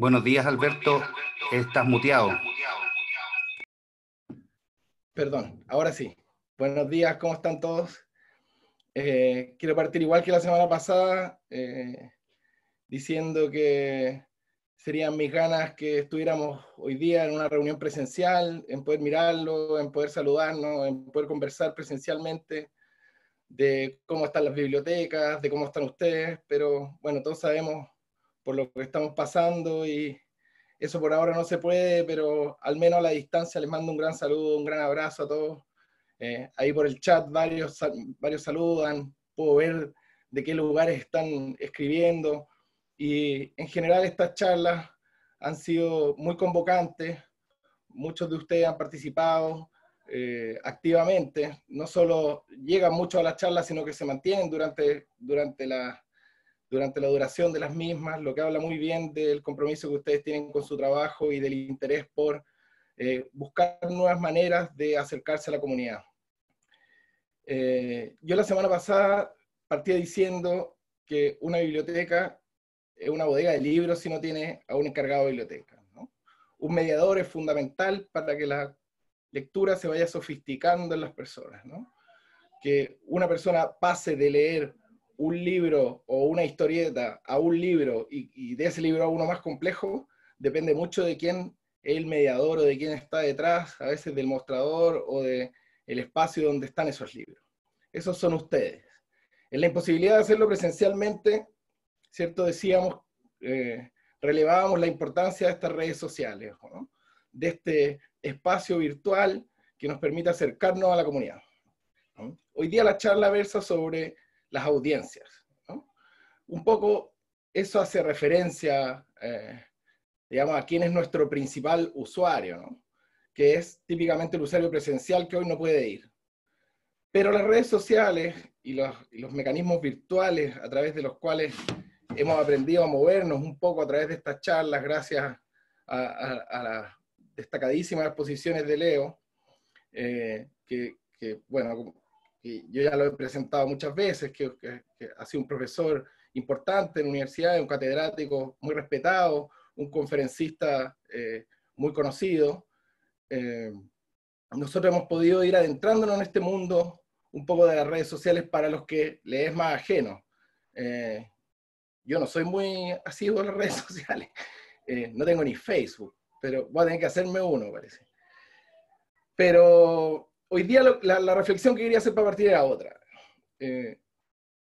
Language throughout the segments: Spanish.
Buenos días, Alberto. Estás muteado. Perdón, ahora sí. Buenos días, ¿cómo están todos? Eh, quiero partir igual que la semana pasada, eh, diciendo que serían mis ganas que estuviéramos hoy día en una reunión presencial, en poder mirarlo, en poder saludarnos, en poder conversar presencialmente de cómo están las bibliotecas, de cómo están ustedes, pero bueno, todos sabemos por lo que estamos pasando y eso por ahora no se puede, pero al menos a la distancia les mando un gran saludo, un gran abrazo a todos. Eh, ahí por el chat varios, varios saludan, puedo ver de qué lugares están escribiendo y en general estas charlas han sido muy convocantes, muchos de ustedes han participado eh, activamente, no solo llegan mucho a las charlas, sino que se mantienen durante, durante la, durante la duración de las mismas, lo que habla muy bien del compromiso que ustedes tienen con su trabajo y del interés por eh, buscar nuevas maneras de acercarse a la comunidad. Eh, yo la semana pasada partía diciendo que una biblioteca es una bodega de libros si no tiene a un encargado de biblioteca. Un mediador es fundamental para que la lectura se vaya sofisticando en las personas, que una persona pase de leer un libro o una historieta a un libro y, de ese libro a uno más complejo, depende mucho de quién es el mediador o de quién está detrás, a veces del mostrador o del el espacio donde están esos libros. Esos son ustedes. En la imposibilidad de hacerlo presencialmente, ¿cierto? Decíamos, eh, relevábamos la importancia de estas redes sociales, de este espacio virtual que nos permite acercarnos a la comunidad. Hoy día la charla versa sobre las audiencias. Un poco eso hace referencia, eh, digamos, a quién es nuestro principal usuario, que es típicamente el usuario presencial que hoy no puede ir. Pero las redes sociales y los, mecanismos virtuales a través de los cuales hemos aprendido a movernos un poco a través de estas charlas, gracias a, las destacadísimas exposiciones de Leo, eh, que, que, bueno, yo ya lo he presentado muchas veces, que, ha sido un profesor importante en la universidad, un catedrático muy respetado, un conferencista eh, muy conocido. Eh, nosotros hemos podido ir adentrándonos en este mundo un poco de las redes sociales para los que le es más ajeno. Eh, yo no soy muy asiduo a las redes sociales, no tengo ni Facebook, pero voy a tener que hacerme uno, parece. Pero hoy día la, reflexión que quería hacer para partir era otra. Eh,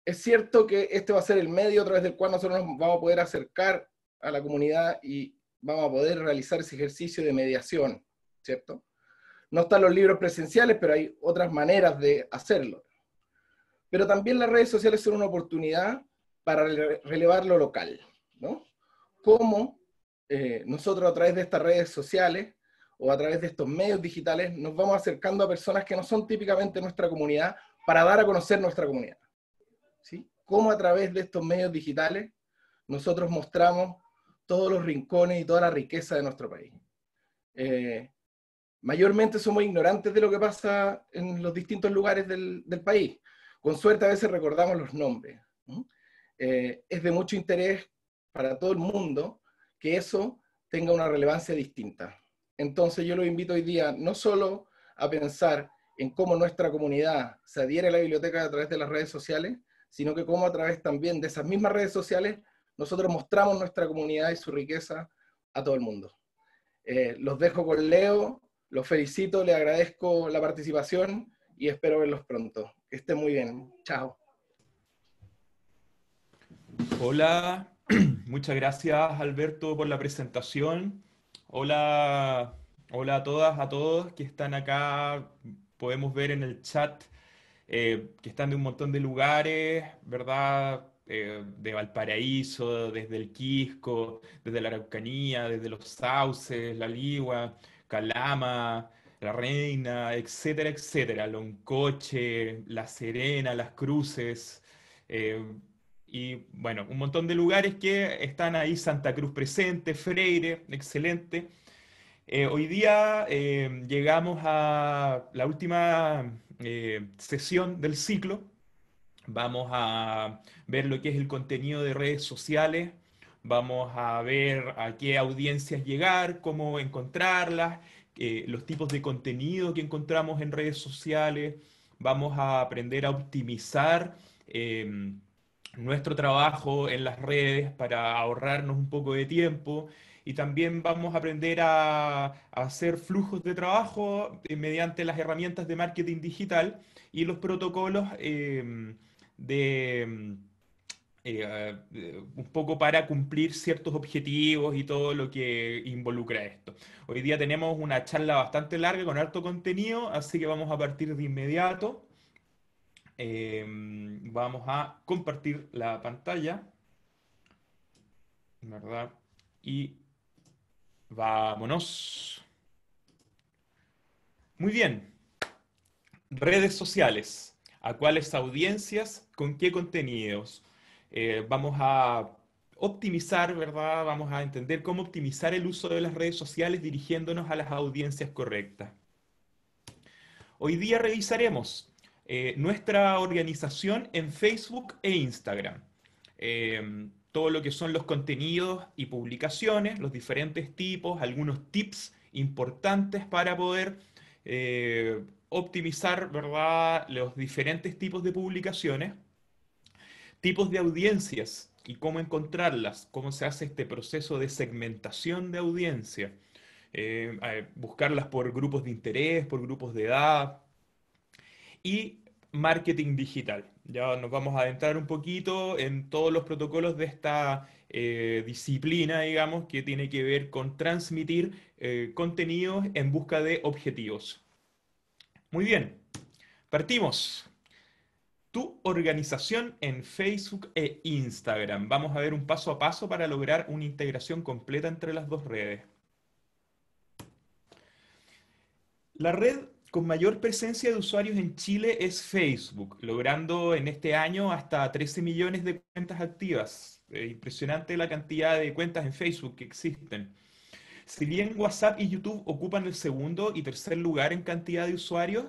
es cierto que este va a ser el medio a través del cual nosotros nos vamos a poder acercar a la comunidad y vamos a poder realizar ese ejercicio de mediación, ¿cierto? No están los libros presenciales, pero hay otras maneras de hacerlo. Pero también las redes sociales son una oportunidad para relevar lo local, ¿no? Cómo eh, nosotros a través de estas redes sociales o a través de estos medios digitales nos vamos acercando a personas que no son típicamente nuestra comunidad para dar a conocer nuestra comunidad. ¿Sí? Cómo a través de estos medios digitales nosotros mostramos todos los rincones y toda la riqueza de nuestro país. Eh, mayormente somos ignorantes de lo que pasa en los distintos lugares del, país. Con suerte a veces recordamos los nombres. Eh, es de mucho interés para todo el mundo que eso tenga una relevancia distinta. Entonces yo los invito hoy día no solo a pensar en cómo nuestra comunidad se adhiere a la biblioteca a través de las redes sociales, sino que cómo a través también de esas mismas redes sociales nosotros mostramos nuestra comunidad y su riqueza a todo el mundo. Eh, los dejo con Leo, los felicito, le agradezco la participación y espero verlos pronto. Que estén muy bien. Chao. Hola, muchas gracias Alberto por la presentación. Hola, hola a todas, a todos que están acá. Podemos ver en el chat eh, que están de un montón de lugares, ¿verdad? Eh, de Valparaíso, desde el Quisco, desde la Araucanía, desde los Sauces, la Ligua, Calama, la Reina, etcétera, etcétera. Loncoche, La Serena, Las Cruces. Eh, y bueno, un montón de lugares que están ahí, Santa Cruz presente, Freire, excelente. Eh, hoy día eh, llegamos a la última eh, sesión del ciclo. Vamos a ver lo que es el contenido de redes sociales, vamos a ver a qué audiencias llegar, cómo encontrarlas, los tipos de contenido que encontramos en redes sociales, vamos a aprender a optimizar. Em, nuestro trabajo en las redes para ahorrarnos un poco de tiempo y también vamos a aprender a, hacer flujos de trabajo eh, mediante las herramientas de marketing digital y los protocolos em, de... Em, eh, eh, un poco para cumplir ciertos objetivos y todo lo que involucra esto. Hoy día tenemos una charla bastante larga con alto contenido, así que vamos a partir de inmediato. Em, vamos a compartir la pantalla, ¿verdad? Y vámonos. Muy bien. Redes sociales. ¿A cuáles audiencias? ¿Con qué contenidos? Eh, vamos a optimizar, ¿verdad? Vamos a entender cómo optimizar el uso de las redes sociales dirigiéndonos a las audiencias correctas. Hoy día revisaremos eh, nuestra organización en Facebook e Instagram. Em, todo lo que son los contenidos y publicaciones, los diferentes tipos, algunos tips importantes para poder eh, optimizar ¿verdad? los diferentes tipos de publicaciones, tipos de audiencias y cómo encontrarlas, cómo se hace este proceso de segmentación de audiencia, eh, buscarlas por grupos de interés, por grupos de edad, y marketing digital. Ya nos vamos a adentrar un poquito en todos los protocolos de esta eh, disciplina, digamos, que tiene que ver con transmitir eh, contenidos en busca de objetivos. Muy bien, partimos. Tu organización en Facebook e Instagram. Vamos a ver un paso a paso para lograr una integración completa entre las dos redes. La red con mayor presencia de usuarios en Chile es Facebook, logrando en este año hasta 13 millones de cuentas activas. impresionante la cantidad de cuentas en Facebook que existen. Si bien WhatsApp y YouTube ocupan el segundo y tercer lugar en cantidad de usuarios,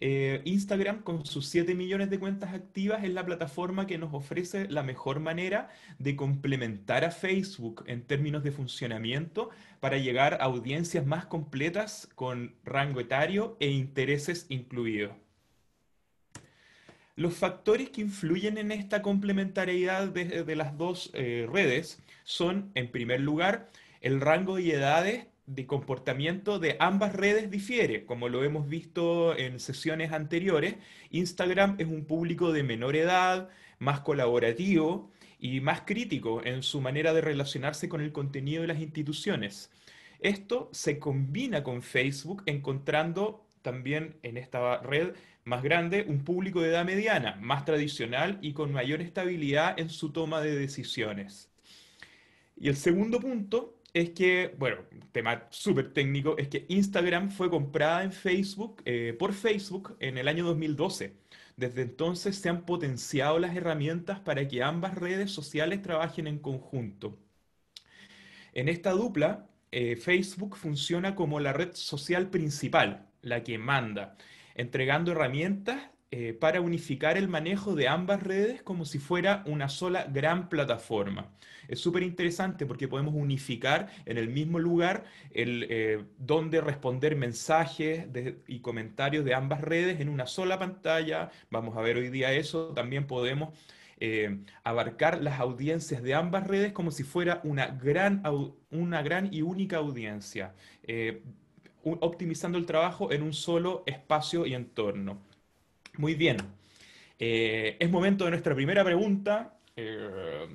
eh, Instagram, con sus 7 millones de cuentas activas, es la plataforma que nos ofrece la mejor manera de complementar a Facebook en términos de funcionamiento para llegar a audiencias más completas con rango etario e intereses incluidos. Los factores que influyen en esta complementariedad de, las dos eh, redes son, en primer lugar, el rango de edades de comportamiento de ambas redes difiere, como lo hemos visto en sesiones anteriores. Instagram es un público de menor edad, más colaborativo y más crítico en su manera de relacionarse con el contenido de las instituciones. Esto se combina con Facebook encontrando también en esta red más grande un público de edad mediana, más tradicional y con mayor estabilidad en su toma de decisiones. Y el segundo punto es que, bueno, tema súper técnico, es que Instagram fue comprada en Facebook, eh, por Facebook en el año 2012. Desde entonces se han potenciado las herramientas para que ambas redes sociales trabajen en conjunto. En esta dupla, eh, Facebook funciona como la red social principal, la que manda, entregando herramientas eh, para unificar el manejo de ambas redes como si fuera una sola gran plataforma. Es súper interesante porque podemos unificar en el mismo lugar el, eh, donde responder mensajes y comentarios de ambas redes en una sola pantalla. Vamos a ver hoy día eso. También podemos eh, abarcar las audiencias de ambas redes como si fuera una gran y única audiencia. optimizando el trabajo en un solo espacio y entorno. Muy bien. Eh, es momento de nuestra primera pregunta. Eh,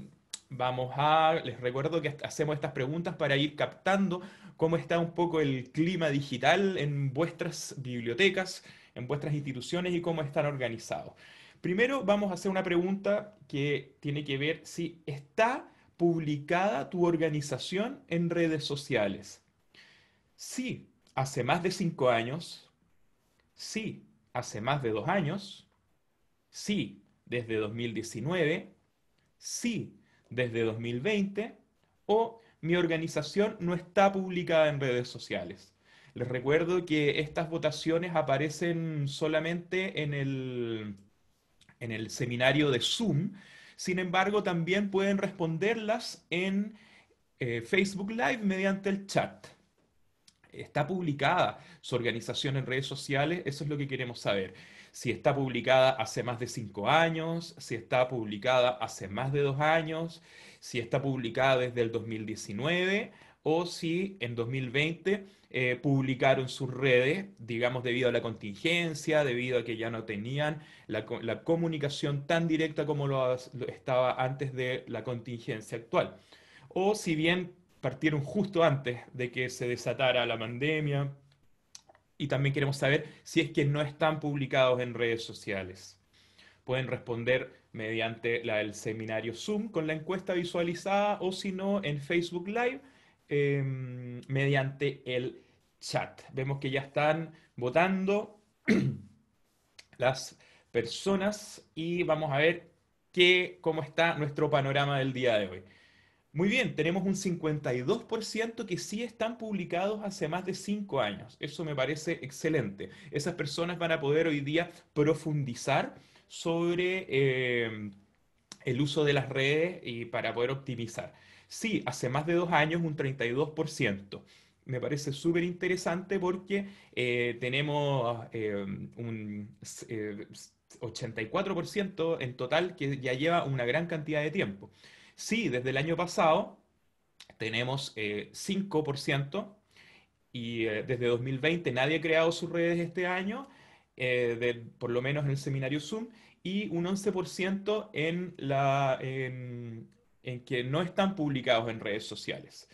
vamos a, les recuerdo que hacemos estas preguntas para ir captando cómo está un poco el clima digital en vuestras bibliotecas, en vuestras instituciones y cómo están organizados. Primero vamos a hacer una pregunta que tiene que ver si está publicada tu organización en redes sociales. Sí, hace más de cinco años. Sí, hace más de dos años, sí desde 2019, sí desde 2020, o mi organización no está publicada en redes sociales. Les recuerdo que estas votaciones aparecen solamente en el, seminario de Zoom, sin embargo también pueden responderlas en eh, Facebook Live mediante el chat está publicada su organización en redes sociales, eso es lo que queremos saber. Si está publicada hace más de cinco años, si está publicada hace más de dos años, si está publicada desde el 2019 o si en 2020 eh, publicaron sus redes, digamos, debido a la contingencia, debido a que ya no tenían la, comunicación tan directa como lo estaba antes de la contingencia actual. O si bien partieron justo antes de que se desatara la pandemia. Y también queremos saber si es que no están publicados en redes sociales. Pueden responder mediante la del seminario Zoom con la encuesta visualizada o si no en Facebook Live em, mediante el chat. Vemos que ya están votando las personas y vamos a ver qué, cómo está nuestro panorama del día de hoy. Muy bien, tenemos un 52% que sí están publicados hace más de 5 años. Eso me parece excelente. Esas personas van a poder hoy día profundizar sobre eh, el uso de las redes y para poder optimizar. Sí, hace más de dos años un 32% me parece súper interesante porque eh, tenemos eh, un 84% en total que ya lleva una gran cantidad de tiempo. Sí, desde el año pasado tenemos 5% eh, y eh, desde 2020 nadie ha creado sus redes este año, eh, por lo menos en el seminario Zoom, y un 11% en, la, en, que no están publicados en redes sociales.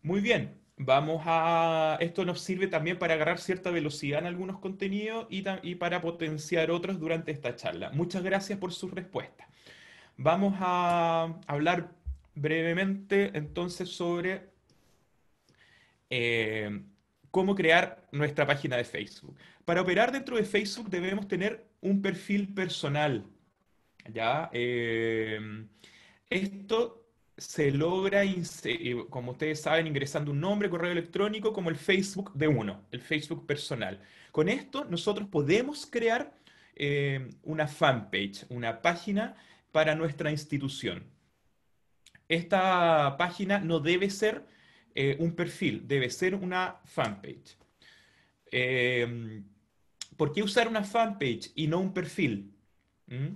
Muy bien, vamos a... Esto nos sirve también para agarrar cierta velocidad en algunos contenidos y, y para potenciar otros durante esta charla. Muchas gracias por sus respuestas. Vamos a hablar brevemente entonces sobre eh, cómo crear nuestra página de Facebook. Para operar dentro de Facebook debemos tener un perfil personal. ¿ya? Eh, esto se logra, como ustedes saben, ingresando un nombre, correo electrónico, como el Facebook de uno, el Facebook personal. Con esto nosotros podemos crear eh, una fanpage, una página para nuestra institución. Esta página no debe ser eh, un perfil, debe ser una fanpage. Em, ¿Por qué usar una fanpage y no un perfil? ¿Mm?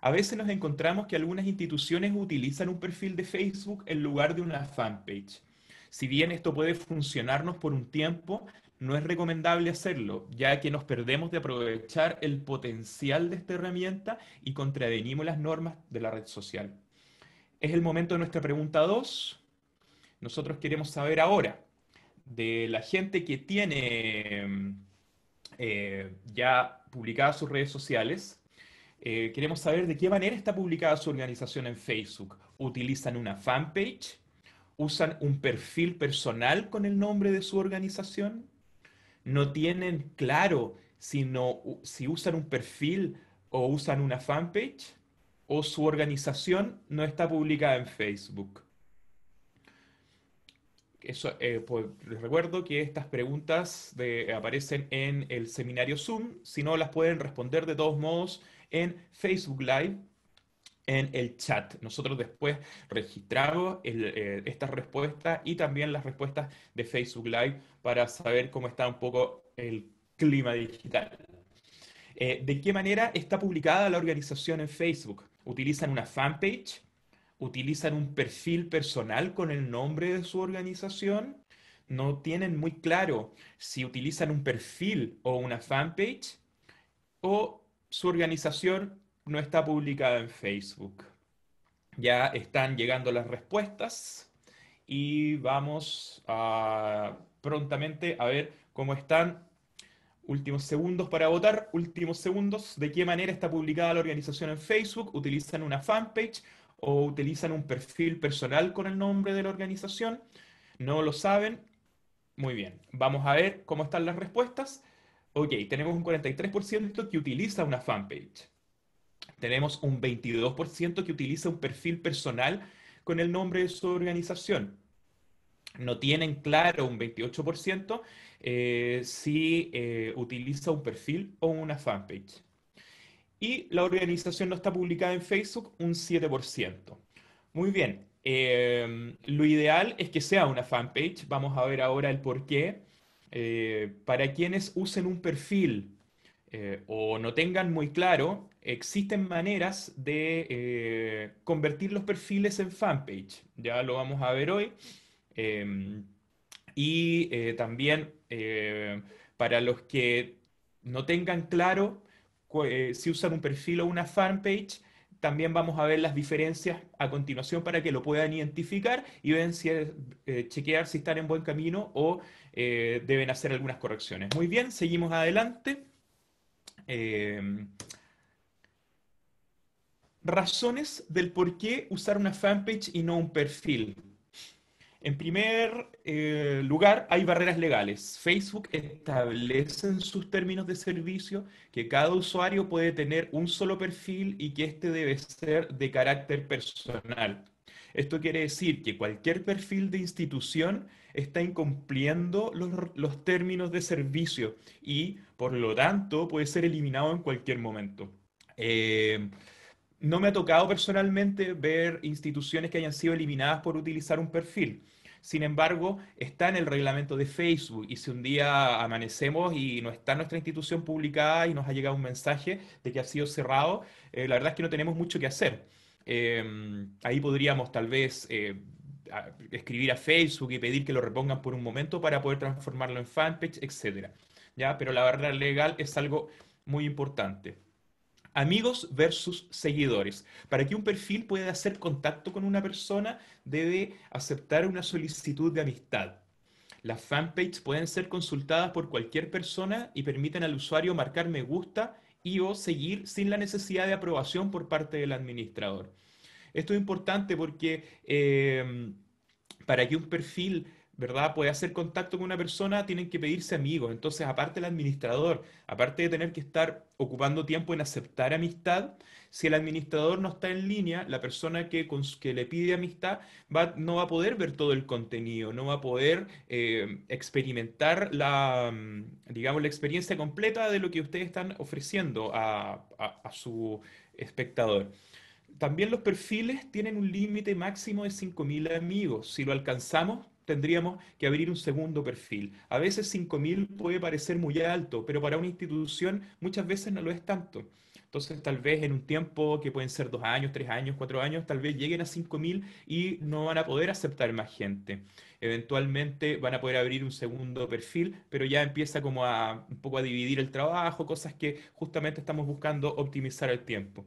A veces nos encontramos que algunas instituciones utilizan un perfil de Facebook en lugar de una fanpage. Si bien esto puede funcionarnos por un tiempo, no es recomendable hacerlo, ya que nos perdemos de aprovechar el potencial de esta herramienta y contravenimos las normas de la red social. Es el momento de nuestra pregunta 2. Nosotros queremos saber ahora de la gente que tiene eh, ya publicadas sus redes sociales, eh, queremos saber de qué manera está publicada su organización en Facebook. ¿Utilizan una fanpage? ¿Usan un perfil personal con el nombre de su organización? no tienen claro si, si usan un perfil o usan una fanpage o su organización no está publicada en Facebook. Eso, eh, pues, les recuerdo que estas preguntas aparecen en el seminario Zoom, si no las pueden responder de todos modos en Facebook Live en el chat. Nosotros después registramos el, eh, estas respuestas y también las respuestas de Facebook Live para saber cómo está un poco el clima digital. Eh, ¿De qué manera está publicada la organización en Facebook? ¿Utilizan una fanpage? ¿Utilizan un perfil personal con el nombre de su organización? No tienen muy claro si utilizan un perfil o una fanpage o su organización no está publicada en Facebook. Ya están llegando las respuestas y vamos a, prontamente a ver cómo están. Últimos segundos para votar, últimos segundos. ¿De qué manera está publicada la organización en Facebook? ¿Utilizan una fanpage o utilizan un perfil personal con el nombre de la organización? ¿No lo saben? Muy bien, vamos a ver cómo están las respuestas. Ok, tenemos un 43% que utiliza una fanpage. Tenemos un 22% que utiliza un perfil personal con el nombre de su organización. No tienen claro un 28% eh, si eh, utiliza un perfil o una fanpage. Y la organización no está publicada en Facebook un 7%. Muy bien, em, lo ideal es que sea una fanpage. Vamos a ver ahora el por qué. Eh, para quienes usen un perfil o no tengan muy claro, existen maneras de eh, convertir los perfiles en fanpage. Ya lo vamos a ver hoy. Em, y eh, también eh, para los que no tengan claro si usan un perfil o una fanpage, también vamos a ver las diferencias a continuación para que lo puedan identificar y ven chequear si están en buen camino o deben hacer algunas correcciones. Muy bien, seguimos adelante. Em, razones del por qué usar una fanpage y no un perfil. En primer eh, lugar, hay barreras legales. Facebook establece en sus términos de servicio que cada usuario puede tener un solo perfil y que este debe ser de carácter personal. Esto quiere decir que cualquier perfil de institución está incumpliendo los, términos de servicio y, por lo tanto, puede ser eliminado en cualquier momento. Eh, no me ha tocado personalmente ver instituciones que hayan sido eliminadas por utilizar un perfil. Sin embargo, está en el reglamento de Facebook y si un día amanecemos y no está nuestra institución publicada y nos ha llegado un mensaje de que ha sido cerrado, eh, la verdad es que no tenemos mucho que hacer. Em, ahí podríamos tal vez eh, escribir a Facebook y pedir que lo repongan por un momento para poder transformarlo en fanpage, etc. ¿Ya? Pero la barrera legal es algo muy importante. Amigos versus seguidores. Para que un perfil pueda hacer contacto con una persona, debe aceptar una solicitud de amistad. Las fanpages pueden ser consultadas por cualquier persona y permiten al usuario marcar me gusta y o seguir sin la necesidad de aprobación por parte del administrador. Esto es importante porque eh, para que un perfil ¿verdad? puede hacer contacto con una persona, tienen que pedirse amigos. Entonces, aparte del administrador, aparte de tener que estar ocupando tiempo en aceptar amistad, si el administrador no está en línea, la persona que, que le pide amistad va, no va a poder ver todo el contenido, no va a poder eh, experimentar la, mm, digamos, la experiencia completa de lo que ustedes están ofreciendo a su espectador. También los perfiles tienen un límite máximo de 5.000 amigos. Si lo alcanzamos, tendríamos que abrir un segundo perfil. A veces 5.000 puede parecer muy alto, pero para una institución muchas veces no lo es tanto. Entonces, tal vez en un tiempo que pueden ser dos años, tres años, cuatro años, tal vez lleguen a 5.000 y no van a poder aceptar más gente. Eventualmente van a poder abrir un segundo perfil, pero ya empieza como a un poco a dividir el trabajo, cosas que justamente estamos buscando optimizar el tiempo.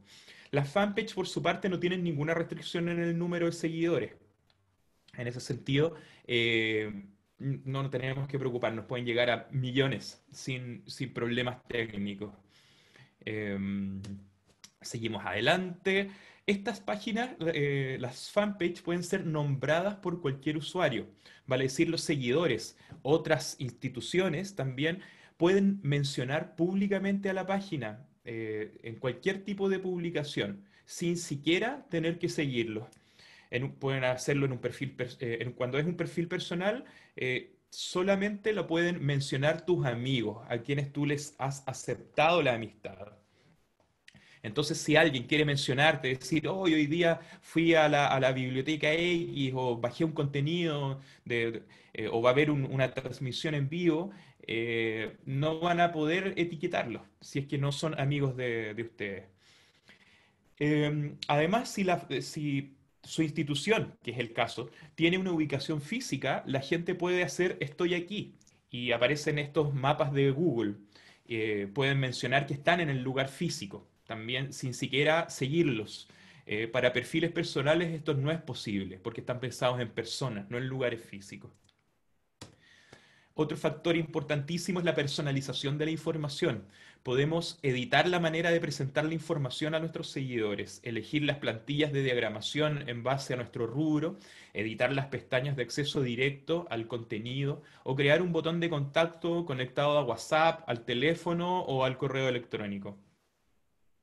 Las fanpage, por su parte, no tienen ninguna restricción en el número de seguidores. En ese sentido, eh, no nos tenemos que preocuparnos, pueden llegar a millones sin, problemas técnicos. Em, seguimos adelante. Estas páginas, eh, las fanpages, pueden ser nombradas por cualquier usuario, vale decir, los seguidores. Otras instituciones también pueden mencionar públicamente a la página eh, en cualquier tipo de publicación, sin siquiera tener que seguirlos pueden hacerlo en un perfil, eh, cuando es un perfil personal, eh, solamente lo pueden mencionar tus amigos, a quienes tú les has aceptado la amistad. Entonces, si alguien quiere mencionarte, decir, hoy hoy día fui a la, biblioteca X o bajé un contenido eh, o va a haber una transmisión en vivo, no van a poder etiquetarlo, si es que no son amigos de, ustedes. Em, además, si, si su institución, que es el caso, tiene una ubicación física, la gente puede hacer estoy aquí y aparecen estos mapas de Google. Eh, pueden mencionar que están en el lugar físico, también sin siquiera seguirlos. Eh, para perfiles personales esto no es posible porque están pensados en personas, no en lugares físicos. Otro factor importantísimo es la personalización de la información podemos editar la manera de presentar la información a nuestros seguidores, elegir las plantillas de diagramación en base a nuestro rubro, editar las pestañas de acceso directo al contenido o crear un botón de contacto conectado a WhatsApp, al teléfono o al correo electrónico.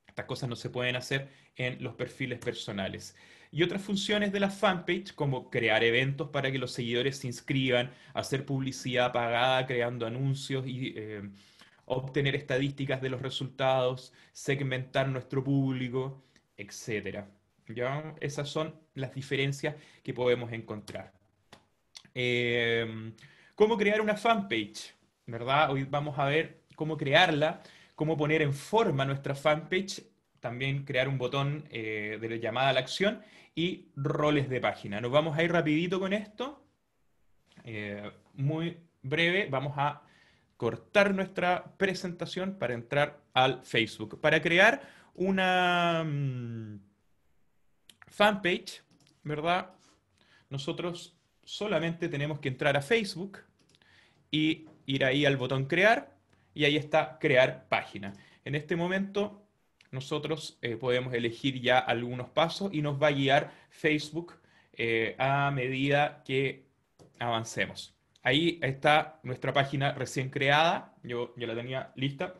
Estas cosas no se pueden hacer en los perfiles personales. Y otras funciones de la fanpage, como crear eventos para que los seguidores se inscriban, hacer publicidad pagada creando anuncios y... Eh, obtener estadísticas de los resultados, segmentar nuestro público, etc. ¿Ya? Esas son las diferencias que podemos encontrar. Em, ¿Cómo crear una fanpage? ¿Verdad? Hoy vamos a ver cómo crearla, cómo poner en forma nuestra fanpage, también crear un botón eh, de llamada a la acción y roles de página. Nos vamos a ir rapidito con esto. Eh, muy breve, vamos a cortar nuestra presentación para entrar al Facebook, para crear una mm, fanpage, ¿verdad? Nosotros solamente tenemos que entrar a Facebook y ir ahí al botón crear y ahí está crear página. En este momento nosotros eh, podemos elegir ya algunos pasos y nos va a guiar Facebook eh, a medida que avancemos. Ahí está nuestra página recién creada, yo, ya la tenía lista.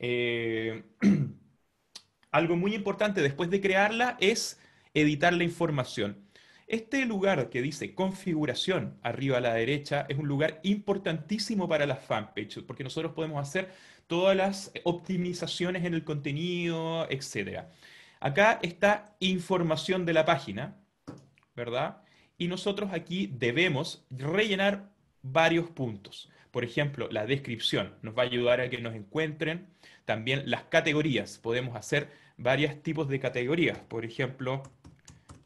Eh, algo muy importante después de crearla es editar la información. Este lugar que dice configuración arriba a la derecha es un lugar importantísimo para las fanpages, porque nosotros podemos hacer todas las optimizaciones en el contenido, etc. Acá está información de la página, ¿verdad? Y nosotros aquí debemos rellenar varios puntos. Por ejemplo, la descripción nos va a ayudar a que nos encuentren. También las categorías. Podemos hacer varios tipos de categorías. Por ejemplo,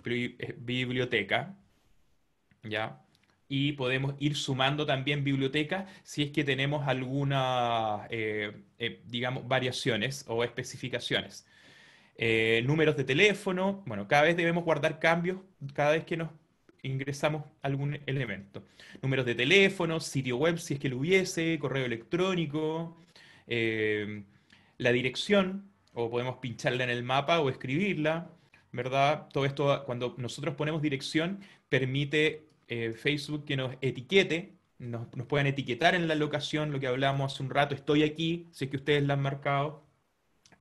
eh, biblioteca. ¿Ya? Y podemos ir sumando también biblioteca, si es que tenemos algunas, eh, eh, digamos, variaciones o especificaciones. números de teléfono. Bueno, cada vez debemos guardar cambios, cada vez que nos ingresamos algún elemento. Números de teléfono, sitio web si es que lo hubiese, correo electrónico, eh, la dirección, o podemos pincharla en el mapa o escribirla, ¿verdad? Todo esto, cuando nosotros ponemos dirección, permite eh, Facebook que nos etiquete, nos, nos puedan etiquetar en la locación, lo que hablábamos hace un rato, estoy aquí, si es que ustedes la han marcado,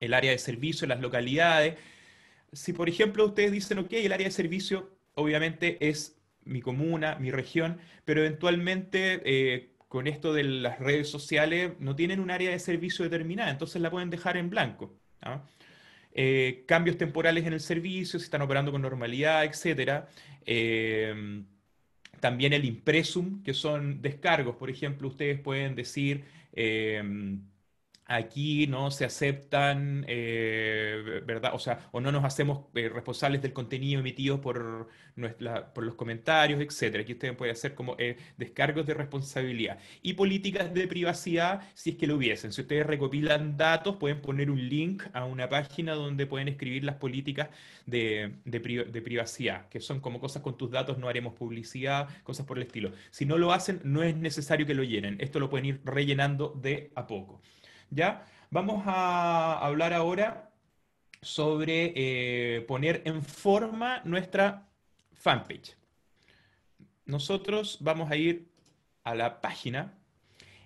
el área de servicio, las localidades. Si, por ejemplo, ustedes dicen, ok, el área de servicio obviamente es mi comuna, mi región, pero eventualmente eh, con esto de las redes sociales no tienen un área de servicio determinada, entonces la pueden dejar en blanco. ¿ah? Eh, cambios temporales en el servicio, si están operando con normalidad, etc. Eh, también el impresum, que son descargos. Por ejemplo, ustedes pueden decir aquí no se aceptan, eh, ¿verdad? O sea, o no nos hacemos eh, responsables del contenido emitido por, por los comentarios, etcétera. Aquí ustedes pueden hacer como eh, descargos de responsabilidad. Y políticas de privacidad, si es que lo hubiesen. Si ustedes recopilan datos, pueden poner un link a una página donde pueden escribir las políticas de privacidad, que son como cosas con tus datos, no haremos publicidad, cosas por el estilo. Si no lo hacen, no es necesario que lo llenen. Esto lo pueden ir rellenando de a poco. ¿ya? Vamos a hablar ahora sobre eh, poner en forma nuestra fanpage. Nosotros vamos a ir a la página.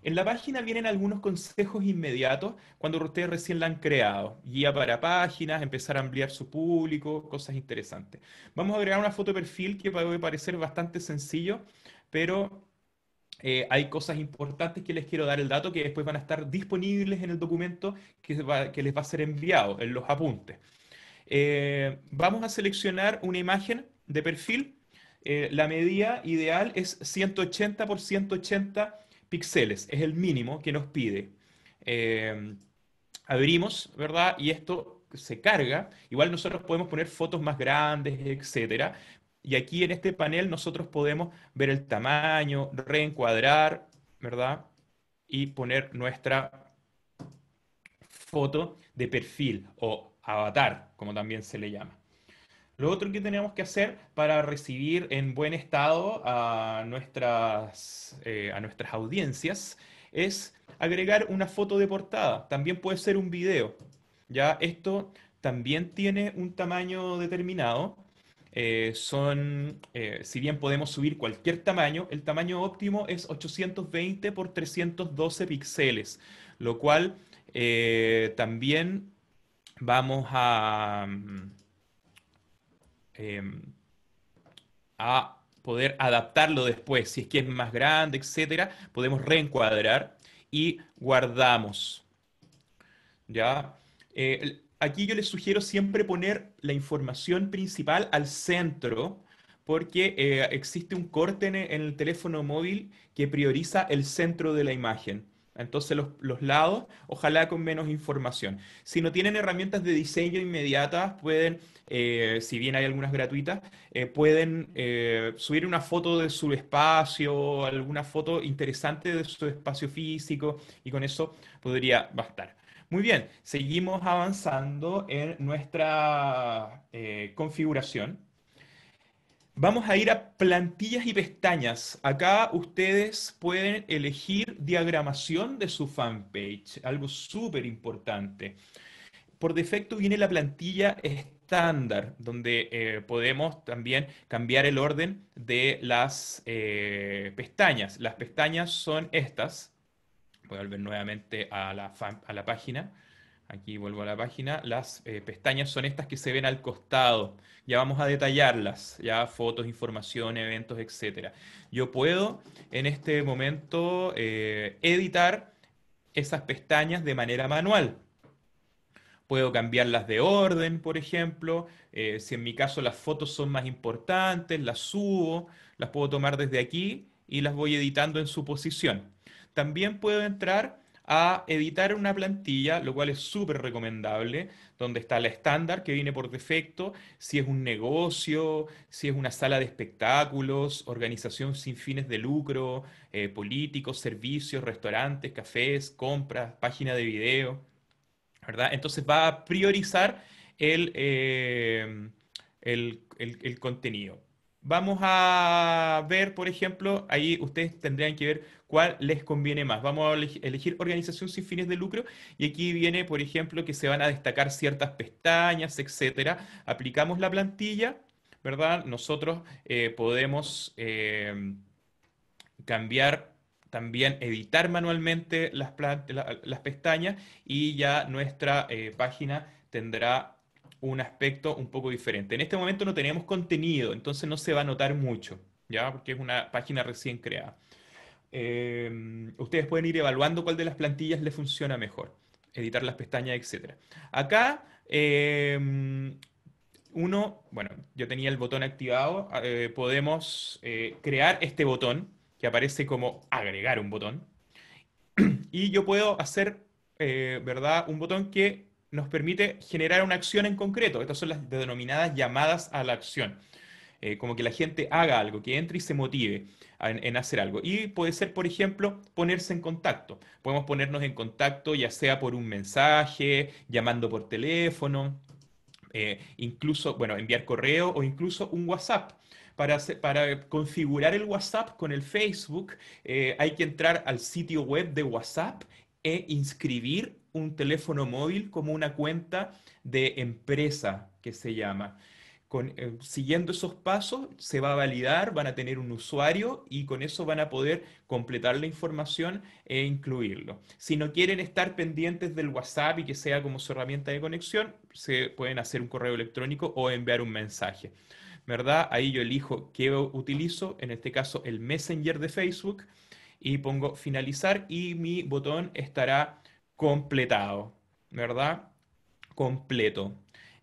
En la página vienen algunos consejos inmediatos cuando ustedes recién la han creado. Guía para páginas, empezar a ampliar su público, cosas interesantes. Vamos a agregar una foto de perfil que puede parecer bastante sencillo, pero eh, hay cosas importantes que les quiero dar el dato que después van a estar disponibles en el documento que, les va a ser enviado, en los apuntes. Eh, vamos a seleccionar una imagen de perfil. Eh, la medida ideal es 180 por 180 píxeles, es el mínimo que nos pide. abrimos, ¿verdad? Y esto se carga. Igual nosotros podemos poner fotos más grandes, etcétera, y aquí en este panel nosotros podemos ver el tamaño, reencuadrar, ¿verdad? Y poner nuestra foto de perfil o avatar, como también se le llama. Lo otro que tenemos que hacer para recibir en buen estado a nuestras, eh, a nuestras audiencias es agregar una foto de portada. También puede ser un video. Ya esto también tiene un tamaño determinado eh, son, eh, si bien podemos subir cualquier tamaño, el tamaño óptimo es 820 por 312 píxeles, lo cual eh, también vamos a, mm, em, a poder adaptarlo después, si es que es más grande, etcétera, podemos reencuadrar y guardamos. ¿Ya? Eh, aquí yo les sugiero siempre poner la información principal al centro, porque eh, existe un corte en el teléfono móvil que prioriza el centro de la imagen. Entonces los, lados, ojalá con menos información. Si no tienen herramientas de diseño inmediatas, pueden, eh, si bien hay algunas gratuitas, eh, pueden subir una foto de su espacio, alguna foto interesante de su espacio físico, y con eso podría bastar. Muy bien, seguimos avanzando en nuestra eh, configuración. Vamos a ir a plantillas y pestañas. Acá ustedes pueden elegir diagramación de su fanpage, algo súper importante. Por defecto viene la plantilla estándar, donde eh, podemos también cambiar el orden de las eh, pestañas. Las pestañas son estas, voy a volver nuevamente a la, a la página. Aquí vuelvo a la página. Las eh, pestañas son estas que se ven al costado. Ya vamos a detallarlas, ya fotos, información, eventos, etc. Yo puedo en este momento eh, editar esas pestañas de manera manual. Puedo cambiarlas de orden, por ejemplo. Eh, si en mi caso las fotos son más importantes, las subo, las puedo tomar desde aquí y las voy editando en su posición. También puedo entrar a editar una plantilla, lo cual es súper recomendable, donde está la estándar que viene por defecto, si es un negocio, si es una sala de espectáculos, organización sin fines de lucro, eh, políticos, servicios, restaurantes, cafés, compras, página de video, ¿verdad? Entonces va a priorizar el eh, contenido. Vamos a ver, por ejemplo, ahí ustedes tendrían que ver cuál les conviene más. Vamos a elegir organización sin fines de lucro y aquí viene, por ejemplo, que se van a destacar ciertas pestañas, etcétera. Aplicamos la plantilla, ¿verdad? Nosotros eh, podemos em, cambiar también editar manualmente las, las, pestañas y ya nuestra eh, página tendrá un aspecto un poco diferente. En este momento no tenemos contenido, entonces no se va a notar mucho, ¿ya? Porque es una página recién creada. Eh, ustedes pueden ir evaluando cuál de las plantillas les funciona mejor, editar las pestañas, etc. Acá, eh, uno, bueno, yo tenía el botón activado, eh, podemos crear este botón que aparece como agregar un botón. Y yo puedo hacer, ¿verdad? Un botón que nos permite generar una acción en concreto. Estas son las denominadas llamadas a la acción. Eh, como que la gente haga algo, que entre y se motive en, hacer algo. Y puede ser, por ejemplo, ponerse en contacto. Podemos ponernos en contacto ya sea por un mensaje, llamando por teléfono, eh, incluso, bueno, enviar correo o incluso un WhatsApp. Para, configurar el WhatsApp con el Facebook, eh, hay que entrar al sitio web de WhatsApp e inscribir un teléfono móvil como una cuenta de empresa que se llama. Eh, siguiendo esos pasos, se va a validar, van a tener un usuario y con eso van a poder completar la información e incluirlo. Si no quieren estar pendientes del WhatsApp y que sea como su herramienta de conexión, se pueden hacer un correo electrónico o enviar un mensaje. ¿Verdad? Ahí yo elijo qué utilizo, en este caso el Messenger de Facebook, y pongo finalizar y mi botón estará completado, ¿verdad? Completo.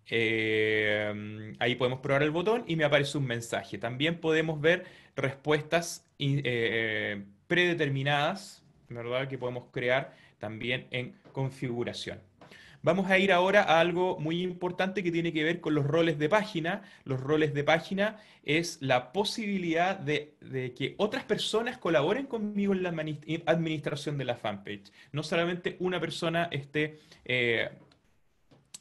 Eh, ahí podemos probar el botón y me aparece un mensaje. También podemos ver respuestas eh, eh, predeterminadas, ¿verdad? Que podemos crear también en configuración. Vamos a ir ahora a algo muy importante que tiene que ver con los roles de página. Los roles de página es la posibilidad de, que otras personas colaboren conmigo en la administración de la fanpage. No solamente una persona esté... Eh,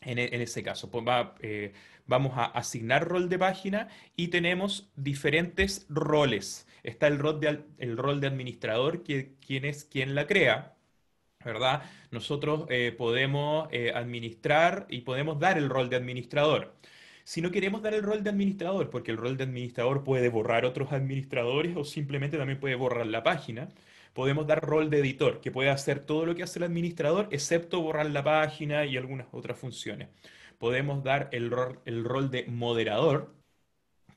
e, en, ese caso, pues eh, vamos a asignar rol de página y tenemos diferentes roles. Está el rol de, administrador, que, quien es quien la crea. ¿verdad? Nosotros eh, podemos eh, administrar y podemos dar el rol de administrador. Si no queremos dar el rol de administrador, porque el rol de administrador puede borrar otros administradores o simplemente también puede borrar la página, podemos dar rol de editor, que puede hacer todo lo que hace el administrador, excepto borrar la página y algunas otras funciones. Podemos dar el, el rol de moderador,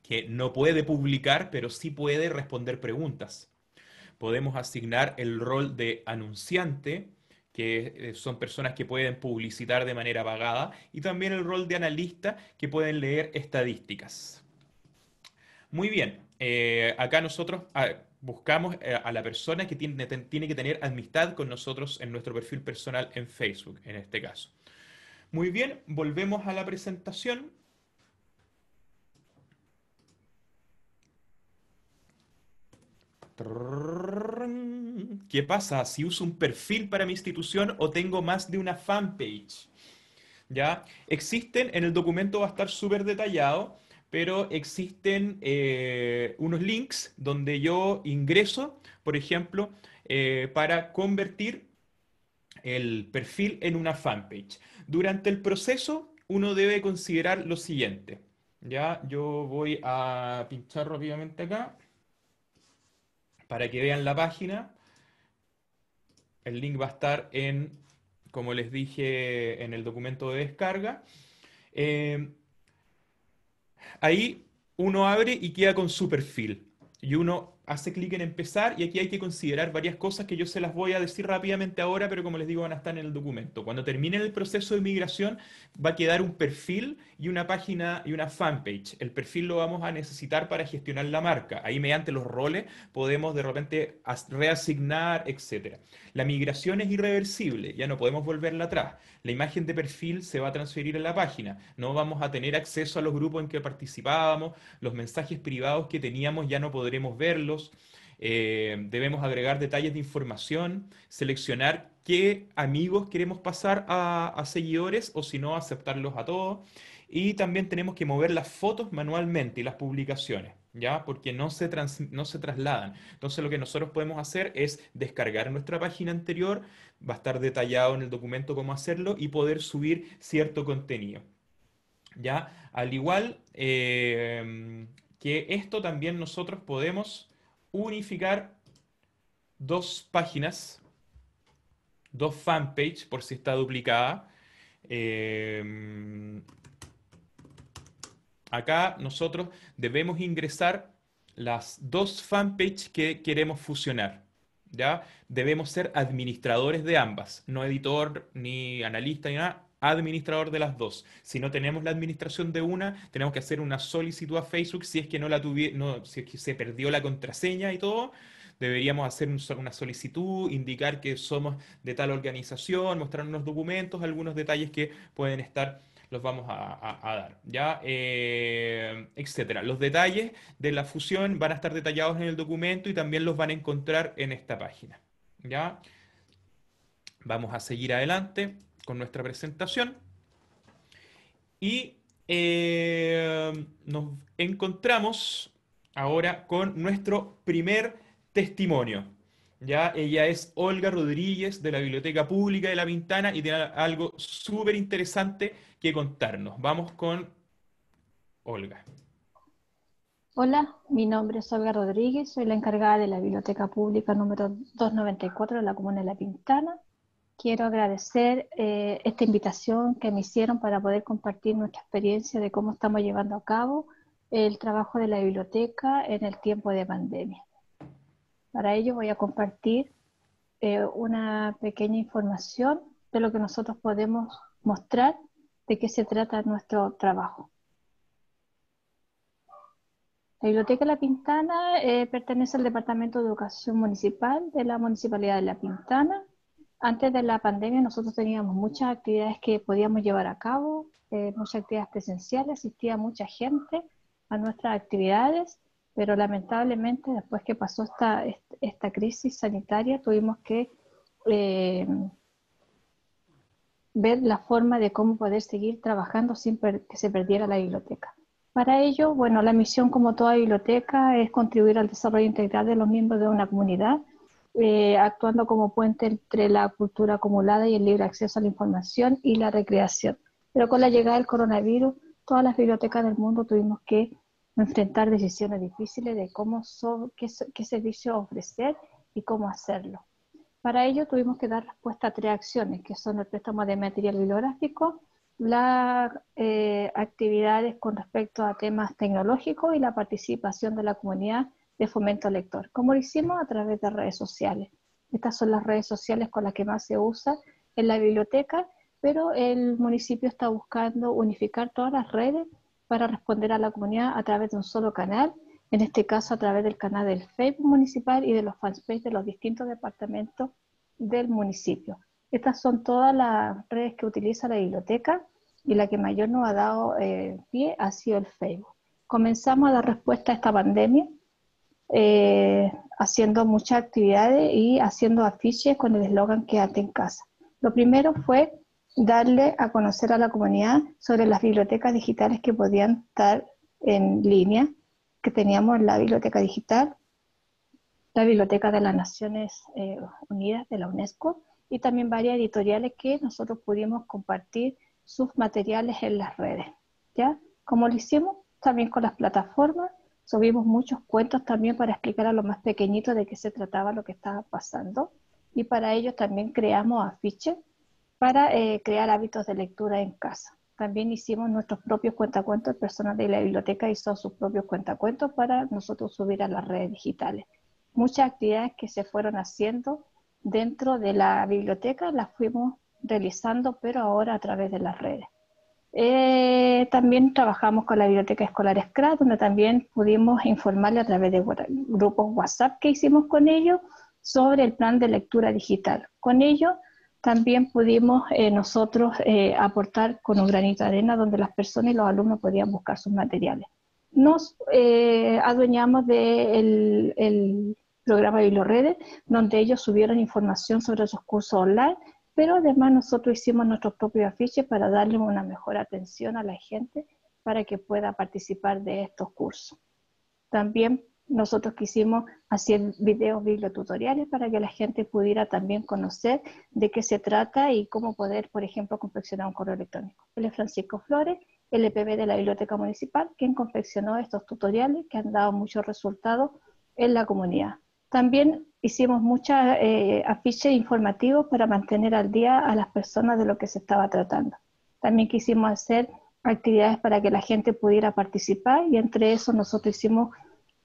que no puede publicar, pero sí puede responder preguntas podemos asignar el rol de anunciante, que eh, son personas que pueden publicitar de manera pagada, y también el rol de analista, que pueden leer estadísticas. Muy bien, eh, acá nosotros ah, buscamos eh, a la persona que tiene que tener amistad con nosotros en nuestro perfil personal en Facebook, en este caso. Muy bien, volvemos a la presentación ¿Qué pasa si uso un perfil para mi institución o tengo más de una fanpage? ¿Ya? Existen, en el documento va a estar súper detallado, pero existen unos links donde yo ingreso, por ejemplo, para convertir el perfil en una fanpage. Durante el proceso, uno debe considerar lo siguiente. Ya, yo voy a pinchar rápidamente acá. Para que vean la página, el link va a estar en, como les dije, en el documento de descarga. Eh, ahí uno abre y queda con su perfil. Y uno hace clic en empezar y aquí hay que considerar varias cosas que yo se las voy a decir rápidamente ahora, pero como les digo van a estar en el documento. Cuando termine el proceso de migración va a quedar un perfil y una página y una fanpage. El perfil lo vamos a necesitar para gestionar la marca. Ahí mediante los roles podemos de repente reasignar, etc. La migración es irreversible, ya no podemos volverla atrás. La imagen de perfil se va a transferir a la página. No vamos a tener acceso a los grupos en que participábamos, los mensajes privados que teníamos ya no podremos verlos eh, debemos agregar detalles de información, seleccionar qué amigos queremos pasar a, seguidores o si no, aceptarlos a todos. Y también tenemos que mover las fotos manualmente y las publicaciones. ¿ya? Porque no se, no se trasladan. Entonces lo que nosotros podemos hacer es descargar nuestra página anterior, va a estar detallado en el documento cómo hacerlo y poder subir cierto contenido. ¿Ya? Al igual eh, que esto también nosotros podemos unificar dos páginas, dos fanpages, por si está duplicada. Eh, acá nosotros debemos ingresar las dos fanpages que queremos fusionar. ¿ya? Debemos ser administradores de ambas, no editor ni analista ni nada, administrador de las dos. Si no tenemos la administración de una, tenemos que hacer una solicitud a Facebook si es que no la tuvieron, si se perdió la contraseña y todo. Deberíamos hacer una solicitud, indicar que somos de tal organización, mostrar unos documentos, algunos detalles que pueden estar los vamos a, dar, ¿ya? Eh, etcétera. Los detalles de la fusión van a estar detallados en el documento y también los van a encontrar en esta página, ¿ya? Vamos a seguir adelante con nuestra presentación y eh, nos encontramos ahora con nuestro primer testimonio. Ya ella es Olga Rodríguez de la Biblioteca Pública de La Pintana y tiene algo súper interesante que contarnos. Vamos con Olga. Hola, mi nombre es Olga Rodríguez, soy la encargada de la Biblioteca Pública número 294 de la Comuna de La Pintana quiero agradecer eh, esta invitación que me hicieron para poder compartir nuestra experiencia de cómo estamos llevando a cabo el trabajo de la biblioteca en el tiempo de pandemia. Para ello voy a compartir eh, una pequeña información de lo que nosotros podemos mostrar de qué se trata nuestro trabajo. La Biblioteca La Pintana eh, pertenece al Departamento de Educación Municipal de la Municipalidad de La Pintana antes de la pandemia nosotros teníamos muchas actividades que podíamos llevar a cabo, eh, muchas actividades presenciales, asistía mucha gente a nuestras actividades, pero lamentablemente después que pasó esta, crisis sanitaria tuvimos que eh, ver la forma de cómo poder seguir trabajando sin que se perdiera la biblioteca. Para ello, bueno, la misión como toda biblioteca es contribuir al desarrollo integral de los miembros de una comunidad eh, actuando como puente entre la cultura acumulada y el libre acceso a la información y la recreación. Pero con la llegada del coronavirus, todas las bibliotecas del mundo tuvimos que enfrentar decisiones difíciles de cómo qué, servicio ofrecer y cómo hacerlo. Para ello tuvimos que dar respuesta a tres acciones, que son el préstamo de material bibliográfico, las eh, actividades con respecto a temas tecnológicos y la participación de la comunidad de fomento lector, como lo hicimos a través de redes sociales. Estas son las redes sociales con las que más se usa en la biblioteca, pero el municipio está buscando unificar todas las redes para responder a la comunidad a través de un solo canal, en este caso a través del canal del Facebook municipal y de los fanpages de los distintos departamentos del municipio. Estas son todas las redes que utiliza la biblioteca y la que mayor nos ha dado eh, pie ha sido el Facebook. Comenzamos a dar respuesta a esta pandemia eh, haciendo muchas actividades y haciendo afiches con el eslogan Quédate en casa. Lo primero fue darle a conocer a la comunidad sobre las bibliotecas digitales que podían estar en línea, que teníamos la biblioteca digital, la biblioteca de las Naciones eh, Unidas, de la UNESCO, y también varias editoriales que nosotros pudimos compartir sus materiales en las redes. ¿ya? Como lo hicimos también con las plataformas subimos muchos cuentos también para explicar a los más pequeñitos de qué se trataba lo que estaba pasando y para ellos también creamos afiches para eh, crear hábitos de lectura en casa. También hicimos nuestros propios cuentacuentos, el personal de la biblioteca hizo sus propios cuentacuentos para nosotros subir a las redes digitales. Muchas actividades que se fueron haciendo dentro de la biblioteca las fuimos realizando, pero ahora a través de las redes. Eh, también trabajamos con la Biblioteca Escolar SCRA, donde también pudimos informarle a través de grupos WhatsApp que hicimos con ellos sobre el plan de lectura digital. Con ello también pudimos eh, nosotros eh, aportar con un granito de arena donde las personas y los alumnos podían buscar sus materiales. Nos adueñamos del de el programa donde ellos subieron información sobre sus cursos online pero además nosotros hicimos nuestros propios afiches para darle una mejor atención a la gente para que pueda participar de estos cursos. También nosotros quisimos hacer videos bibliotutoriales para que la gente pudiera también conocer de qué se trata y cómo poder, por ejemplo, confeccionar un correo electrónico. Él es Francisco Flores, LPB de la Biblioteca Municipal, quien confeccionó estos tutoriales que han dado muchos resultados en la comunidad. También hicimos muchos eh, afiches informativos para mantener al día a las personas de lo que se estaba tratando. También quisimos hacer actividades para que la gente pudiera participar y entre eso nosotros hicimos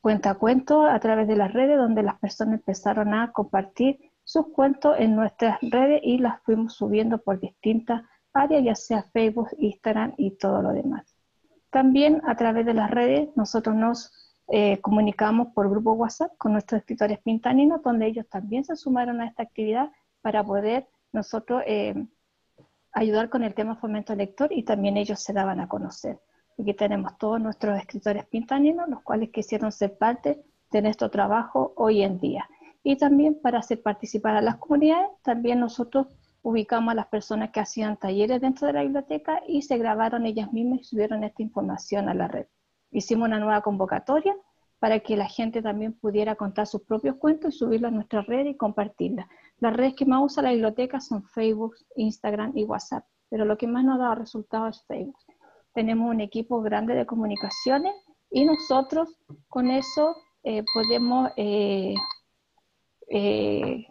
cuentacuentos a través de las redes donde las personas empezaron a compartir sus cuentos en nuestras redes y las fuimos subiendo por distintas áreas, ya sea Facebook, Instagram y todo lo demás. También a través de las redes nosotros nos eh, comunicamos por grupo WhatsApp con nuestros escritores pintaninos, donde ellos también se sumaron a esta actividad para poder nosotros eh, ayudar con el tema fomento lector y también ellos se daban a conocer. Aquí tenemos todos nuestros escritores pintaninos, los cuales quisieron ser parte de nuestro trabajo hoy en día. Y también para hacer participar a las comunidades, también nosotros ubicamos a las personas que hacían talleres dentro de la biblioteca y se grabaron ellas mismas y subieron esta información a la red hicimos una nueva convocatoria para que la gente también pudiera contar sus propios cuentos y subirlos a nuestra red y compartirlas. Las redes que más usa la biblioteca son Facebook, Instagram y WhatsApp, pero lo que más nos ha dado resultado es Facebook. Tenemos un equipo grande de comunicaciones y nosotros con eso eh, podemos, eh, eh,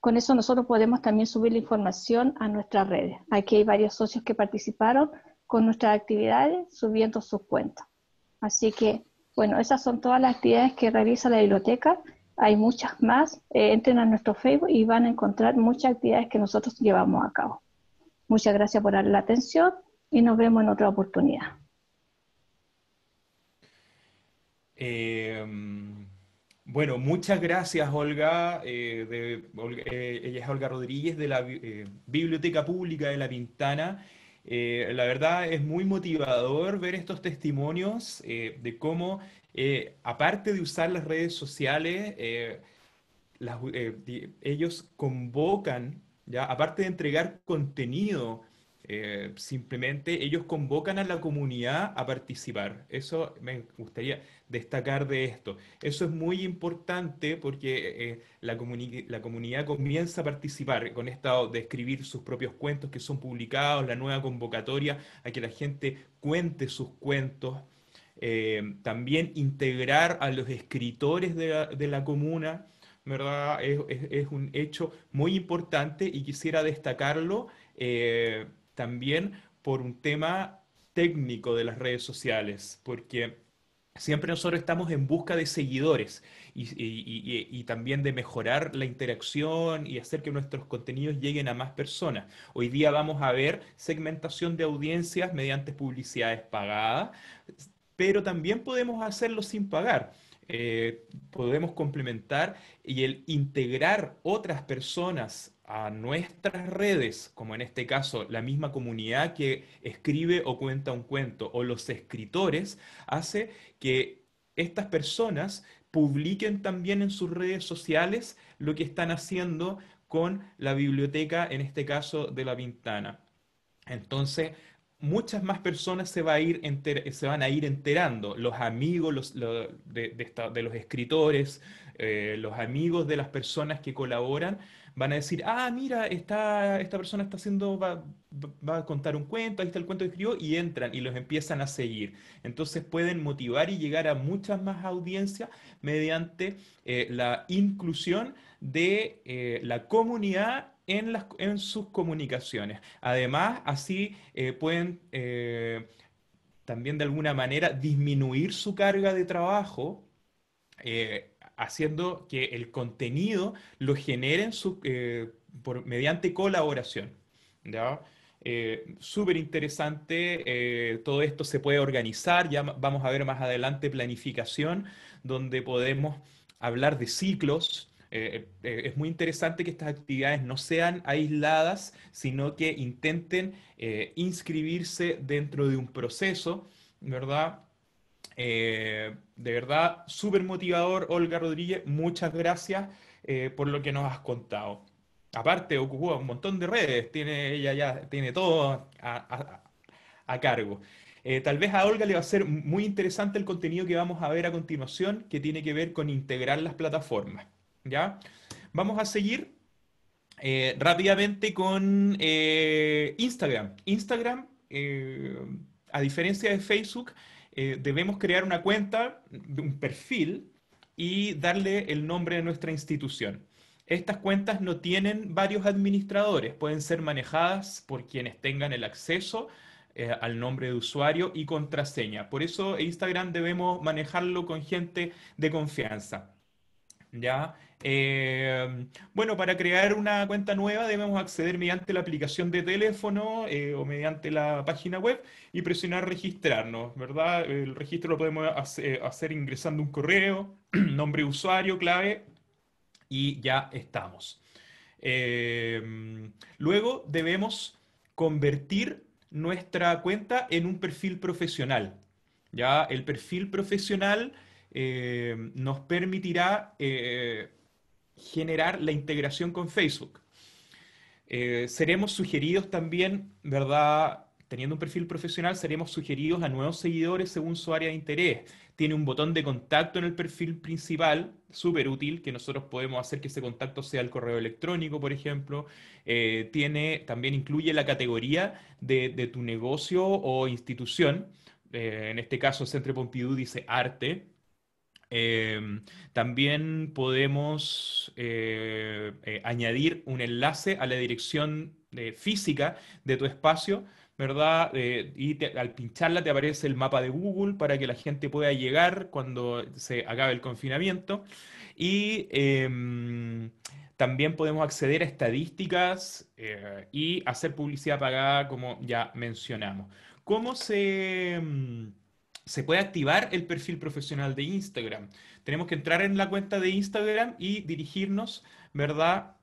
con eso nosotros podemos también subir la información a nuestras redes. Aquí hay varios socios que participaron con nuestras actividades subiendo sus cuentos. Así que, bueno, esas son todas las actividades que realiza la biblioteca. Hay muchas más. Eh, entren a nuestro Facebook y van a encontrar muchas actividades que nosotros llevamos a cabo. Muchas gracias por la atención y nos vemos en otra oportunidad. Em, bueno, muchas gracias Olga. Eh, eh, ella es Olga Rodríguez de la Biblioteca Pública de La Pintana. Eh, la verdad es muy motivador ver estos testimonios eh, de cómo, eh, aparte de usar las redes sociales, ellos convocan, ¿ya? aparte de entregar contenido, eh, simplemente ellos convocan a la comunidad a participar. Eso me gustaría destacar de esto. Eso es muy importante porque eh, la, la, comunidad comienza a participar con esto de escribir sus propios cuentos que son publicados, la nueva convocatoria a que la gente cuente sus cuentos. Eh, también integrar a los escritores de la, comuna, ¿verdad? Es, es, un hecho muy importante y quisiera destacarlo también por un tema técnico de las redes sociales, porque siempre nosotros estamos en busca de seguidores y, también de mejorar la interacción y hacer que nuestros contenidos lleguen a más personas. Hoy día vamos a ver segmentación de audiencias mediante publicidades pagadas, pero también podemos hacerlo sin pagar. Eh, podemos complementar y el integrar otras personas a nuestras redes, como en este caso la misma comunidad que escribe o cuenta un cuento, o los escritores, hace que estas personas publiquen también en sus redes sociales lo que están haciendo con la biblioteca, en este caso de La ventana. Entonces, muchas más personas se, va a ir se van a ir enterando, los amigos de, los escritores, eh, los amigos de las personas que colaboran, van a decir, ah, mira, esta, esta persona está haciendo, va, a contar un cuento, ahí está el cuento que escribió, y entran y los empiezan a seguir. Entonces pueden motivar y llegar a muchas más audiencias mediante eh, la inclusión de eh, la comunidad en, sus comunicaciones. Además, así eh, pueden eh, también de alguna manera disminuir su carga de trabajo. Eh, haciendo que el contenido lo generen mediante colaboración. Súper interesante, todo esto se puede organizar, ya vamos a ver más adelante planificación, donde podemos hablar de ciclos, eh, eh, es muy interesante que estas actividades no sean aisladas, sino que intenten eh, inscribirse dentro de un proceso, ¿verdad? de verdad, súper motivador, Olga Rodríguez, muchas gracias por lo que nos has contado. Aparte, ocupa un montón de redes, tiene, ella ya tiene todo a, cargo. tal vez a Olga le va a ser muy interesante el contenido que vamos a ver a continuación, que tiene que ver con integrar las plataformas. ¿ya? Vamos a seguir eh, rápidamente con eh, Instagram. Instagram, eh, a diferencia de Facebook, debemos crear una cuenta, un perfil y darle el nombre de nuestra institución. Estas cuentas no tienen varios administradores, pueden ser manejadas por quienes tengan el acceso al nombre de usuario y contraseña. Por eso Instagram debemos manejarlo con gente de confianza. ¿ya? Eh, bueno, para crear una cuenta nueva debemos acceder mediante la aplicación de teléfono eh, o mediante la página web y presionar registrarnos, ¿verdad? El registro lo podemos eh, hacer, ingresando un correo, nombre de usuario, clave y ya estamos. luego debemos convertir nuestra cuenta en un perfil profesional. Ya el perfil profesional nos permitirá generar la integración con Facebook. Eh, seremos sugeridos también, ¿verdad? Teniendo un perfil profesional, seremos sugeridos a nuevos seguidores según su área de interés. Tiene un botón de contacto en el perfil principal, súper útil, que nosotros podemos hacer que ese contacto sea el correo electrónico, por ejemplo. Eh, tiene, también incluye la categoría de, tu negocio o institución. Eh, en este caso, Centro Pompidou dice arte, Em, también podemos eh, eh, añadir un enlace a la dirección eh, física de tu espacio, ¿verdad? y al pincharla te aparece el mapa de Google para que la gente pueda llegar cuando se acabe el confinamiento. Y em, también podemos acceder a estadísticas y hacer publicidad pagada, como ya mencionamos. ¿Cómo se... Em, se puede activar el perfil profesional de Instagram. Tenemos que entrar en la cuenta de Instagram y dirigirnos, ¿verdad?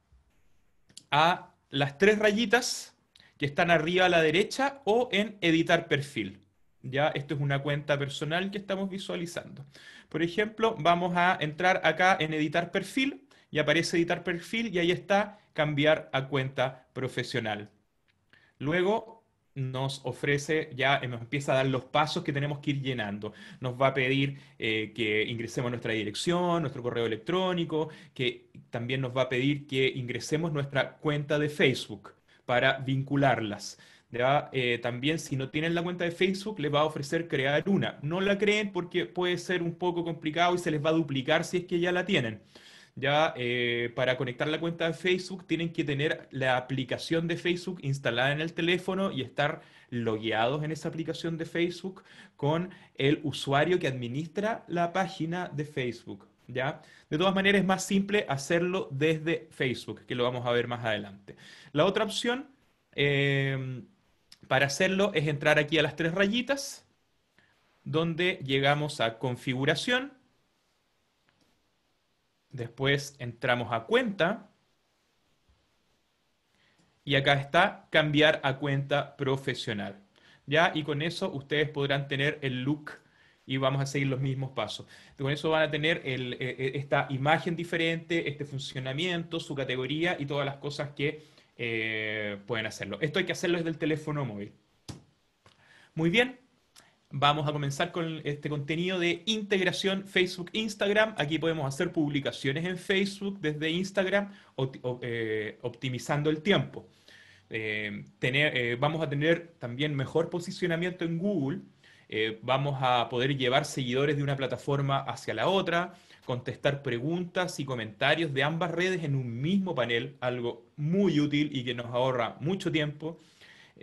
A las tres rayitas que están arriba a la derecha o en editar perfil. Ya, esto es una cuenta personal que estamos visualizando. Por ejemplo, vamos a entrar acá en editar perfil y aparece editar perfil y ahí está cambiar a cuenta profesional. Luego nos ofrece, ya nos empieza a dar los pasos que tenemos que ir llenando. Nos va a pedir eh, que ingresemos nuestra dirección, nuestro correo electrónico, que también nos va a pedir que ingresemos nuestra cuenta de Facebook para vincularlas. Eh, también si no tienen la cuenta de Facebook, les va a ofrecer crear una. No la creen porque puede ser un poco complicado y se les va a duplicar si es que ya la tienen ya eh, para conectar la cuenta de Facebook tienen que tener la aplicación de Facebook instalada en el teléfono y estar logueados en esa aplicación de Facebook con el usuario que administra la página de Facebook. ¿Ya? De todas maneras, es más simple hacerlo desde Facebook, que lo vamos a ver más adelante. La otra opción em, para hacerlo es entrar aquí a las tres rayitas, donde llegamos a configuración, Después entramos a cuenta. Y acá está cambiar a cuenta profesional. ¿Ya? Y con eso ustedes podrán tener el look y vamos a seguir los mismos pasos. Con eso van a tener e, e, esta imagen diferente, este funcionamiento, su categoría y todas las cosas que eh, pueden hacerlo. Esto hay que hacerlo desde el teléfono móvil. Muy bien, vamos a comenzar con este contenido de integración Facebook-Instagram. Aquí podemos hacer publicaciones en Facebook desde Instagram eh, optimizando el tiempo. Eh, eh, vamos a tener también mejor posicionamiento en Google. vamos a poder llevar seguidores de una plataforma hacia la otra, contestar preguntas y comentarios de ambas redes en un mismo panel, algo muy útil y que nos ahorra mucho tiempo.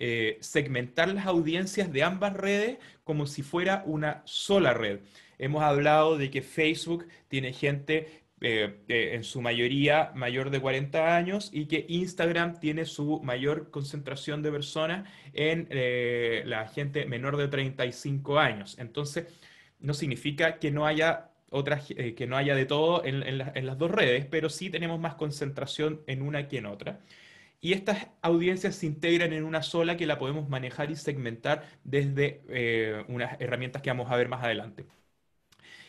Eh, segmentar las audiencias de ambas redes como si fuera una sola red. Hemos hablado de que Facebook tiene gente eh, eh, en su mayoría mayor de 40 años y que Instagram tiene su mayor concentración de personas en la gente menor de 35 años. Entonces, no significa que no haya que no haya de todo en las dos redes, pero sí tenemos más concentración en una que en otra y estas audiencias se integran en una sola que la podemos manejar y segmentar desde eh, unas herramientas que vamos a ver más adelante.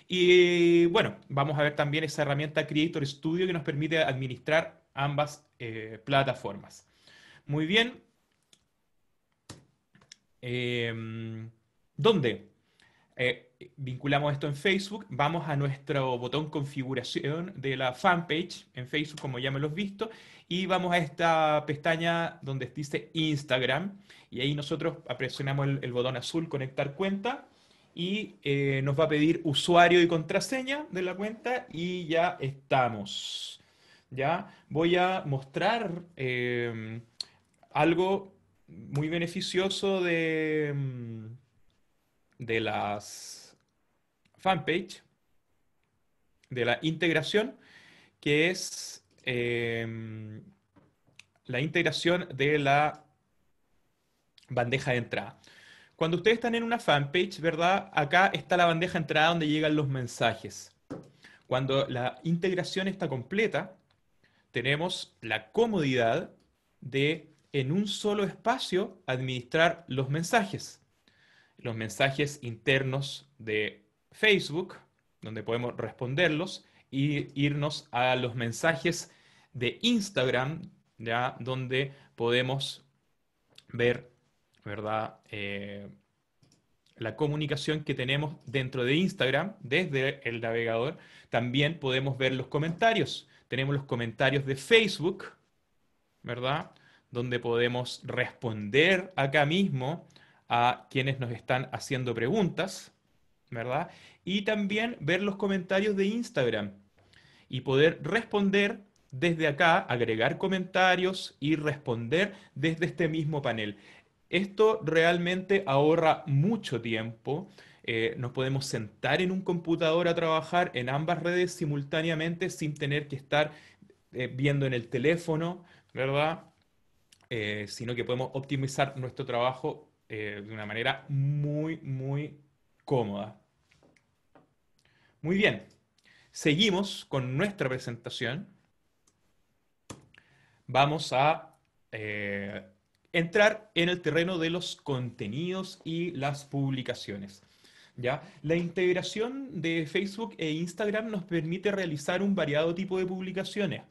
Y bueno, vamos a ver también esa herramienta Creator Studio que nos permite administrar ambas eh, plataformas. Muy bien. Em, ¿Dónde? Eh, vinculamos esto en Facebook, vamos a nuestro botón configuración de la fanpage en Facebook, como ya me lo los visto, y vamos a esta pestaña donde dice Instagram, y ahí nosotros presionamos el, botón azul, conectar cuenta, y eh, nos va a pedir usuario y contraseña de la cuenta, y ya estamos. Ya voy a mostrar eh, algo muy beneficioso de mm, de las fanpage, de la integración, que es em, la integración de la bandeja de entrada. Cuando ustedes están en una fanpage, ¿verdad? Acá está la bandeja de entrada donde llegan los mensajes. Cuando la integración está completa, tenemos la comodidad de en un solo espacio administrar los mensajes los mensajes internos de Facebook, donde podemos responderlos, y irnos a los mensajes de Instagram, ¿ya? donde podemos ver ¿verdad? Eh, la comunicación que tenemos dentro de Instagram desde el navegador. También podemos ver los comentarios. Tenemos los comentarios de Facebook, ¿verdad? Donde podemos responder acá mismo a quienes nos están haciendo preguntas, ¿verdad? Y también ver los comentarios de Instagram y poder responder desde acá, agregar comentarios y responder desde este mismo panel. Esto realmente ahorra mucho tiempo. Eh, nos podemos sentar en un computador a trabajar en ambas redes simultáneamente sin tener que estar eh, viendo en el teléfono, ¿verdad? Eh, sino que podemos optimizar nuestro trabajo eh, de una manera muy, muy cómoda. Muy bien, seguimos con nuestra presentación. Vamos a eh, entrar en el terreno de los contenidos y las publicaciones. ¿Ya? La integración de Facebook e Instagram nos permite realizar un variado tipo de publicaciones.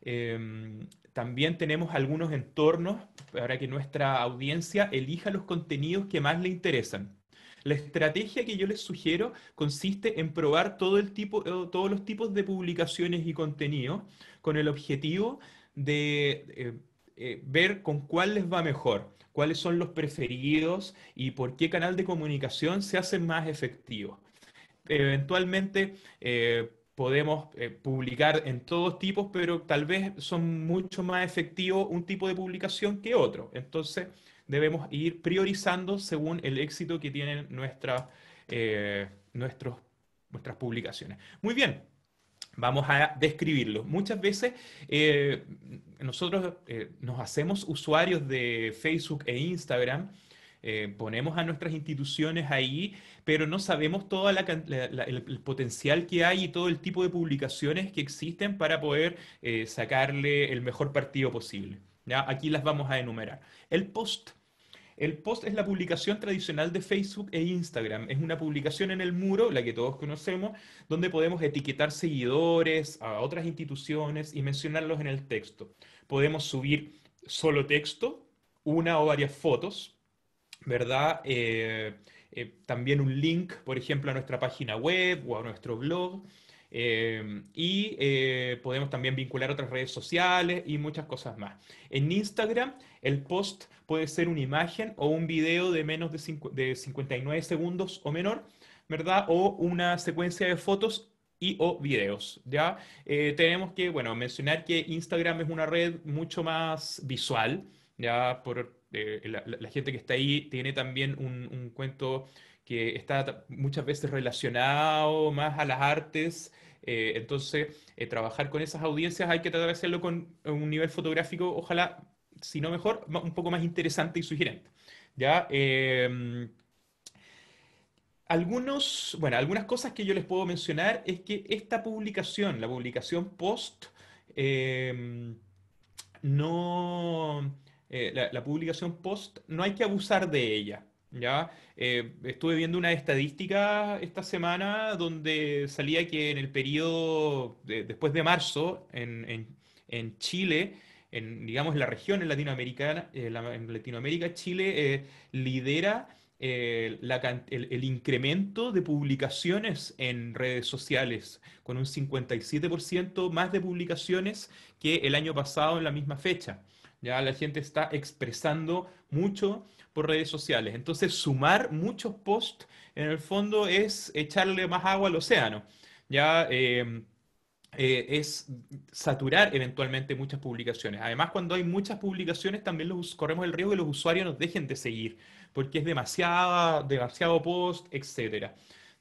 Em, también tenemos algunos entornos para que nuestra audiencia elija los contenidos que más le interesan. La estrategia que yo les sugiero consiste en probar eh, todos los tipos de publicaciones y contenidos con el objetivo de eh, eh, ver con cuál les va mejor, cuáles son los preferidos y por qué canal de comunicación se hace más efectivo. Eventualmente, podemos eh, publicar en todos tipos, pero tal vez son mucho más efectivos un tipo de publicación que otro. Entonces, debemos ir priorizando según el éxito que tienen nuestras eh, publicaciones. Muy bien. Vamos a describirlo. Muchas veces eh, nosotros nos hacemos usuarios de Facebook e Instagram eh, ponemos a nuestras instituciones ahí, pero no sabemos todo el, potencial que hay y todo el tipo de publicaciones que existen para poder eh, sacarle el mejor partido posible. ¿ya? Aquí las vamos a enumerar. El post. El post es la publicación tradicional de Facebook e Instagram. Es una publicación en el muro, la que todos conocemos, donde podemos etiquetar seguidores a otras instituciones y mencionarlos en el texto. Podemos subir solo texto, una o varias fotos, ¿verdad? Eh, eh, también un link, por ejemplo, a nuestra página web o a nuestro blog. Eh, y podemos también vincular otras redes sociales y muchas cosas más. En Instagram, el post puede ser una imagen o un video de menos de, 59 segundos o menor, ¿verdad? O una secuencia de fotos y o videos, ¿ya? tenemos que, bueno, mencionar que Instagram es una red mucho más visual, ya por, eh, la, gente que está ahí tiene también un, cuento que está muchas veces relacionado más a las artes. Eh, entonces, eh, trabajar con esas audiencias hay que tratar de hacerlo con un nivel fotográfico, ojalá, si no mejor, un poco más interesante y sugerente. ¿Ya? Em, algunos, bueno, algunas cosas que yo les puedo mencionar es que esta publicación, la publicación post, em, no eh, la, publicación post, no hay que abusar de ella. ¿ya? Eh, estuve viendo una estadística esta semana donde salía que en el periodo después de marzo en, en, en, Chile, en digamos la región en eh, en Latinoamérica Chile lidera el, incremento de publicaciones en redes sociales, con un 57% más de publicaciones que el año pasado en la misma fecha. Ya la gente está expresando mucho por redes sociales. Entonces, sumar muchos posts, en el fondo, es echarle más agua al océano. Ya. Em, eh, es saturar eventualmente muchas publicaciones. Además, cuando hay muchas publicaciones, también los, corremos el riesgo de que los usuarios nos dejen de seguir, porque es demasiada, demasiado post, etc.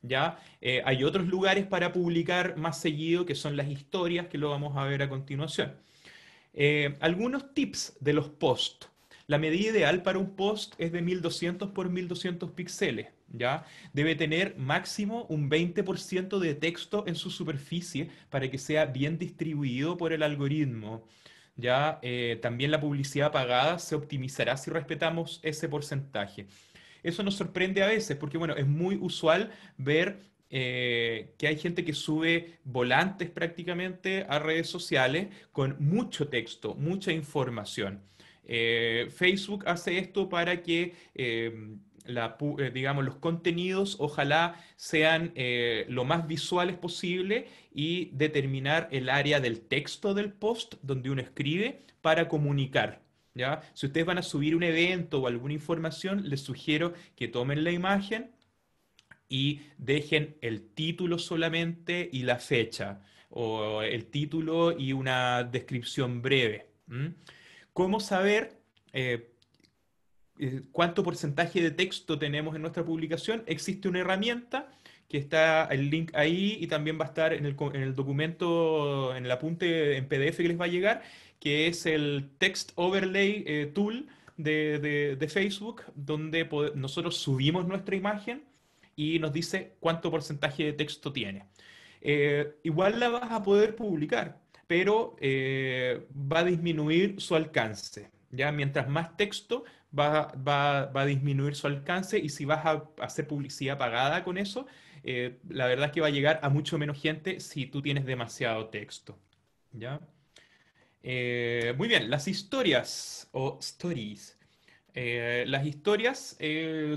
¿Ya? Eh, hay otros lugares para publicar más seguido, que son las historias, que lo vamos a ver a continuación. Eh, algunos tips de los posts. La medida ideal para un post es de 1200 por 1200 píxeles, ¿ya? Debe tener máximo un 20% de texto en su superficie para que sea bien distribuido por el algoritmo. ¿ya? Eh, también la publicidad pagada se optimizará si respetamos ese porcentaje. Eso nos sorprende a veces porque, bueno, es muy usual ver eh, que hay gente que sube volantes prácticamente a redes sociales con mucho texto, mucha información. Eh, Facebook hace esto para que eh, digamos, los contenidos ojalá sean lo más visuales posible y determinar el área del texto del post donde uno escribe para comunicar. ¿ya? Si ustedes van a subir un evento o alguna información, les sugiero que tomen la imagen y dejen el título solamente y la fecha, o el título y una descripción breve. ¿Cómo saber eh, eh, cuánto porcentaje de texto tenemos en nuestra publicación? Existe una herramienta que está el link ahí y también va a estar en el, documento, en el apunte en PDF que les va a llegar, que es el Text Overlay eh, Tool de, de, Facebook, donde nosotros subimos nuestra imagen y nos dice cuánto porcentaje de texto tiene. Eh, igual la vas a poder publicar, pero eh, va a disminuir su alcance. ¿ya? Mientras más texto, va, a disminuir su alcance y si vas a hacer publicidad pagada con eso, eh, la verdad es que va a llegar a mucho menos gente si tú tienes demasiado texto. muy bien, las historias o stories. las historias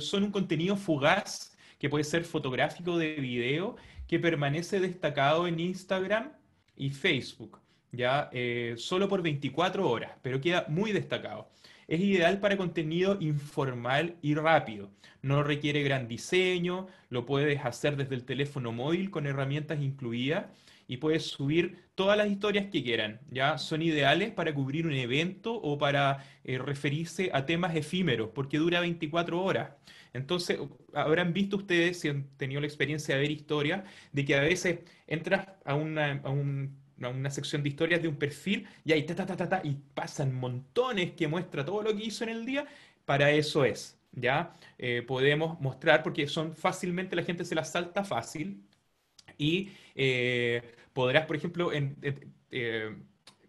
son un contenido fugaz que puede ser fotográfico de video, que permanece destacado en Instagram y Facebook, ya eh, solo por 24 horas, pero queda muy destacado. Es ideal para contenido informal y rápido. No requiere gran diseño, lo puedes hacer desde el teléfono móvil con herramientas incluidas y puedes subir todas las historias que quieran. Ya son ideales para cubrir un evento o para eh, referirse a temas efímeros porque dura 24 horas. Entonces, habrán visto ustedes, si han tenido la experiencia de ver historias, de que a veces entras a una, sección de historias de un perfil y ahí ta, ta, ta, ta, y pasan montones que muestra todo lo que hizo en el día, para eso es. Ya eh, podemos mostrar porque son fácilmente, la gente se las salta fácil y eh, podrás, por ejemplo, en, eh,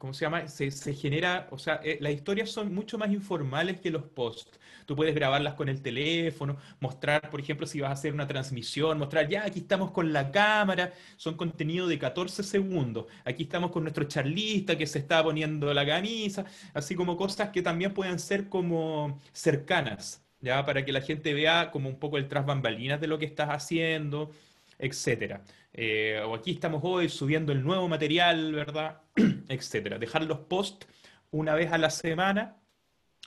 ¿cómo se llama? Se, genera, o sea, eh, las historias son mucho más informales que los posts. Tú puedes grabarlas con el teléfono, mostrar, por ejemplo, si vas a hacer una transmisión, mostrar, ya, aquí estamos con la cámara, son contenido de 14 segundos, aquí estamos con nuestro charlista que se está poniendo la camisa, así como cosas que también pueden ser como cercanas, ya, para que la gente vea como un poco el tras bambalinas de lo que estás haciendo etcétera. Eh, o aquí estamos hoy subiendo el nuevo material, ¿verdad? etcétera. Dejar los posts una vez a la semana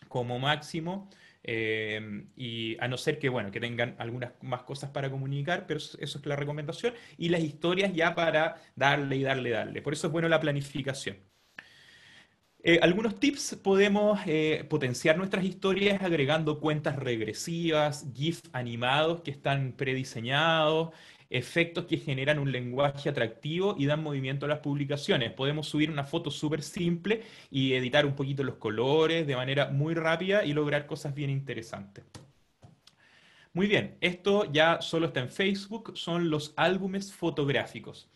como máximo. Eh, y a no ser que, bueno, que tengan algunas más cosas para comunicar, pero eso, es la recomendación. Y las historias ya para darle y darle, darle. Por eso es bueno la planificación. Eh, algunos tips, podemos potenciar nuestras historias agregando cuentas regresivas, GIF animados que están prediseñados, efectos que generan un lenguaje atractivo y dan movimiento a las publicaciones. Podemos subir una foto súper simple y editar un poquito los colores de manera muy rápida y lograr cosas bien interesantes. Muy bien, esto ya solo está en Facebook, son los álbumes fotográficos.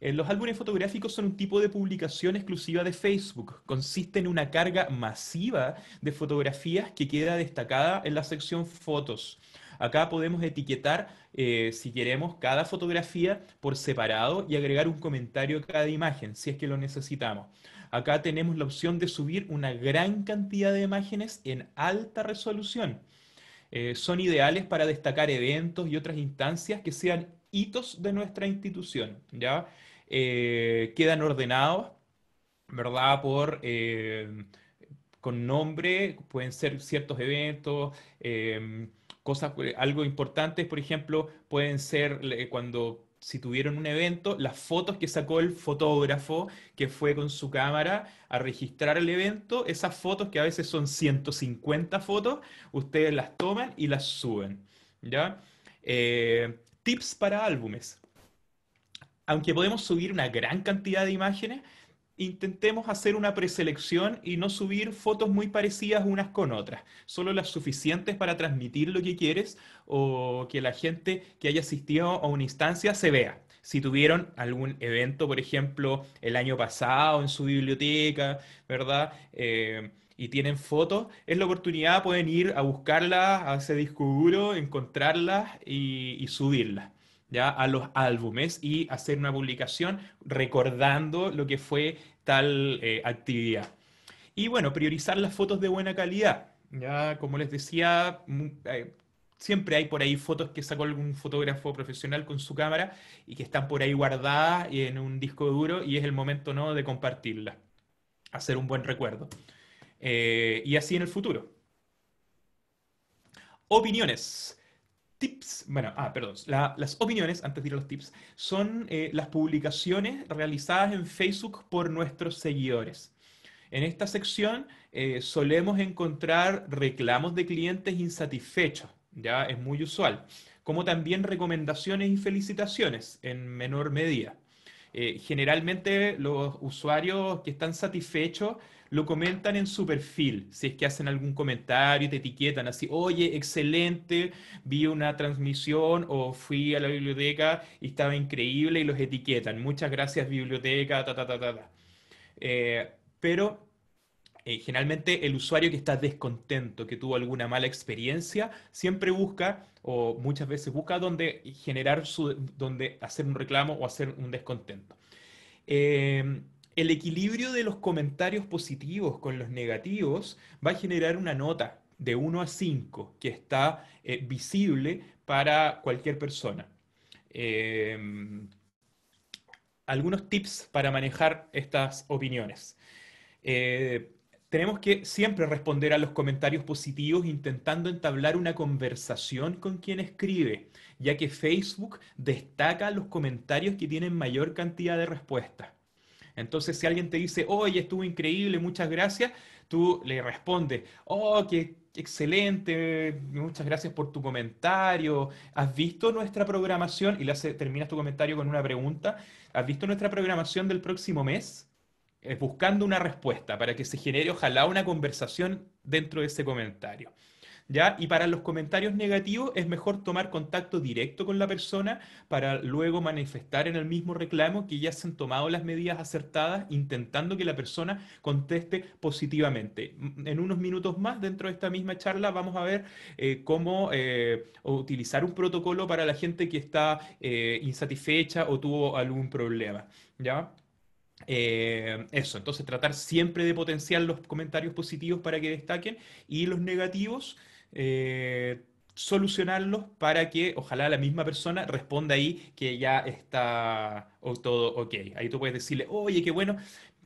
Eh, los álbumes fotográficos son un tipo de publicación exclusiva de Facebook. Consiste en una carga masiva de fotografías que queda destacada en la sección fotos. Acá podemos etiquetar, eh, si queremos, cada fotografía por separado y agregar un comentario a cada imagen, si es que lo necesitamos. Acá tenemos la opción de subir una gran cantidad de imágenes en alta resolución. Eh, son ideales para destacar eventos y otras instancias que sean hitos de nuestra institución. ¿ya? Eh, quedan ordenados, ¿verdad? Por, con nombre, pueden ser ciertos eventos, Cosas, eh, algo importante, por ejemplo, pueden ser eh, cuando si tuvieron un evento, las fotos que sacó el fotógrafo que fue con su cámara a registrar el evento, esas fotos que a veces son 150 fotos, ustedes las toman y las suben. ¿ya? Eh, tips para álbumes. Aunque podemos subir una gran cantidad de imágenes, intentemos hacer una preselección y no subir fotos muy parecidas unas con otras, solo las suficientes para transmitir lo que quieres o que la gente que haya asistido a una instancia se vea. Si tuvieron algún evento, por ejemplo, el año pasado en su biblioteca, ¿verdad? Eh, y tienen fotos, es la oportunidad, pueden ir a buscarlas, a ese disco duro, encontrarlas y subirlas a los álbumes y hacer una publicación recordando lo que fue tal eh, actividad. Y bueno, priorizar las fotos de buena calidad. Ya, como les decía, eh, siempre hay por ahí fotos que sacó algún fotógrafo profesional con su cámara y que están por ahí guardadas en un disco duro y es el momento ¿no? de compartirlas, hacer un buen recuerdo. Eh, y así en el futuro. Opiniones tips, bueno, ah, perdón, las opiniones, antes de ir a los tips, son eh, las publicaciones realizadas en Facebook por nuestros seguidores. En esta sección eh, solemos encontrar reclamos de clientes insatisfechos, ya es muy usual, como también recomendaciones y felicitaciones en menor medida. Eh, generalmente los usuarios que están satisfechos lo comentan en su perfil, si es que hacen algún comentario te etiquetan así, oye, excelente, vi una transmisión o fui a la biblioteca y estaba increíble y los etiquetan, muchas gracias biblioteca, ta, ta, ta, ta. Eh, pero eh, generalmente el usuario que está descontento, que tuvo alguna mala experiencia, siempre busca o muchas veces busca donde generar su, donde hacer un reclamo o hacer un descontento. Eh, el equilibrio de los comentarios positivos con los negativos va a generar una nota de 1 a 5 que está eh, visible para cualquier persona. Em, algunos tips para manejar estas opiniones. Eh, tenemos que siempre responder a los comentarios positivos intentando entablar una conversación con quien escribe, ya que Facebook destaca los comentarios que tienen mayor cantidad de respuestas. Entonces, si alguien te dice, oye, estuvo increíble, muchas gracias, tú le respondes, oh, qué excelente, muchas gracias por tu comentario, ¿has visto nuestra programación? Y le terminas tu comentario con una pregunta, ¿has visto nuestra programación del próximo mes? Eh, buscando una respuesta para que se genere ojalá una conversación dentro de ese comentario. Y para los comentarios negativos es mejor tomar contacto directo con la persona para luego manifestar en el mismo reclamo que ya se han tomado las medidas acertadas intentando que la persona conteste positivamente. Mm, en unos minutos más, dentro de esta misma charla, vamos a ver eh, cómo eh, utilizar un protocolo para la gente que está eh, insatisfecha o tuvo algún problema, ¿ya? eso, entonces tratar siempre de potenciar los comentarios positivos para que destaquen y los negativos. Eh, solucionarlos para que ojalá la misma persona responda ahí que ya está todo ok. Ahí tú puedes decirle, oye, qué bueno,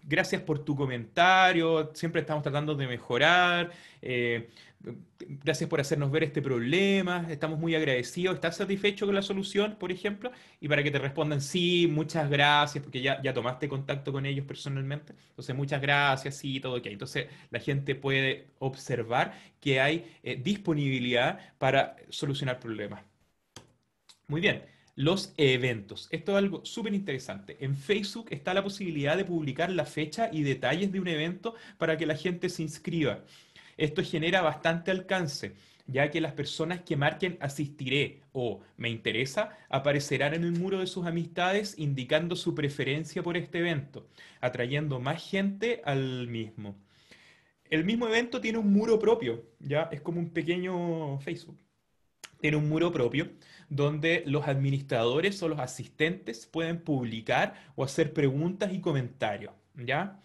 gracias por tu comentario, siempre estamos tratando de mejorar. Eh, Gracias por hacernos ver este problema, estamos muy agradecidos. ¿Estás satisfecho con la solución, por ejemplo? Y para que te respondan, sí, muchas gracias, porque ya, ya tomaste contacto con ellos personalmente. Entonces, muchas gracias, sí, todo hay. Entonces, la gente puede observar que hay eh, disponibilidad para solucionar problemas. Muy bien los eventos. Esto es algo súper interesante. En Facebook está la posibilidad de publicar la fecha y detalles de un evento para que la gente se inscriba. Esto genera bastante alcance, ya que las personas que marquen asistiré o me interesa aparecerán en el muro de sus amistades indicando su preferencia por este evento, atrayendo más gente al mismo. El mismo evento tiene un muro propio, ya es como un pequeño Facebook tiene un muro propio donde los administradores o los asistentes pueden publicar o hacer preguntas y comentarios, ¿ya?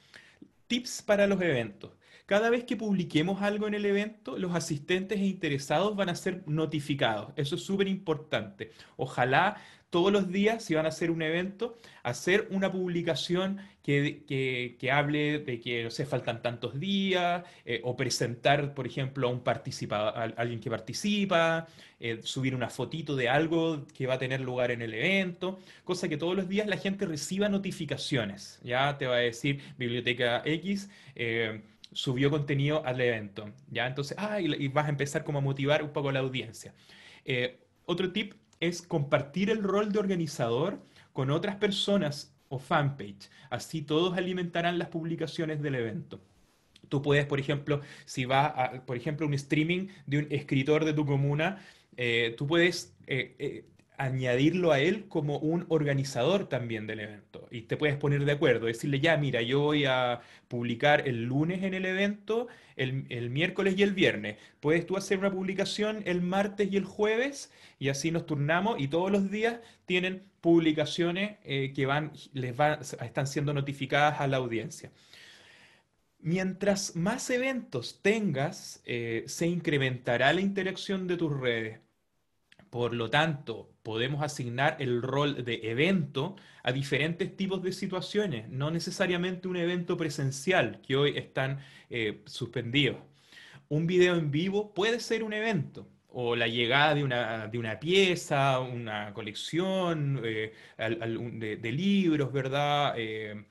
Tips para los eventos. Cada vez que publiquemos algo en el evento, los asistentes e interesados van a ser notificados. Eso es súper importante. Ojalá todos los días, si van a hacer un evento, hacer una publicación que, hable de que, no sé, faltan tantos días, eh, o presentar, por ejemplo, a un participa, alguien que participa, eh, subir una fotito de algo que va a tener lugar en el evento, cosa que todos los días la gente reciba notificaciones. Ya te va a decir biblioteca X. Eh, subió contenido al evento, ¿ya? Entonces, ah, y, vas a empezar como a motivar un poco la audiencia. Eh, otro tip es compartir el rol de organizador con otras personas o fanpage. Así todos alimentarán las publicaciones del evento. Tú puedes, por ejemplo, si va a, por ejemplo, un streaming de un escritor de tu comuna, eh, tú puedes eh, añadirlo a él como un organizador también del evento. Y te puedes poner de acuerdo, decirle, ya, mira, yo voy a publicar el lunes en el evento, el, miércoles y el viernes. Puedes tú hacer una publicación el martes y el jueves y así nos turnamos y todos los días tienen publicaciones eh, que van, les van, están siendo notificadas a la audiencia. Mientras más eventos tengas, eh, se incrementará la interacción de tus redes por lo tanto, podemos asignar el rol de evento a diferentes tipos de situaciones, no necesariamente un evento presencial que hoy están eh, suspendidos. Un video en vivo puede ser un evento, o la llegada de una, pieza, una colección eh, de, libros, ¿verdad? Eh,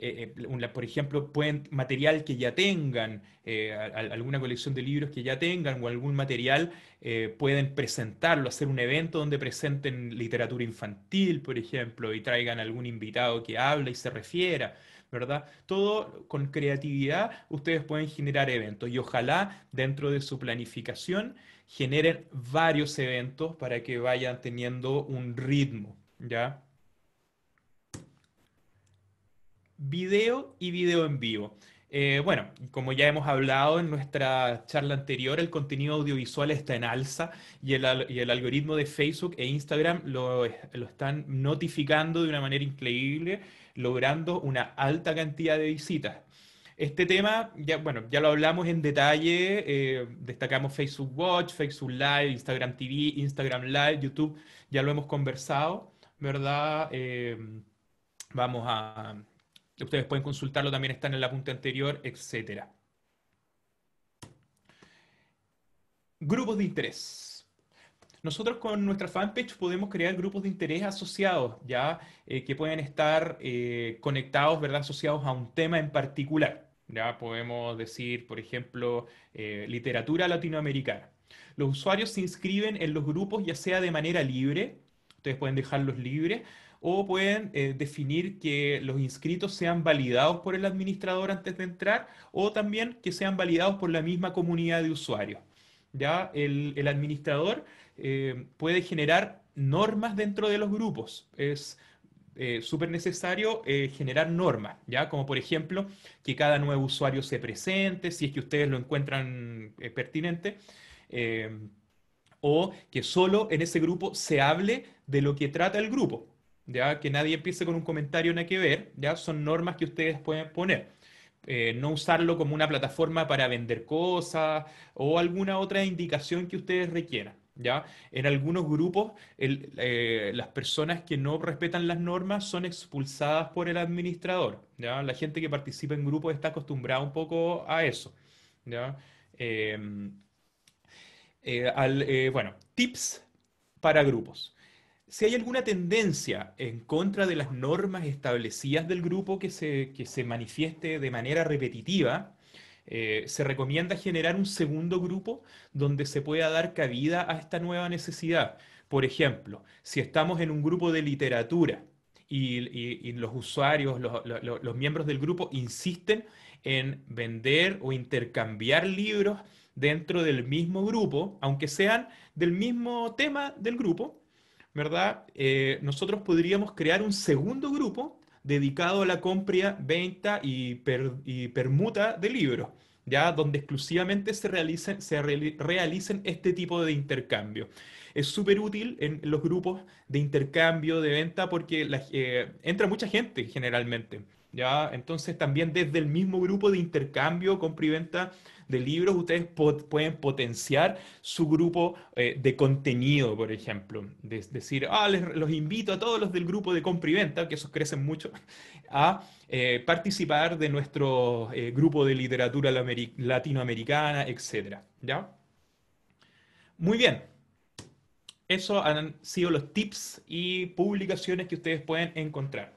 eh, eh, por ejemplo, pueden, material que ya tengan, eh, alguna colección de libros que ya tengan o algún material, pueden presentarlo, hacer un evento donde presenten literatura infantil, por ejemplo, y traigan algún invitado que hable y se refiera. ¿verdad? Todo con creatividad ustedes pueden generar eventos y ojalá dentro de su planificación generen varios eventos para que vayan teniendo un ritmo, ¿ya? video y video en vivo. Eh, bueno, como ya hemos hablado en nuestra charla anterior, el contenido audiovisual está en alza y el, algoritmo de Facebook e Instagram lo, están notificando de una manera increíble, logrando una alta cantidad de visitas. Este tema, ya, bueno, ya lo hablamos en detalle, eh, destacamos Facebook Watch, Facebook Live, Instagram TV, Instagram Live, YouTube, ya lo hemos conversado, ¿verdad? Eh, vamos a Ustedes pueden consultarlo, también están en la punta anterior, etc. Grupos de interés. Nosotros con nuestra fanpage podemos crear grupos de interés asociados, ya eh, que pueden estar eh, conectados, ¿verdad? Asociados a un tema en particular. Ya podemos decir, por ejemplo, eh, literatura latinoamericana. Los usuarios se inscriben en los grupos ya sea de manera libre, ustedes pueden dejarlos libres, o pueden eh, definir que los inscritos sean validados por el administrador antes de entrar o también que sean validados por la misma comunidad de usuarios. ¿Ya? El, administrador eh, puede generar normas dentro de los grupos. Es eh, súper necesario generar normas, ¿ya? Como por ejemplo, que cada nuevo usuario se presente, si es que ustedes lo encuentran pertinente, o que solo en ese grupo se hable de lo que trata el grupo, que nadie empiece con un comentario nada que ver, ¿ya? Son normas que ustedes pueden poner. Eh, no usarlo como una plataforma para vender cosas o alguna otra indicación que ustedes requieran. ¿Ya? En algunos grupos, eh, las personas que no respetan las normas son expulsadas por el administrador. La gente que participa en grupos está acostumbrada un poco a eso. Em, eh, bueno, tips para grupos si hay alguna tendencia en contra de las normas establecidas del grupo que se, manifieste de manera repetitiva, eh, se recomienda generar un segundo grupo donde se pueda dar cabida a esta nueva necesidad. Por ejemplo, si estamos en un grupo de literatura y, los usuarios, los miembros del grupo insisten en vender o intercambiar libros dentro del mismo grupo, aunque sean del mismo tema del grupo, ¿verdad? Eh, nosotros podríamos crear un segundo grupo dedicado a la compra, venta y, permuta de libros, ya donde exclusivamente se realicen, se realicen este tipo de intercambio. Es súper útil en los grupos de intercambio, de venta, porque eh, entra mucha gente generalmente. Entonces también desde el mismo grupo de intercambio, compra y venta de libros, ustedes pueden potenciar su grupo eh, de contenido, por ejemplo. decir, ah, los invito a todos los del grupo de compra y venta, que esos crecen mucho, a eh, participar de nuestro eh, grupo de literatura latinoamericana, etc. Muy bien. esos han sido los tips y publicaciones que ustedes pueden encontrar.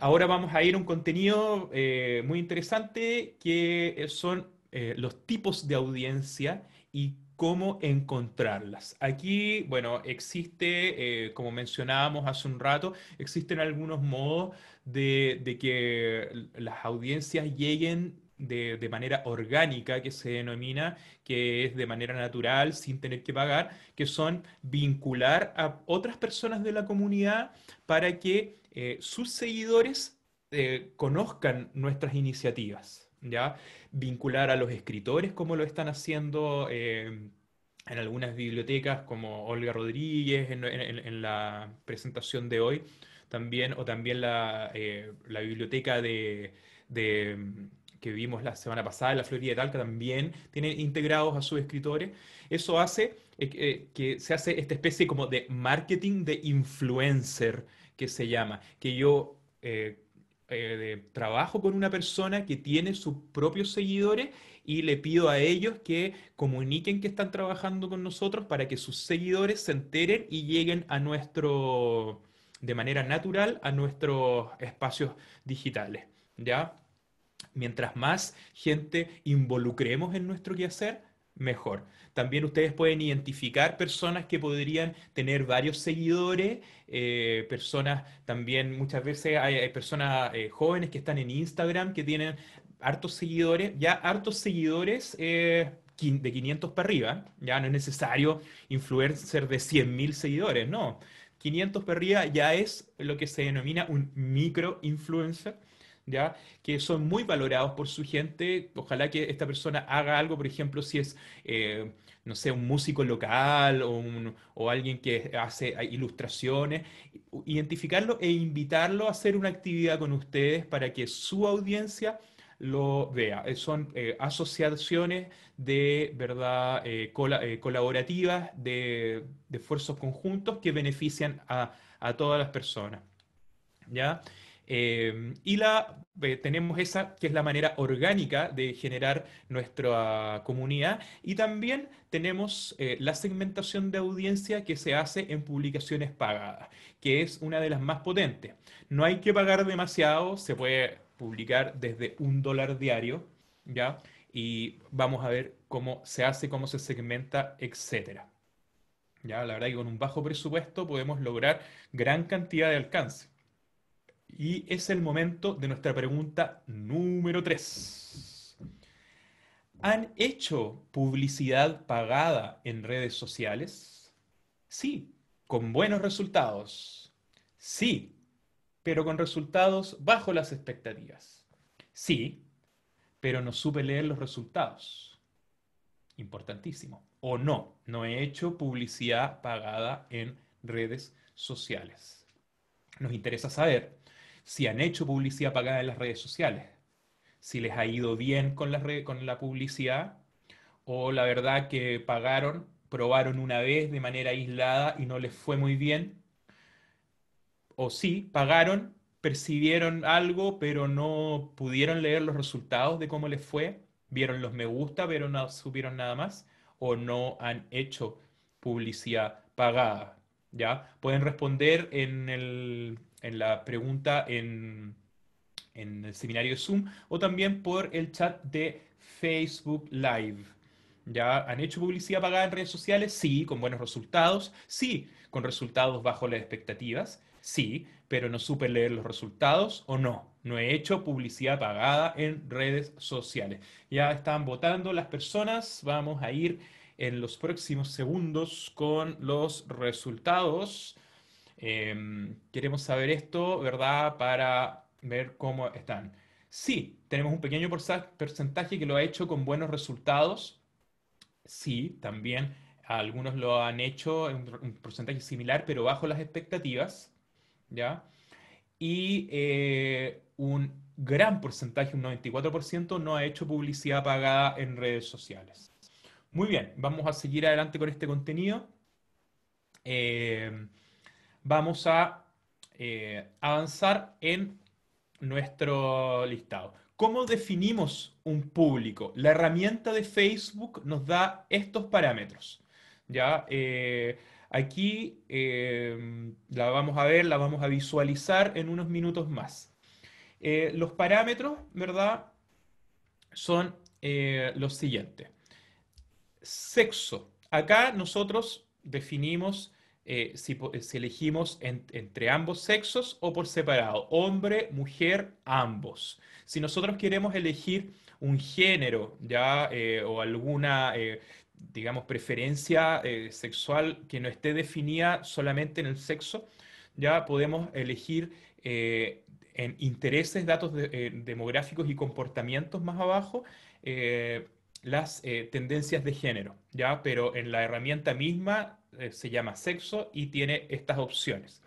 Ahora vamos a ir a un contenido eh, muy interesante que son eh, los tipos de audiencia y cómo encontrarlas. Aquí, bueno, existe, eh, como mencionábamos hace un rato, existen algunos modos de, que las audiencias lleguen de, de, manera orgánica, que se denomina, que es de manera natural, sin tener que pagar, que son vincular a otras personas de la comunidad para que eh, sus seguidores eh, conozcan nuestras iniciativas, ¿ya? Vincular a los escritores como lo están haciendo eh, en algunas bibliotecas como Olga Rodríguez en, la presentación de hoy, también, o también la, biblioteca de, que vimos la semana pasada la Florida de Talca también tiene integrados a sus escritores. Eso hace que se hace esta especie como de marketing de influencer que se llama, que yo eh, eh, trabajo con una persona que tiene sus propios seguidores y le pido a ellos que comuniquen que están trabajando con nosotros para que sus seguidores se enteren y lleguen a nuestro, de manera natural, a nuestros espacios digitales, ¿ya? Mientras más gente involucremos en nuestro quehacer, mejor. También ustedes pueden identificar personas que podrían tener varios seguidores, eh, personas también, muchas veces hay, personas eh, jóvenes que están en Instagram, que tienen hartos seguidores, ya hartos seguidores eh, de 500 para arriba, ya no es necesario influencer de 100.000 seguidores, no. 500 para arriba ya es lo que se denomina un micro influencer que son muy valorados por su gente. Ojalá que esta persona haga algo, por ejemplo, si es, eh, no sé, un músico local o, alguien que hace ah, ilustraciones, identificarlo e invitarlo a hacer una actividad con ustedes para que su audiencia lo vea. Eh, son eh, asociaciones de verdad colaborativas, de, esfuerzos conjuntos que benefician a, a todas las personas. ¿Ya? Em, y la, eh, tenemos esa que es la manera orgánica de generar nuestra comunidad. Y también tenemos eh, la segmentación de audiencia que se hace en publicaciones pagadas, que es una de las más potentes. No hay que pagar demasiado, se puede publicar desde un dólar diario, ¿ya? Y vamos a ver cómo se hace, cómo se segmenta, etc. Ya, la verdad que con un bajo presupuesto podemos lograr gran cantidad de alcance. Y es el momento de nuestra pregunta número 3. ¿Han hecho publicidad pagada en redes sociales? Sí, con buenos resultados. Sí, pero con resultados bajo las expectativas. Sí, pero no supe leer los resultados. Importantísimo. O no, no he hecho publicidad pagada en redes sociales. Nos interesa saber si han hecho publicidad pagada en las redes sociales, si les ha ido bien con la, con la publicidad o la verdad que pagaron, probaron una vez de manera aislada y no les fue muy bien, o sí, pagaron, percibieron algo, pero no pudieron leer los resultados de cómo les fue, vieron los me gusta, pero no supieron nada más, o no han hecho publicidad pagada. ¿Ya? Pueden responder en el, en la pregunta en, el seminario de Zoom o también por el chat de Facebook Live. ¿Ya han hecho publicidad pagada en redes sociales? Sí, con buenos resultados. Sí, con resultados bajo las expectativas. Sí, pero no supe leer los resultados o no. No he hecho publicidad pagada en redes sociales. Ya están votando las personas. Vamos a ir en los próximos segundos con los resultados. Em, queremos saber esto, ¿verdad? Para ver cómo están. Sí, tenemos un pequeño porcentaje que lo ha hecho con buenos resultados. Sí, también algunos lo han hecho en un porcentaje similar, pero bajo las expectativas, ¿ya? Y eh, un gran porcentaje, un 94%, no ha hecho publicidad pagada en redes sociales. Muy bien, vamos a seguir adelante con este contenido. Eh, vamos a eh, avanzar en nuestro listado. ¿Cómo definimos un público? La herramienta de Facebook nos da estos parámetros. ¿ya? Eh, aquí eh, la vamos a ver, la vamos a visualizar en unos minutos más. los parámetros, ¿verdad? Son los siguientes. Sexo. Acá nosotros definimos eh, eh, si, elegimos entre ambos sexos o por separado, hombre, mujer, ambos. Si nosotros queremos elegir un género ya eh, o alguna digamos preferencia sexual que no esté definida solamente en el sexo, ya podemos elegir en intereses, datos demográficos y comportamientos más abajo las tendencias de género, ya, pero en la herramienta misma eh, se llama sexo y tiene estas opciones.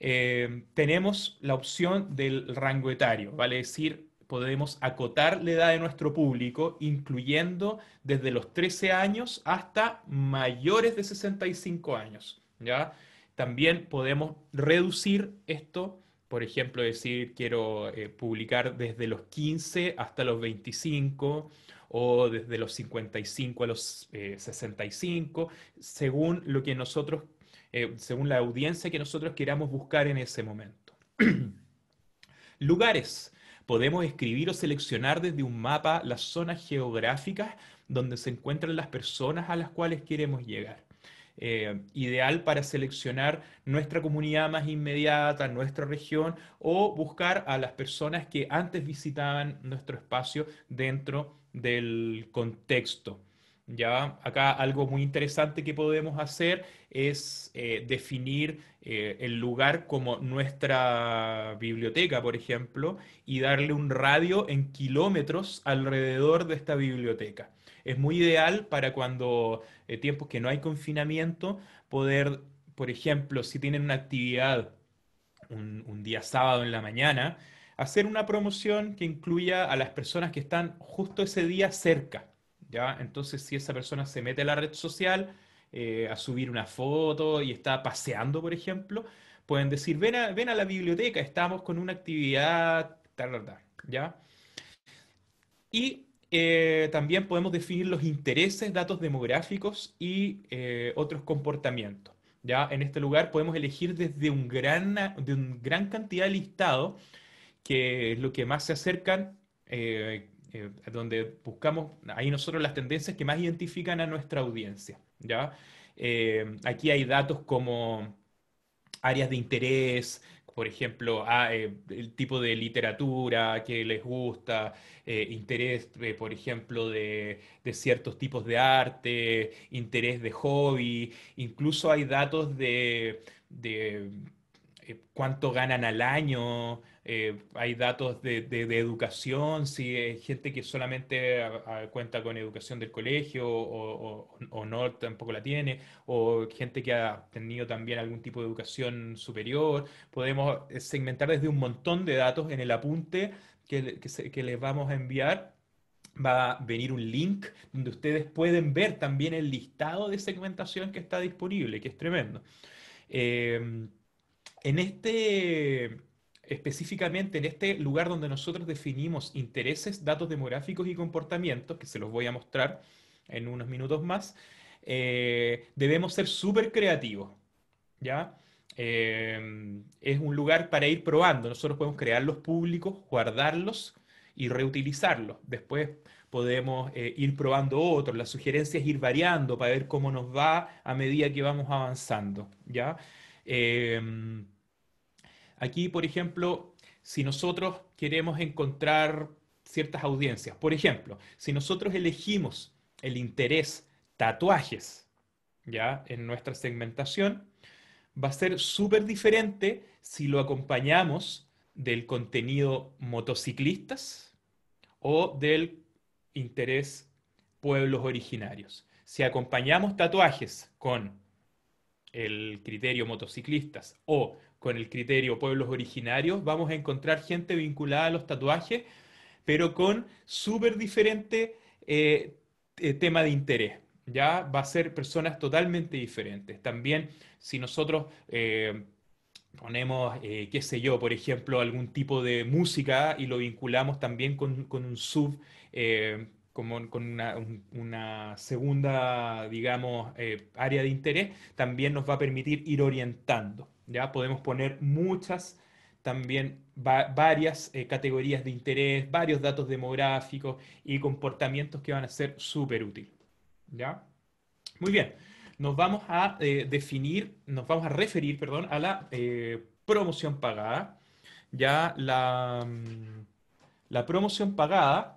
Eh, tenemos la opción del rango etario, vale decir, podemos acotar la edad de nuestro público, incluyendo desde los 13 años hasta mayores de 65 años. ¿ya? También podemos reducir esto, por ejemplo, decir quiero eh, publicar desde los 15 hasta los 25 o desde los 55 a los 65, eh, según lo que nosotros, eh, según la audiencia que nosotros queramos buscar en ese momento. Lugares. Podemos escribir o seleccionar desde un mapa las zonas geográficas donde se encuentran las personas a las cuales queremos llegar. Eh, ideal para seleccionar nuestra comunidad más inmediata, nuestra región, o buscar a las personas que antes visitaban nuestro espacio dentro del contexto. ¿ya? Acá algo muy interesante que podemos hacer es eh, definir eh, el lugar como nuestra biblioteca, por ejemplo, y darle un radio en kilómetros alrededor de esta biblioteca. Es muy ideal para cuando eh, tiempos que no hay confinamiento, poder, por ejemplo, si tienen una actividad un día sábado en la mañana, hacer una promoción que incluya a las personas que están justo ese día cerca. ¿ya? Entonces, si esa persona se mete a la red social eh, a subir una foto y está paseando, por ejemplo, pueden decir, ven a, la biblioteca, estamos con una actividad, tal, ¿ya? Y eh, también podemos definir los intereses, datos demográficos y eh, otros comportamientos. ¿ya? En este lugar podemos elegir desde un gran, de un gran cantidad de listados que es lo que más se acercan, eh, eh, donde buscamos, ahí nosotros las tendencias que más identifican a nuestra audiencia. ¿ya? Eh, aquí hay datos como áreas de interés, por ejemplo, ah, el tipo de literatura que les gusta, interés, por ejemplo, de, ciertos tipos de arte, interés de hobby, incluso hay datos de cuánto ganan al año, eh, hay datos de, educación, si hay gente que solamente ah, ah, cuenta con educación del colegio o, no, tampoco la tiene, o gente que ha tenido también algún tipo de educación superior. Podemos eh, segmentar desde un montón de datos en el apunte que, les vamos a enviar va a venir un link donde ustedes pueden ver también el listado de segmentación que está disponible, que es tremendo. Eh, en este específicamente en este lugar donde nosotros definimos intereses, datos demográficos y comportamientos, que se los voy a mostrar en unos minutos más, eh, debemos ser súper creativos. ¿ya? Eh, es un lugar para ir probando. Nosotros podemos crear los públicos, guardarlos y reutilizarlos. Después podemos eh, ir probando otros. La sugerencia es ir variando para ver cómo nos va a medida que vamos avanzando. ¿ya? Aquí, por ejemplo, si nosotros queremos encontrar ciertas audiencias, por ejemplo, si nosotros elegimos el interés tatuajes, ¿ya? En nuestra segmentación, va a ser súper diferente si lo acompañamos del contenido motociclistas o del interés pueblos originarios. Si acompañamos tatuajes con el criterio motociclistas o con el criterio pueblos originarios, vamos a encontrar gente vinculada a los tatuajes, pero con súper diferente eh, eh, tema de interés. Ya va a ser personas totalmente diferentes. También si nosotros... Eh, ponemos, qué sé yo, por ejemplo, algún tipo de música y lo vinculamos también con, un sub, como, con una, segunda, digamos, área de interés, también nos va a permitir ir orientando. Podemos poner muchas, también varias eh, categorías de interés, varios datos demográficos y comportamientos que van a ser súper útiles. ¿ya? Muy bien, nos vamos a eh, definir, nos vamos a referir, perdón, a la eh, promoción pagada. Ya la, mm, la promoción pagada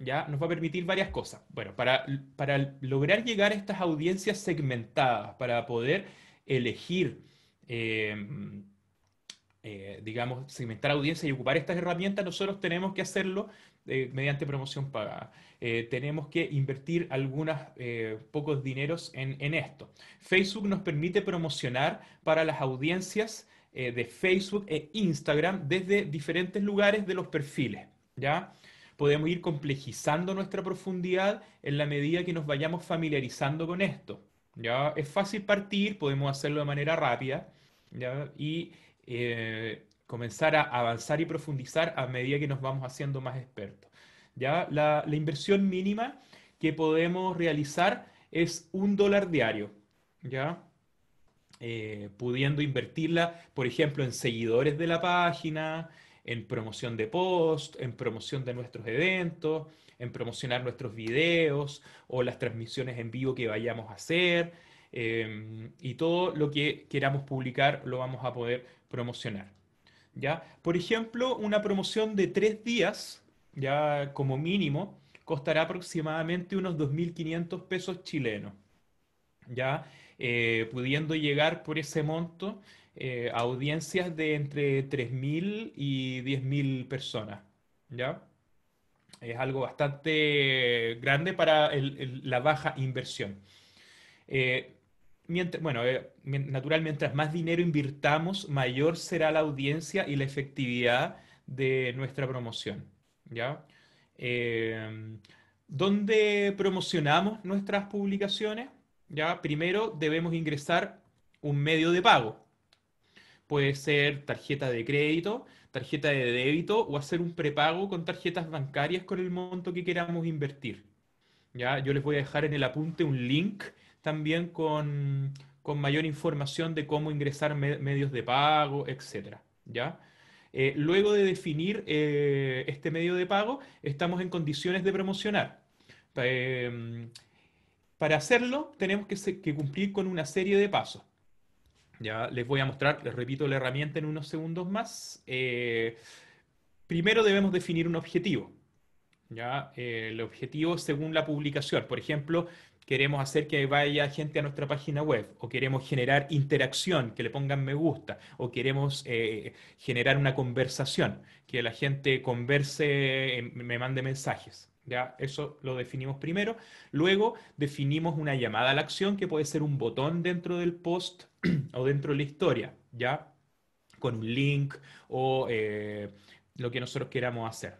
¿ya? nos va a permitir varias cosas. Bueno, para, para lograr llegar a estas audiencias segmentadas, para poder elegir, em, eh, digamos, segmentar audiencia y ocupar estas herramientas, nosotros tenemos que hacerlo eh, mediante promoción pagada. Eh, tenemos que invertir algunos pocos dineros en, en, esto. Facebook nos permite promocionar para las audiencias de Facebook e Instagram desde diferentes lugares de los perfiles, ¿ya? Podemos ir complejizando nuestra profundidad en la medida que nos vayamos familiarizando con esto. ¿ya? Es fácil partir, podemos hacerlo de manera rápida y eh, comenzar a avanzar y profundizar a medida que nos vamos haciendo más expertos. ¿ya? La, inversión mínima que podemos realizar es un dólar diario, ¿ya? Eh, pudiendo invertirla, por ejemplo, en seguidores de la página, en promoción de posts en promoción de nuestros eventos, en promocionar nuestros videos o las transmisiones en vivo que vayamos a hacer. Em, y todo lo que queramos publicar lo vamos a poder promocionar. ¿ya? Por ejemplo, una promoción de tres días, ya como mínimo, costará aproximadamente unos 2.500 pesos chilenos. ¿ya? Eh, pudiendo llegar por ese monto eh, a audiencias de entre 3.000 y 10.000 personas. ¿ya? Es algo bastante grande para la baja inversión. Eh, mientras, bueno, eh, mientras más dinero invirtamos, mayor será la audiencia y la efectividad de nuestra promoción. ¿ya? Eh, ¿Dónde promocionamos nuestras publicaciones? ¿ya? Primero debemos ingresar un medio de pago. Puede ser tarjeta de crédito, tarjeta de débito o hacer un prepago con tarjetas bancarias con el monto que queramos invertir. ¿Ya? Yo les voy a dejar en el apunte un link también con, mayor información de cómo ingresar medios de pago, etc. ¿Ya? Eh, luego de definir eh, este medio de pago, estamos en condiciones de promocionar. Em, para hacerlo, tenemos que, cumplir con una serie de pasos. Ya les voy a mostrar, les repito la herramienta en unos segundos más. Eh, primero debemos definir un objetivo. ¿ya? Eh, el objetivo según la publicación. Por ejemplo, queremos hacer que vaya gente a nuestra página web o queremos generar interacción, que le pongan me gusta o queremos eh, generar una conversación, que la gente converse, em, me mande mensajes. Ya, eso lo definimos primero. Luego definimos una llamada a la acción que puede ser un botón dentro del post o dentro de la historia, ¿ya? Con un link o eh, lo que nosotros queramos hacer.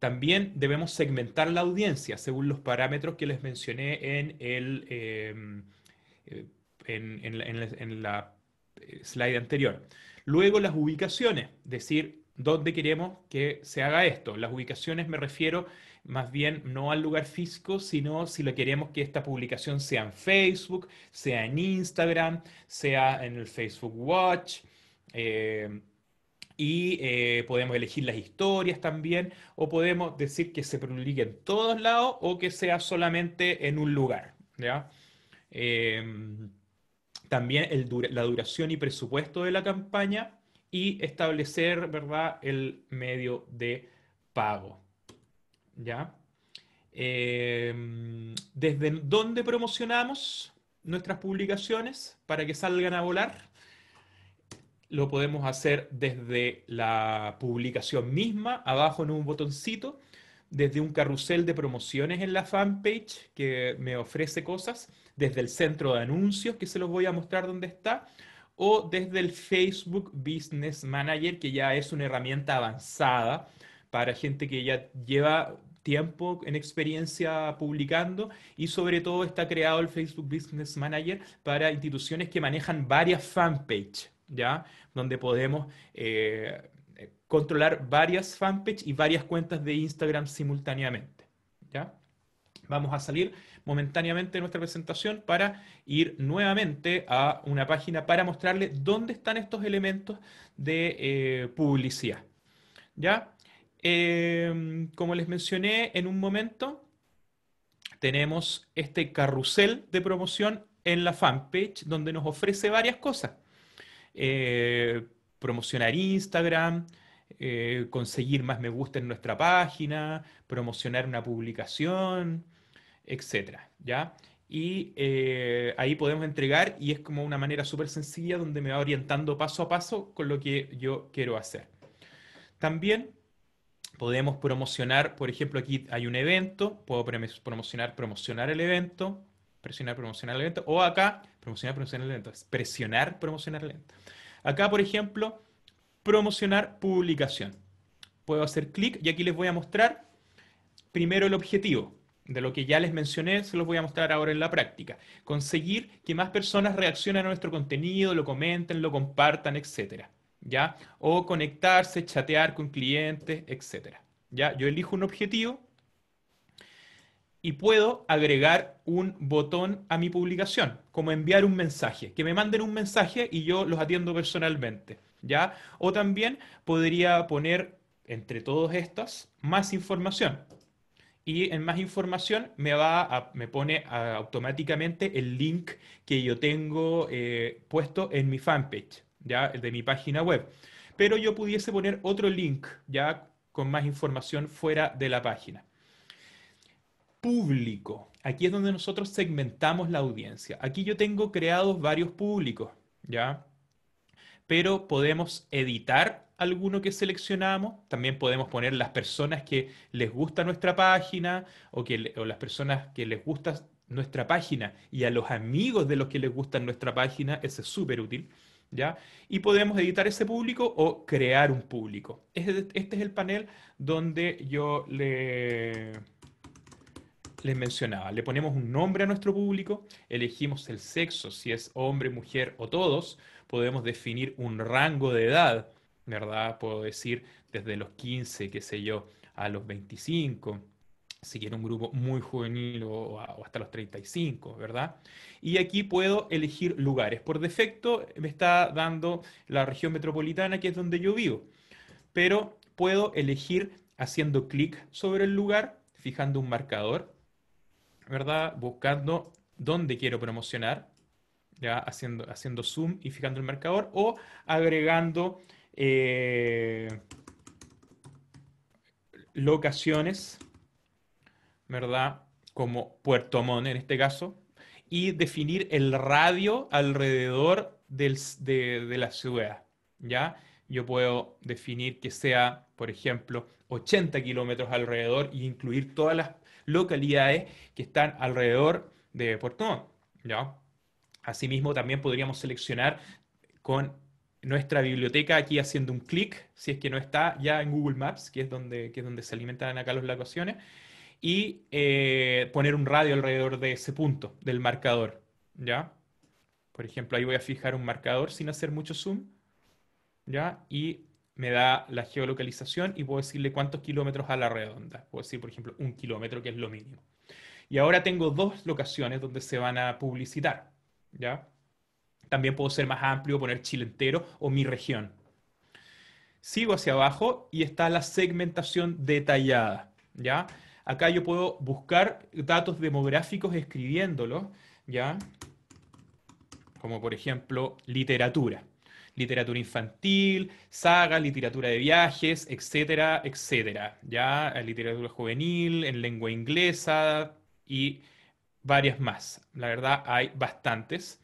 También debemos segmentar la audiencia según los parámetros que les mencioné en, el, em, eh, la, en la eh, slide anterior. Luego las ubicaciones, decir dónde queremos que se haga esto. Las ubicaciones me refiero más bien no al lugar físico, sino si lo queremos que esta publicación sea en Facebook, sea en Instagram, sea en el Facebook Watch. Eh, y eh, podemos elegir las historias también, o podemos decir que se publique en todos lados o que sea solamente en un lugar. ¿ya? Em, también la duración y presupuesto de la campaña y establecer ¿verdad? el medio de pago. ¿ya? Em, desde dónde promocionamos nuestras publicaciones para que salgan a volar. Lo podemos hacer desde la publicación misma, abajo en un botoncito, desde un carrusel de promociones en la fanpage que me ofrece cosas, desde el centro de anuncios que se los voy a mostrar dónde está, o desde el Facebook Business Manager que ya es una herramienta avanzada para gente que ya lleva tiempo en experiencia publicando y sobre todo está creado el Facebook Business Manager para instituciones que manejan varias fanpages, ¿ya? Donde podemos... Eh, eh, controlar varias fanpages y varias cuentas de Instagram simultáneamente. ¿ya? Vamos a salir momentáneamente de nuestra presentación para ir nuevamente a una página para mostrarles dónde están estos elementos de eh, publicidad. ¿ya? Em, como les mencioné en un momento, tenemos este carrusel de promoción en la fanpage donde nos ofrece varias cosas. Eh, promocionar Instagram, eh, conseguir más me gusta en nuestra página, promocionar una publicación, etc. ¿ya? Y eh, ahí podemos entregar y es como una manera súper sencilla donde me va orientando paso a paso con lo que yo quiero hacer. También Podemos promocionar, por ejemplo, aquí hay un evento, puedo promocionar, promocionar el evento, presionar, promocionar el evento, o acá, promocionar, promocionar el evento, es presionar, promocionar el evento. Acá, por ejemplo, promocionar publicación. Puedo hacer clic y aquí les voy a mostrar primero el objetivo. De lo que ya les mencioné, se los voy a mostrar ahora en la práctica. Conseguir que más personas reaccionen a nuestro contenido, lo comenten, lo compartan, etcétera. ¿ya? O conectarse, chatear con clientes, etc. ¿ya? Yo elijo un objetivo y puedo agregar un botón a mi publicación, como enviar un mensaje, que me manden un mensaje y yo los atiendo personalmente, ¿ya? O también podría poner entre todas estas más información. Y en más información me, pone automáticamente el link que yo tengo eh, puesto en mi fanpage de mi página web. Pero yo pudiese poner otro link ya con más información fuera de la página. Público. Aquí es donde nosotros segmentamos la audiencia. Aquí yo tengo creados varios públicos, ¿ya? Pero podemos editar alguno que seleccionamos, también podemos poner las personas que les gusta nuestra página o, que, las personas que les gusta nuestra página y a los amigos de los que les gusta nuestra página, ese es súper útil. Y podemos editar ese público o crear un público. Este, es el panel donde yo le, les mencionaba. Le ponemos un nombre a nuestro público, elegimos el sexo, si es hombre, mujer o todos. Podemos definir un rango de edad, ¿verdad? Puedo decir desde los 15, qué sé yo, a los 25 si era un grupo muy juvenil o, hasta los 35, ¿verdad? Y aquí puedo elegir lugares. Por defecto me está dando la región metropolitana, que es donde yo vivo, pero puedo elegir haciendo clic sobre el lugar, fijando un marcador, ¿verdad? Buscando dónde quiero promocionar, ¿ya? Haciendo, haciendo zoom y fijando el marcador o agregando... Eh, locaciones ¿verdad? Como Puerto Montt en este caso, y definir el radio alrededor de, la ciudad, ¿ya? Yo puedo definir que sea, por ejemplo, 80 kilómetros alrededor e incluir todas las localidades que están alrededor de Puerto Montt, ¿ya? Asimismo, también podríamos seleccionar con nuestra biblioteca aquí haciendo un clic, si es que no está ya en Google Maps, que es donde, que es donde se alimentan acá las locaciones, y eh, poner un radio alrededor de ese punto del marcador, ¿ya? Por ejemplo, ahí voy a fijar un marcador sin hacer mucho zoom, ¿ya? Y me da la geolocalización y puedo decirle cuántos kilómetros a la redonda. Puedo decir, por ejemplo, un kilómetro, que es lo mínimo. Y ahora tengo dos locaciones donde se van a publicitar, ¿ya? También puedo ser más amplio, poner Chile entero o mi región. Sigo hacia abajo y está la segmentación detallada, ¿ya? Acá yo puedo buscar datos demográficos escribiéndolos, ¿ya? Como por ejemplo literatura. Literatura infantil, saga, literatura de viajes, etcétera, etcétera. ¿Ya? Literatura juvenil, en lengua inglesa y varias más. La verdad, hay bastantes.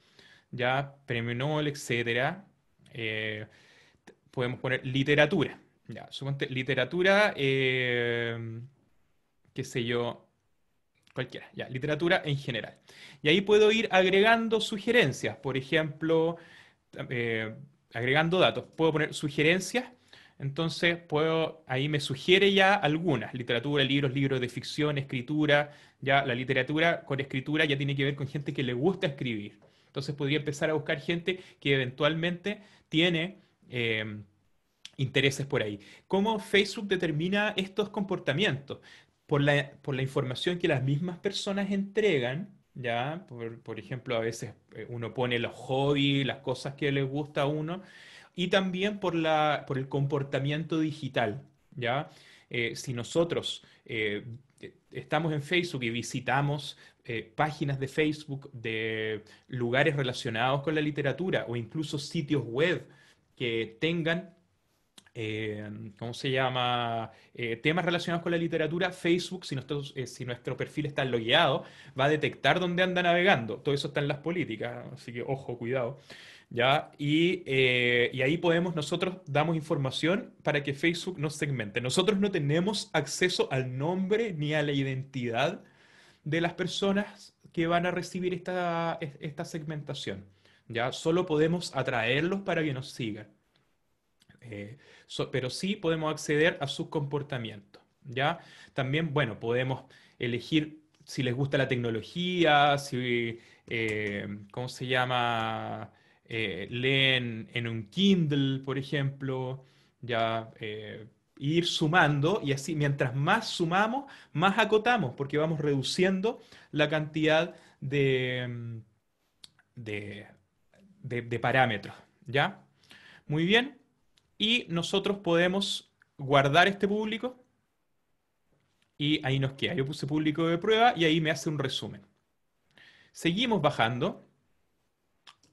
¿Ya? Premio Nobel, etcétera. Eh, podemos poner literatura. Ya, literatura. Eh, qué sé yo, cualquiera, ya, literatura en general. Y ahí puedo ir agregando sugerencias, por ejemplo, eh, agregando datos. Puedo poner sugerencias, entonces puedo, ahí me sugiere ya algunas, literatura, libros, libros de ficción, escritura, ya la literatura con escritura ya tiene que ver con gente que le gusta escribir. Entonces podría empezar a buscar gente que eventualmente tiene... Eh, intereses por ahí. ¿Cómo Facebook determina estos comportamientos? por la, información que las mismas personas entregan, ¿ya? Por, ejemplo, a veces eh, uno pone los hobbies, las cosas que le gusta a uno, y también por, la, por el comportamiento digital, ¿ya? Eh, si nosotros eh, estamos en Facebook y visitamos páginas de Facebook de lugares relacionados con la literatura o incluso sitios web que tengan Em, ¿cómo se llama? Eh, temas relacionados con la literatura, Facebook, si nuestro, eh, si nuestro perfil está logueado, va a detectar dónde anda navegando. Todo eso está en las políticas, así que ojo, cuidado. ¿Ya? Eh, y, ahí podemos, nosotros damos información para que Facebook nos segmente. Nosotros no tenemos acceso al nombre ni a la identidad de las personas que van a recibir esta, segmentación. ¿ya? Solo podemos atraerlos para que nos sigan. Eh, pero sí podemos acceder a sus comportamientos. ¿ya? También, bueno, podemos elegir si les gusta la tecnología, si, eh, ¿cómo se llama? Eh, leen en un Kindle, por ejemplo, ya ir sumando y así mientras más sumamos, más acotamos, porque vamos reduciendo la cantidad de, mm, de, de parámetros. ¿Ya? Muy bien y nosotros podemos guardar este público y ahí nos queda. Yo puse público de prueba y ahí me hace un resumen. Seguimos bajando.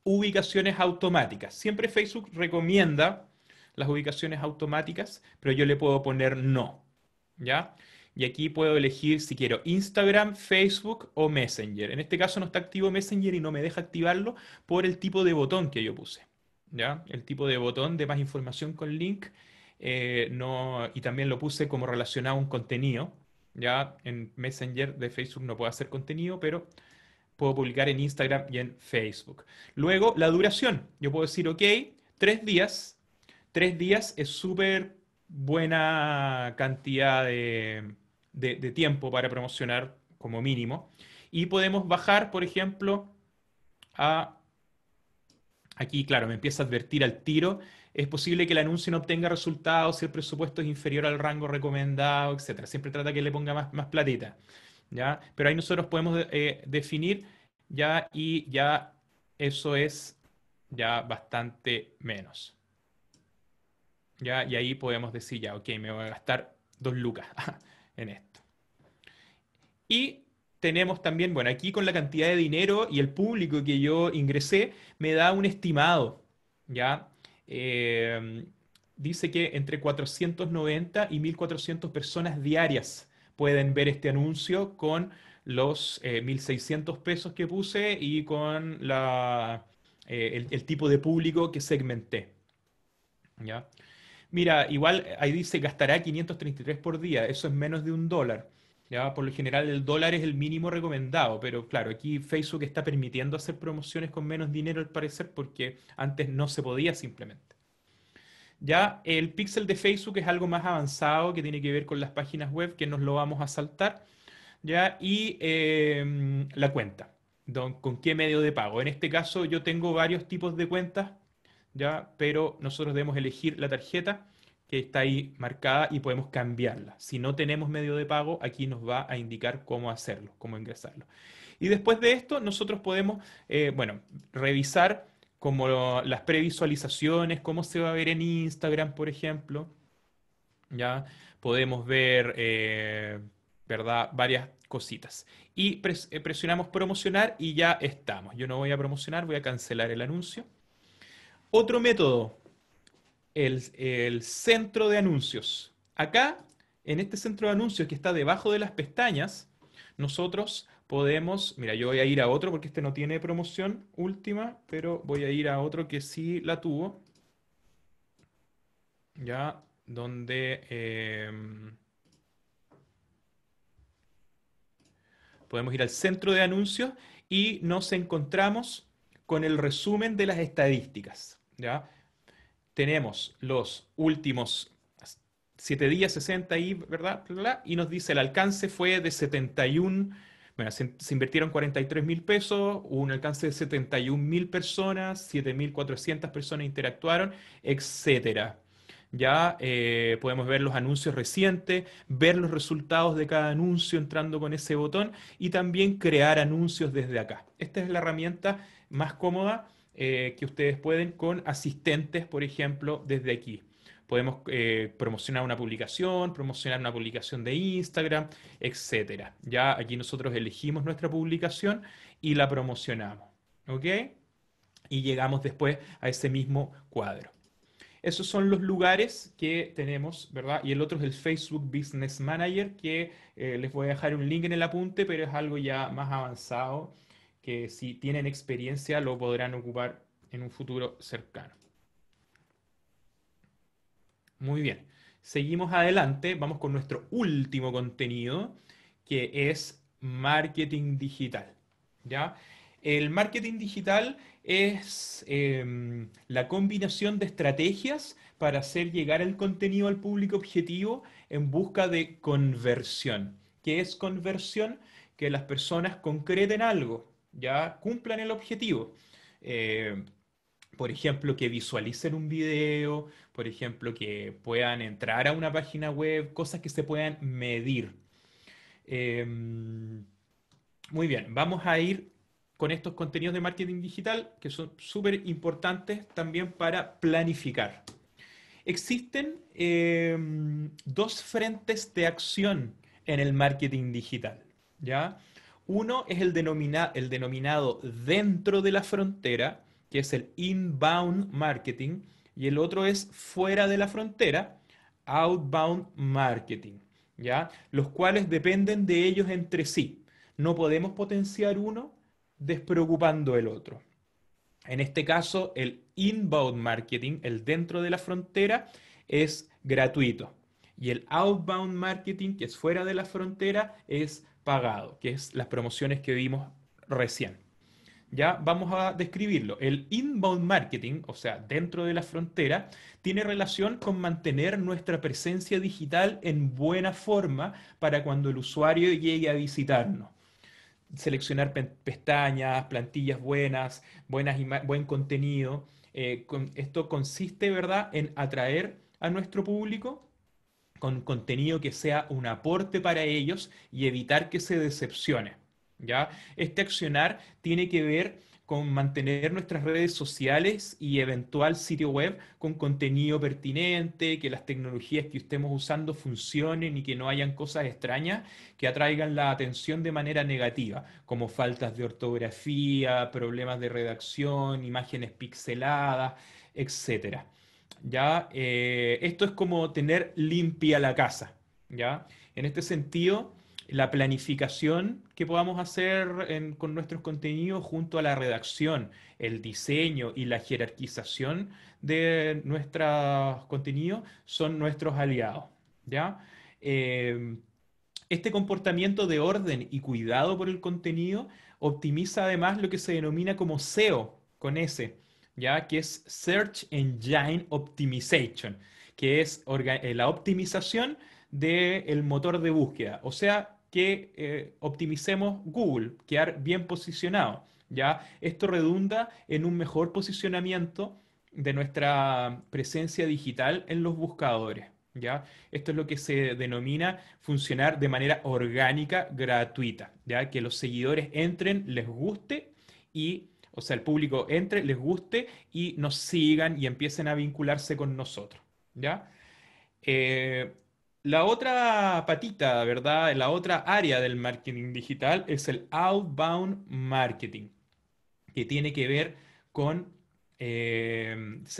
Ubicaciones automáticas. Siempre Facebook recomienda las ubicaciones automáticas, pero yo le puedo poner no. ¿Ya? Y aquí puedo elegir si quiero Instagram, Facebook o Messenger. En este caso no está activo Messenger y no me deja activarlo por el tipo de botón que yo puse. El tipo de botón de más información con link. Eh, no, y también lo puse como relacionado a un contenido. Ya en Messenger de Facebook no puedo hacer contenido, pero puedo publicar en Instagram y en Facebook. Luego, la duración. Yo puedo decir, ok, tres días. Tres días es súper buena cantidad de tiempo para promocionar como mínimo. Y podemos bajar, por ejemplo, a aquí, claro, me empieza a advertir al tiro, es posible que el anuncio no obtenga resultados si el presupuesto es inferior al rango recomendado, etc. Siempre trata que le ponga más, más platita, ¿ya? Pero ahí nosotros podemos eh, definir, ¿ya? Y ya eso es ya bastante menos. ¿Ya? Y ahí podemos decir, ya, ok, me voy a gastar dos lucas en esto. Y tenemos también, bueno, aquí con la cantidad de dinero y el público que yo ingresé, me da un estimado, ¿ya? Em, dice que entre 490 y 1400 personas diarias pueden ver este anuncio con los 1.600 eh, pesos que puse y con la, eh, el, el, tipo de público que segmenté. ¿Ya? Mira, igual ahí dice gastará 533 por día, eso es menos de un dólar. ¿ya? Por lo general el dólar es el mínimo recomendado, pero claro, aquí Facebook está permitiendo hacer promociones con menos dinero al parecer porque antes no se podía simplemente. Ya el pixel de Facebook es algo más avanzado que tiene que ver con las páginas web que nos lo vamos a saltar. ¿ya? Y em, la cuenta, con qué medio de pago. En este caso yo tengo varios tipos de cuentas, ¿ya? pero nosotros debemos elegir la tarjeta que está ahí marcada y podemos cambiarla. Si no tenemos medio de pago, aquí nos va a indicar cómo hacerlo, cómo ingresarlo. Y después de esto, nosotros podemos, eh, bueno, revisar como las previsualizaciones, cómo se va a ver en Instagram, por ejemplo. Ya podemos ver, eh, ¿verdad? Varias cositas. Y eh, presionamos promocionar y ya estamos. Yo no voy a promocionar, voy a cancelar el anuncio. Otro método el, centro de anuncios. Acá, en este centro de anuncios que está debajo de las pestañas, nosotros podemos, mira, yo voy a ir a otro porque este no tiene promoción última, pero voy a ir a otro que sí la tuvo. Ya, donde em, podemos ir al centro de anuncios y nos encontramos con el resumen de las estadísticas. ¿ya? tenemos los últimos 7 días, 60 y, ¿verdad? Y nos dice el alcance fue de 71, bueno, se, invirtieron 43 mil pesos, un alcance de 71 mil personas, 7.400 personas interactuaron, etcétera. Ya eh, podemos ver los anuncios recientes, ver los resultados de cada anuncio entrando con ese botón y también crear anuncios desde acá. Esta es la herramienta más cómoda eh, que ustedes pueden con asistentes, por ejemplo, desde aquí. Podemos eh, promocionar una publicación, promocionar una publicación de Instagram, etc. Ya aquí nosotros elegimos nuestra publicación y la promocionamos. ¿Ok? Y llegamos después a ese mismo cuadro. Esos son los lugares que tenemos, ¿verdad? Y el otro es el Facebook Business Manager, que eh, les voy a dejar un link en el apunte, pero es algo ya más avanzado que si tienen experiencia lo podrán ocupar en un futuro cercano. Muy bien, seguimos adelante, vamos con nuestro último contenido, que es marketing digital. ¿ya? El marketing digital es em, la combinación de estrategias para hacer llegar el contenido al público objetivo en busca de conversión. ¿Qué es conversión? Que las personas concreten algo, ya cumplan el objetivo. Eh, por ejemplo, que visualicen un video, por ejemplo, que puedan entrar a una página web, cosas que se puedan medir. Em, muy bien, vamos a ir con estos contenidos de marketing digital que son súper importantes también para planificar. Existen em, dos frentes de acción en el marketing digital, ¿ya? Uno es el, denominado dentro de la frontera, que es el inbound marketing, y el otro es fuera de la frontera, outbound marketing, ¿ya? Los cuales dependen de ellos entre sí. No podemos potenciar uno despreocupando el otro. En este caso, el inbound marketing, el dentro de la frontera, es gratuito. Y el outbound marketing, que es fuera de la frontera, es pagado, que es las promociones que vimos recién. Ya vamos a describirlo. El inbound marketing, o sea, dentro de la frontera, tiene relación con mantener nuestra presencia digital en buena forma para cuando el usuario llegue a visitarnos seleccionar pestañas, plantillas buenas, buenas buen contenido. Eh, esto consiste, ¿verdad?, en atraer a nuestro público con contenido que sea un aporte para ellos y evitar que se decepcione. Este accionar tiene que ver con mantener nuestras redes sociales y eventual sitio web con contenido pertinente, que las tecnologías que estemos usando funcionen y que no hayan cosas extrañas que atraigan la atención de manera negativa, como faltas de ortografía, problemas de redacción, imágenes pixeladas, etcétera. ¿ya? Eh, esto es como tener limpia la casa, ¿ya? En este sentido, la planificación que podamos hacer con nuestros contenidos junto a la redacción, el diseño y la jerarquización de nuestros contenidos son nuestros aliados, ¿ya? Em, este comportamiento de orden y cuidado por el contenido optimiza además lo que se denomina como SEO con S, ¿ya? Que es Search Engine Optimization, que es eh, la optimización del motor de búsqueda. O sea, que eh, optimicemos Google, quedar bien posicionado, ¿ya? Esto redunda en un mejor posicionamiento de nuestra presencia digital en los buscadores. ¿Ya? Esto es lo que se denomina funcionar de manera orgánica, gratuita, ¿ya? que los seguidores entren, les guste y o sea, el público entre, les guste y nos sigan y empiecen a vincularse con nosotros, ¿ya? Eh, la otra patita, ¿verdad? La otra área del marketing digital es el outbound marketing, que tiene que ver con, eh,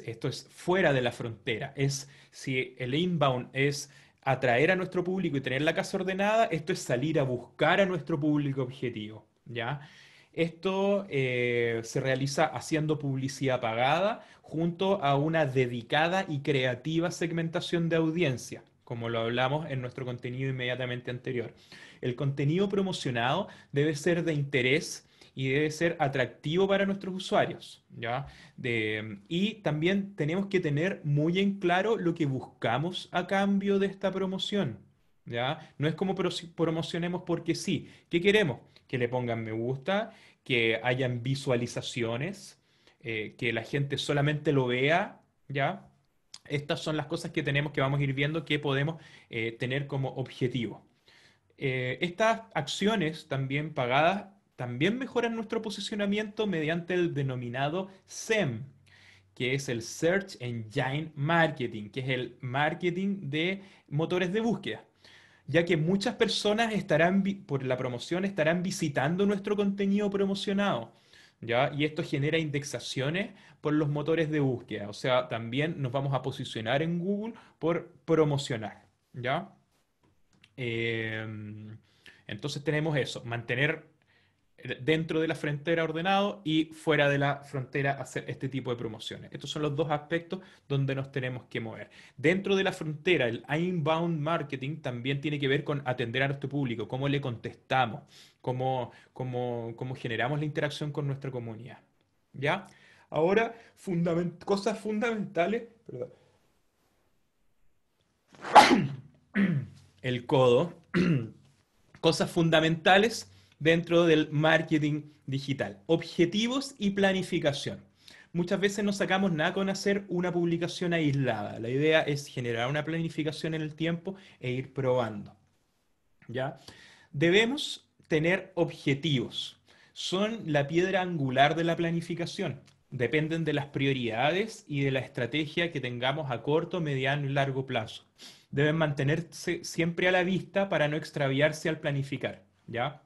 esto es fuera de la frontera, es si el inbound es atraer a nuestro público y tener la casa ordenada, esto es salir a buscar a nuestro público objetivo, ¿ya? Esto eh, se realiza haciendo publicidad pagada junto a una dedicada y creativa segmentación de audiencia como lo hablamos en nuestro contenido inmediatamente anterior. El contenido promocionado debe ser de interés y debe ser atractivo para nuestros usuarios, y también tenemos que tener muy en claro lo que buscamos a cambio de esta promoción, No es como promocionemos porque sí. ¿Qué queremos? que le pongan me gusta, que hayan visualizaciones, eh, que la gente solamente lo vea, ¿ya? Estas son las cosas que tenemos que vamos a ir viendo que podemos eh, tener como objetivo. Eh, estas acciones también pagadas también mejoran nuestro posicionamiento mediante el denominado SEM, que es el Search Engine Marketing, que es el marketing de motores de búsqueda ya que muchas personas estarán, por la promoción, estarán visitando nuestro contenido promocionado. ¿Ya? Y esto genera indexaciones por los motores de búsqueda. O sea, también nos vamos a posicionar en Google por promocionar, ¿ya? Em, entonces tenemos eso, mantener dentro de la frontera ordenado y fuera de la frontera hacer este tipo de promociones. Estos son los dos aspectos donde nos tenemos que mover. Dentro de la frontera, el inbound marketing también tiene que ver con atender a nuestro público, cómo le contestamos, cómo, generamos la interacción con nuestra comunidad. ¿Ya? Ahora, cosas fundamentales. El codo. cosas fundamentales dentro del marketing digital. Objetivos y planificación. Muchas veces no sacamos nada con hacer una publicación aislada. La idea es generar una planificación en el tiempo e ir probando. ¿Ya? Debemos tener objetivos. Son la piedra angular de la planificación. Dependen de las prioridades y de la estrategia que tengamos a corto, mediano y largo plazo. Deben mantenerse siempre a la vista para no extraviarse al planificar. ¿Ya?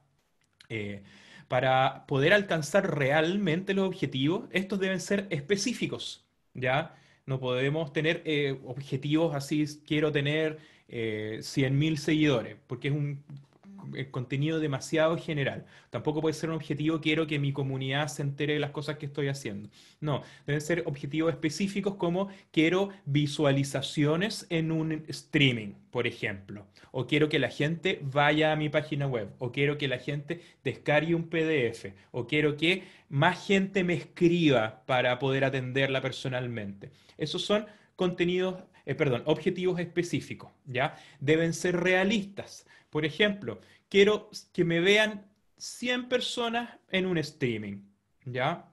Eh, para poder alcanzar realmente los objetivos, estos deben ser específicos, ¿ya? No podemos tener eh, objetivos así, quiero tener 100.000 eh, seguidores, porque es un contenido demasiado general. Tampoco puede ser un objetivo, quiero que mi comunidad se entere de las cosas que estoy haciendo. No, deben ser objetivos específicos como quiero visualizaciones en un streaming, por ejemplo. O quiero que la gente vaya a mi página web. O quiero que la gente descargue un PDF. O quiero que más gente me escriba para poder atenderla personalmente. Esos son contenidos, eh, perdón, objetivos específicos, ¿ya? Deben ser realistas. Por ejemplo, quiero que me vean 100 personas en un streaming, ¿ya?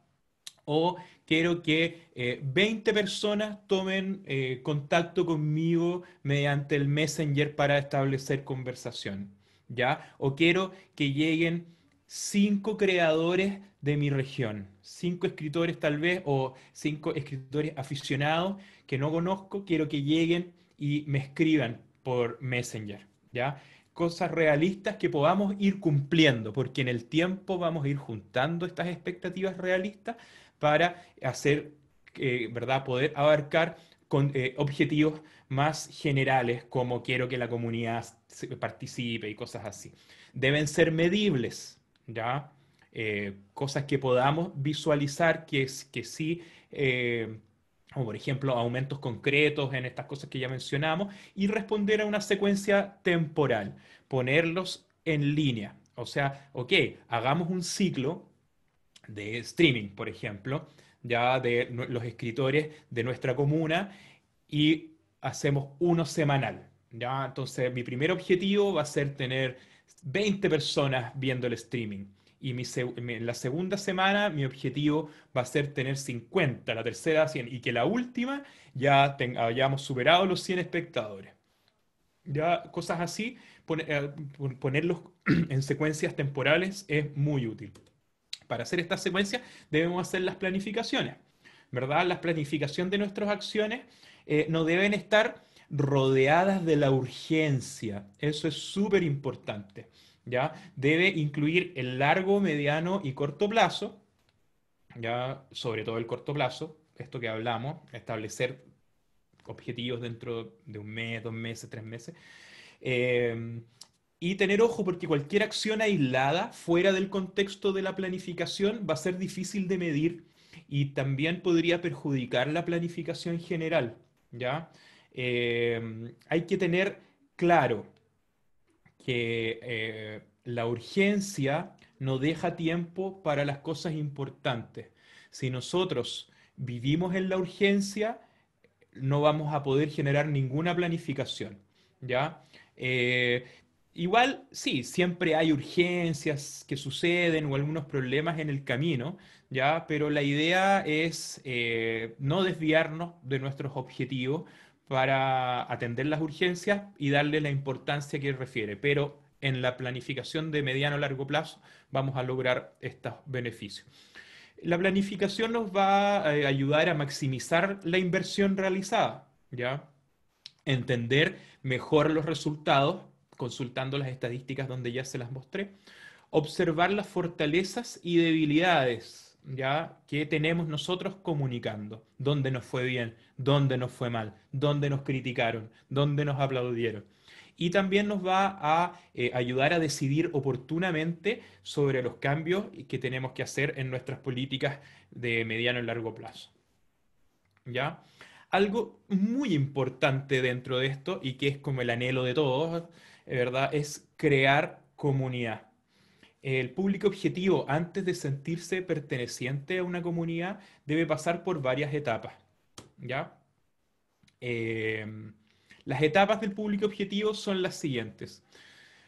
O quiero que 20 eh, personas tomen eh, contacto conmigo mediante el Messenger para establecer conversación, ¿ya? O quiero que lleguen 5 creadores de mi región, 5 escritores tal vez, o 5 escritores aficionados que no conozco, quiero que lleguen y me escriban por Messenger, ¿ya? cosas realistas que podamos ir cumpliendo, porque en el tiempo vamos a ir juntando estas expectativas realistas para hacer, eh, ¿verdad?, poder abarcar con eh, objetivos más generales, como quiero que la comunidad participe y cosas así. Deben ser medibles, ¿ya? Eh, cosas que podamos visualizar que, que sí o por ejemplo aumentos concretos en estas cosas que ya mencionamos, y responder a una secuencia temporal, ponerlos en línea. O sea, ok, hagamos un ciclo de streaming, por ejemplo, ya de los escritores de nuestra comuna y hacemos uno semanal. ¿ya? Entonces, mi primer objetivo va a ser tener 20 personas viendo el streaming y mi, la segunda semana mi objetivo va a ser tener 50, la tercera 100 y que la última ya hayamos superado los 100 espectadores. Ya cosas así, eh, ponerlos en secuencias temporales es muy útil. Para hacer esta secuencia debemos hacer las planificaciones, ¿verdad? Las planificación de nuestras acciones eh, no deben estar rodeadas de la urgencia. Eso es súper importante. ¿ya? Debe incluir el largo, mediano y corto plazo, ¿ya? Sobre todo el corto plazo, esto que hablamos, establecer objetivos dentro de un mes, dos meses, tres meses. Em, y tener ojo porque cualquier acción aislada fuera del contexto de la planificación va a ser difícil de medir y también podría perjudicar la planificación general. ¿ya? Em, hay que tener claro que eh, la urgencia no deja tiempo para las cosas importantes. Si nosotros vivimos en la urgencia, no vamos a poder generar ninguna planificación, ¿ya? Eh, igual, sí, siempre hay urgencias que suceden o algunos problemas en el camino, ¿ya? Pero la idea es eh, no desviarnos de nuestros objetivos, para atender las urgencias y darle la importancia que refiere. Pero en la planificación de mediano a largo plazo vamos a lograr estos beneficios. La planificación nos va a eh, ayudar a maximizar la inversión realizada, ¿ya? Entender mejor los resultados, consultando las estadísticas donde ya se las mostré. Observar las fortalezas y debilidades ¿ya? que tenemos nosotros comunicando, dónde nos fue bien, dónde nos fue mal, dónde nos criticaron, dónde nos aplaudieron. Y también nos va a eh, ayudar a decidir oportunamente sobre los cambios que tenemos que hacer en nuestras políticas de mediano y largo plazo. ¿Ya? Algo muy importante dentro de esto y que es como el anhelo de todos, ¿verdad? Es crear comunidad. El público objetivo, antes de sentirse perteneciente a una comunidad, debe pasar por varias etapas. ¿Ya? Em, las etapas del público objetivo son las siguientes.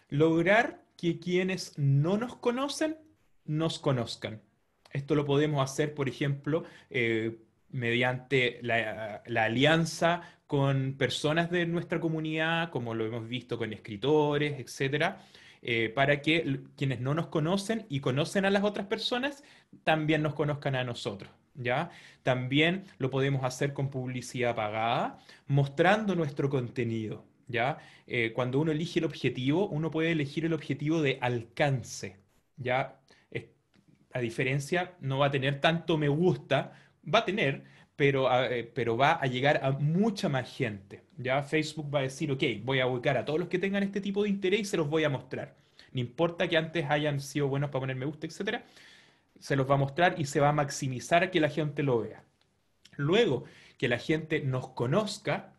Lograr que quienes no nos conocen nos conozcan. Esto lo podemos hacer, por ejemplo, eh, mediante la, la, alianza con personas de nuestra comunidad, como lo hemos visto con escritores, etcétera, eh, para que quienes no nos conocen y conocen a las otras personas también nos conozcan a nosotros. ¿Ya? También lo podemos hacer con publicidad pagada, mostrando nuestro contenido. ¿ya? Eh, cuando uno elige el objetivo, uno puede elegir el objetivo de alcance. ¿ya? a diferencia, no va a tener tanto me gusta, va a tener, Ah, eh, pero, va a llegar a mucha más gente. Ya Facebook va a decir, ok, voy a buscar a todos los que tengan este tipo de interés y se los voy a mostrar. No importa que antes hayan sido buenos para poner me gusta, etcétera, se los va a mostrar y se va a maximizar que la gente lo vea. Luego, que la gente nos conozca,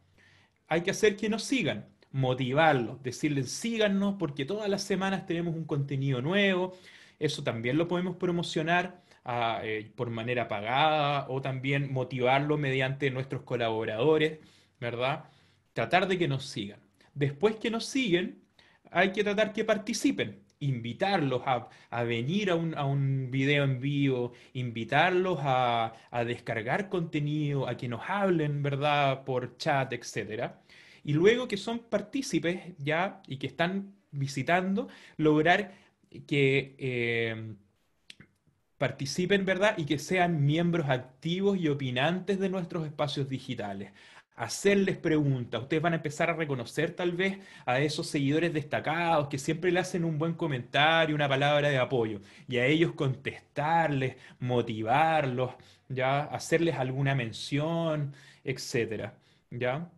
hay que hacer que nos sigan, motivarlos, decirles síganos porque todas las semanas tenemos un contenido nuevo, eso también lo podemos promocionar eh, por manera pagada o también motivarlo mediante nuestros colaboradores, ¿verdad? Tratar de que nos sigan. Después que nos siguen, hay que tratar que participen, invitarlos a, venir a un, video en vivo, invitarlos a, descargar contenido, a que nos hablen, ¿verdad? Por chat, etc. Y luego que son partícipes ya y que están visitando, lograr que... Eh, participen, ¿verdad? Y que sean miembros activos y opinantes de nuestros espacios digitales. Hacerles preguntas. Ustedes van a empezar a reconocer tal vez a esos seguidores destacados que siempre le hacen un buen comentario, una palabra de apoyo. Y a ellos contestarles, motivarlos, ¿ya? Hacerles alguna mención, etcétera, ¿ya?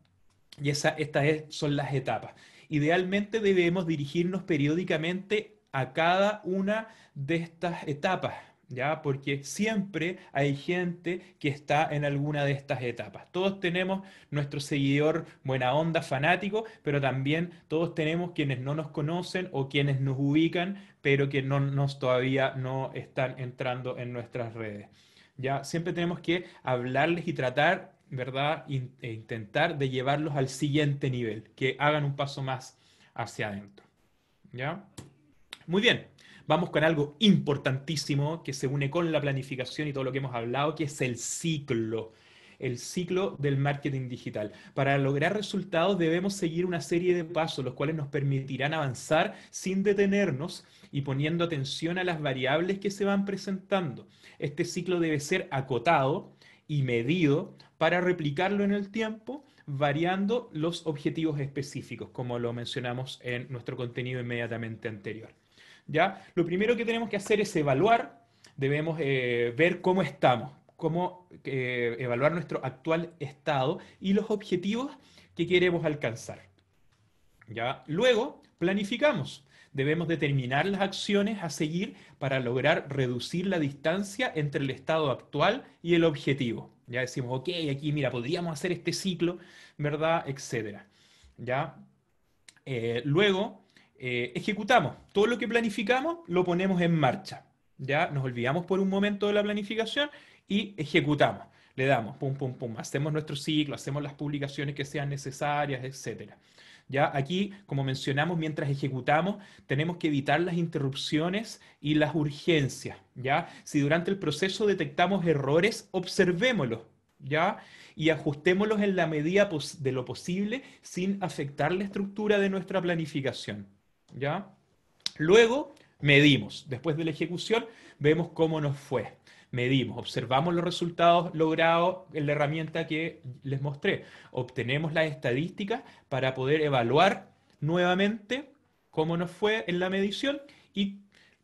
Y esa, estas son las etapas. Idealmente debemos dirigirnos periódicamente a cada una de estas etapas, ¿ya? Porque siempre hay gente que está en alguna de estas etapas. Todos tenemos nuestro seguidor buena onda, fanático, pero también todos tenemos quienes no nos conocen o quienes nos ubican, pero que no nos todavía no están entrando en nuestras redes. ¿Ya? Siempre tenemos que hablarles y tratar, ¿verdad? e intentar de llevarlos al siguiente nivel, que hagan un paso más hacia adentro. ¿Ya? Muy bien vamos con algo importantísimo que se une con la planificación y todo lo que hemos hablado, que es el ciclo el ciclo del marketing digital. Para lograr resultados debemos seguir una serie de pasos, los cuales nos permitirán avanzar sin detenernos y poniendo atención a las variables que se van presentando. Este ciclo debe ser acotado y medido para replicarlo en el tiempo variando los objetivos específicos, como lo mencionamos en nuestro contenido inmediatamente anterior. ¿ya? Lo primero que tenemos que hacer es evaluar, debemos eh, ver cómo estamos, cómo eh, evaluar nuestro actual estado y los objetivos que queremos alcanzar. ¿ya? Luego, planificamos. Debemos determinar las acciones a seguir para lograr reducir la distancia entre el estado actual y el objetivo. Ya decimos, ok, aquí, mira, podríamos hacer este ciclo, ¿verdad? Etcétera. ¿Ya? Eh, luego, eh, ejecutamos todo lo que planificamos, lo ponemos en marcha. Ya nos olvidamos por un momento de la planificación y ejecutamos. Le damos, pum, pum, pum, hacemos nuestro ciclo, hacemos las publicaciones que sean necesarias, etcétera. ¿Ya? Aquí, como mencionamos, mientras ejecutamos, tenemos que evitar las interrupciones y las urgencias. ¿ya? Si durante el proceso detectamos errores, observémoslos ¿ya? y ajustémoslos en la medida de lo posible sin afectar la estructura de nuestra planificación. ¿Ya? Luego medimos. Después de la ejecución, vemos cómo nos fue. Medimos, observamos los resultados logrados en la herramienta que les mostré. Obtenemos las estadísticas para poder evaluar nuevamente cómo nos fue en la medición y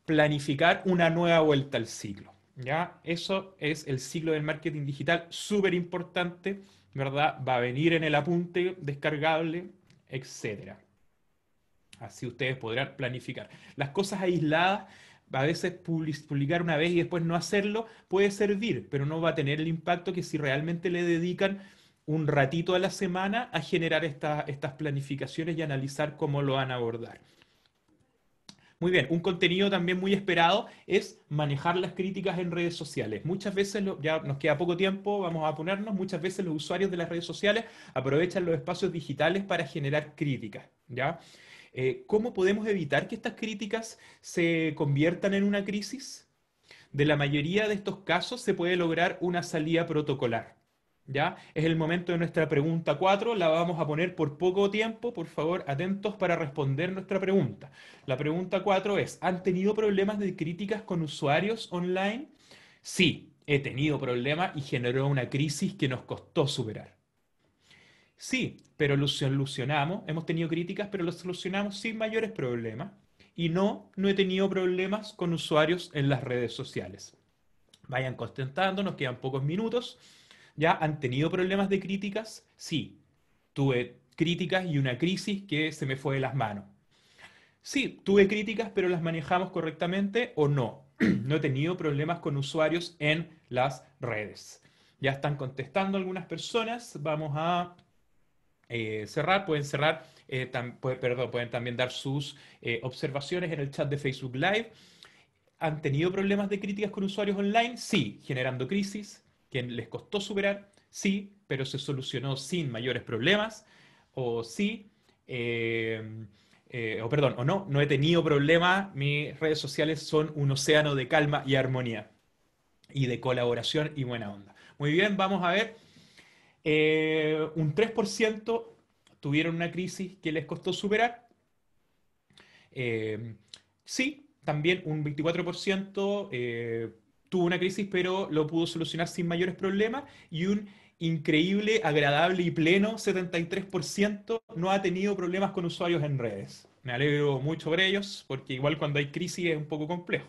planificar una nueva vuelta al ciclo. ¿ya? Eso es el ciclo del marketing digital, súper importante, ¿verdad? Va a venir en el apunte descargable, etcétera. Así ustedes podrán planificar. Las cosas aisladas, a veces publicar una vez y después no hacerlo, puede servir, pero no va a tener el impacto que si realmente le dedican un ratito a la semana a generar estas planificaciones y analizar cómo lo van a abordar. Muy bien, un contenido también muy esperado es manejar las críticas en redes sociales. Muchas veces, ya nos queda poco tiempo, vamos a ponernos, muchas veces los usuarios de las redes sociales aprovechan los espacios digitales para generar críticas, ¿ya? Eh, ¿cómo podemos evitar que estas críticas se conviertan en una crisis? De la mayoría de estos casos se puede lograr una salida protocolar. ¿Ya? Es el momento de nuestra pregunta 4, la vamos a poner por poco tiempo, por favor, atentos para responder nuestra pregunta. La pregunta 4 es, ¿han tenido problemas de críticas con usuarios online? Sí, he tenido problemas y generó una crisis que nos costó superar. Sí, pero lo solucionamos. Hemos tenido críticas, pero lo solucionamos sin mayores problemas. Y no, no he tenido problemas con usuarios en las redes sociales. Vayan contestando, nos quedan pocos minutos. ¿Ya han tenido problemas de críticas? Sí, tuve críticas y una crisis que se me fue de las manos. Sí, tuve críticas, pero las manejamos correctamente o no. No he tenido problemas con usuarios en las redes. Ya están contestando algunas personas. Vamos a eh, cerrar, pueden cerrar, eh, perdón, pueden también dar sus eh, observaciones en el chat de Facebook Live. ¿Han tenido problemas de críticas con usuarios online? Sí, generando crisis, que les costó superar, sí, pero se solucionó sin mayores problemas, o sí, em, o perdón, o no, no he tenido problema, mis redes sociales son un océano de calma y armonía, y de colaboración y buena onda. Muy bien, vamos a ver. Eh, un 3% tuvieron una crisis que les costó superar. Eh, sí, también un 24% eh, tuvo una crisis, pero lo pudo solucionar sin mayores problemas. Y un increíble, agradable y pleno 73% no ha tenido problemas con usuarios en redes. Me alegro mucho por ellos, porque igual cuando hay crisis es un poco complejo.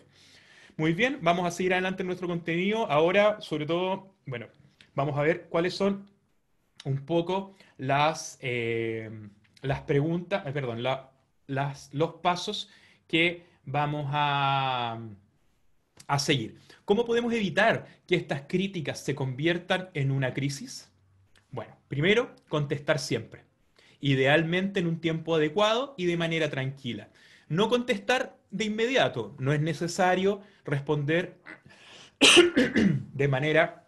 Muy bien, vamos a seguir adelante en nuestro contenido. Ahora, sobre todo, bueno, vamos a ver cuáles son un poco las, eh, preguntas, eh, perdón, las, los pasos que vamos a, a seguir. ¿Cómo podemos evitar que estas críticas se conviertan en una crisis? Bueno, primero, contestar siempre. Idealmente en un tiempo adecuado y de manera tranquila. No contestar de inmediato. No es necesario responder de manera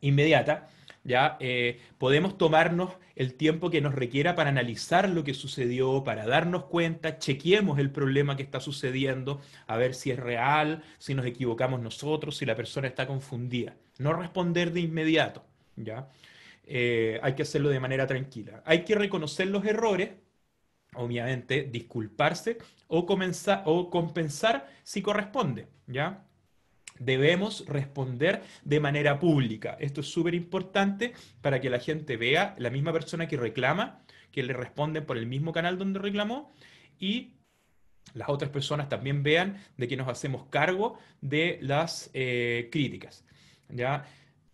inmediata, ¿ya? Eh, podemos tomarnos el tiempo que nos requiera para analizar lo que sucedió, para darnos cuenta, chequeemos el problema que está sucediendo, a ver si es real, si nos equivocamos nosotros, si la persona está confundida. No responder de inmediato, ¿ya? Eh, hay que hacerlo de manera tranquila. Hay que reconocer los errores, obviamente, disculparse o, comenzar, o compensar si corresponde, ¿ya? debemos responder de manera pública. Esto es súper importante para que la gente vea, la misma persona que reclama, que le responde por el mismo canal donde reclamó y las otras personas también vean de que nos hacemos cargo de las eh, críticas. ¿ya?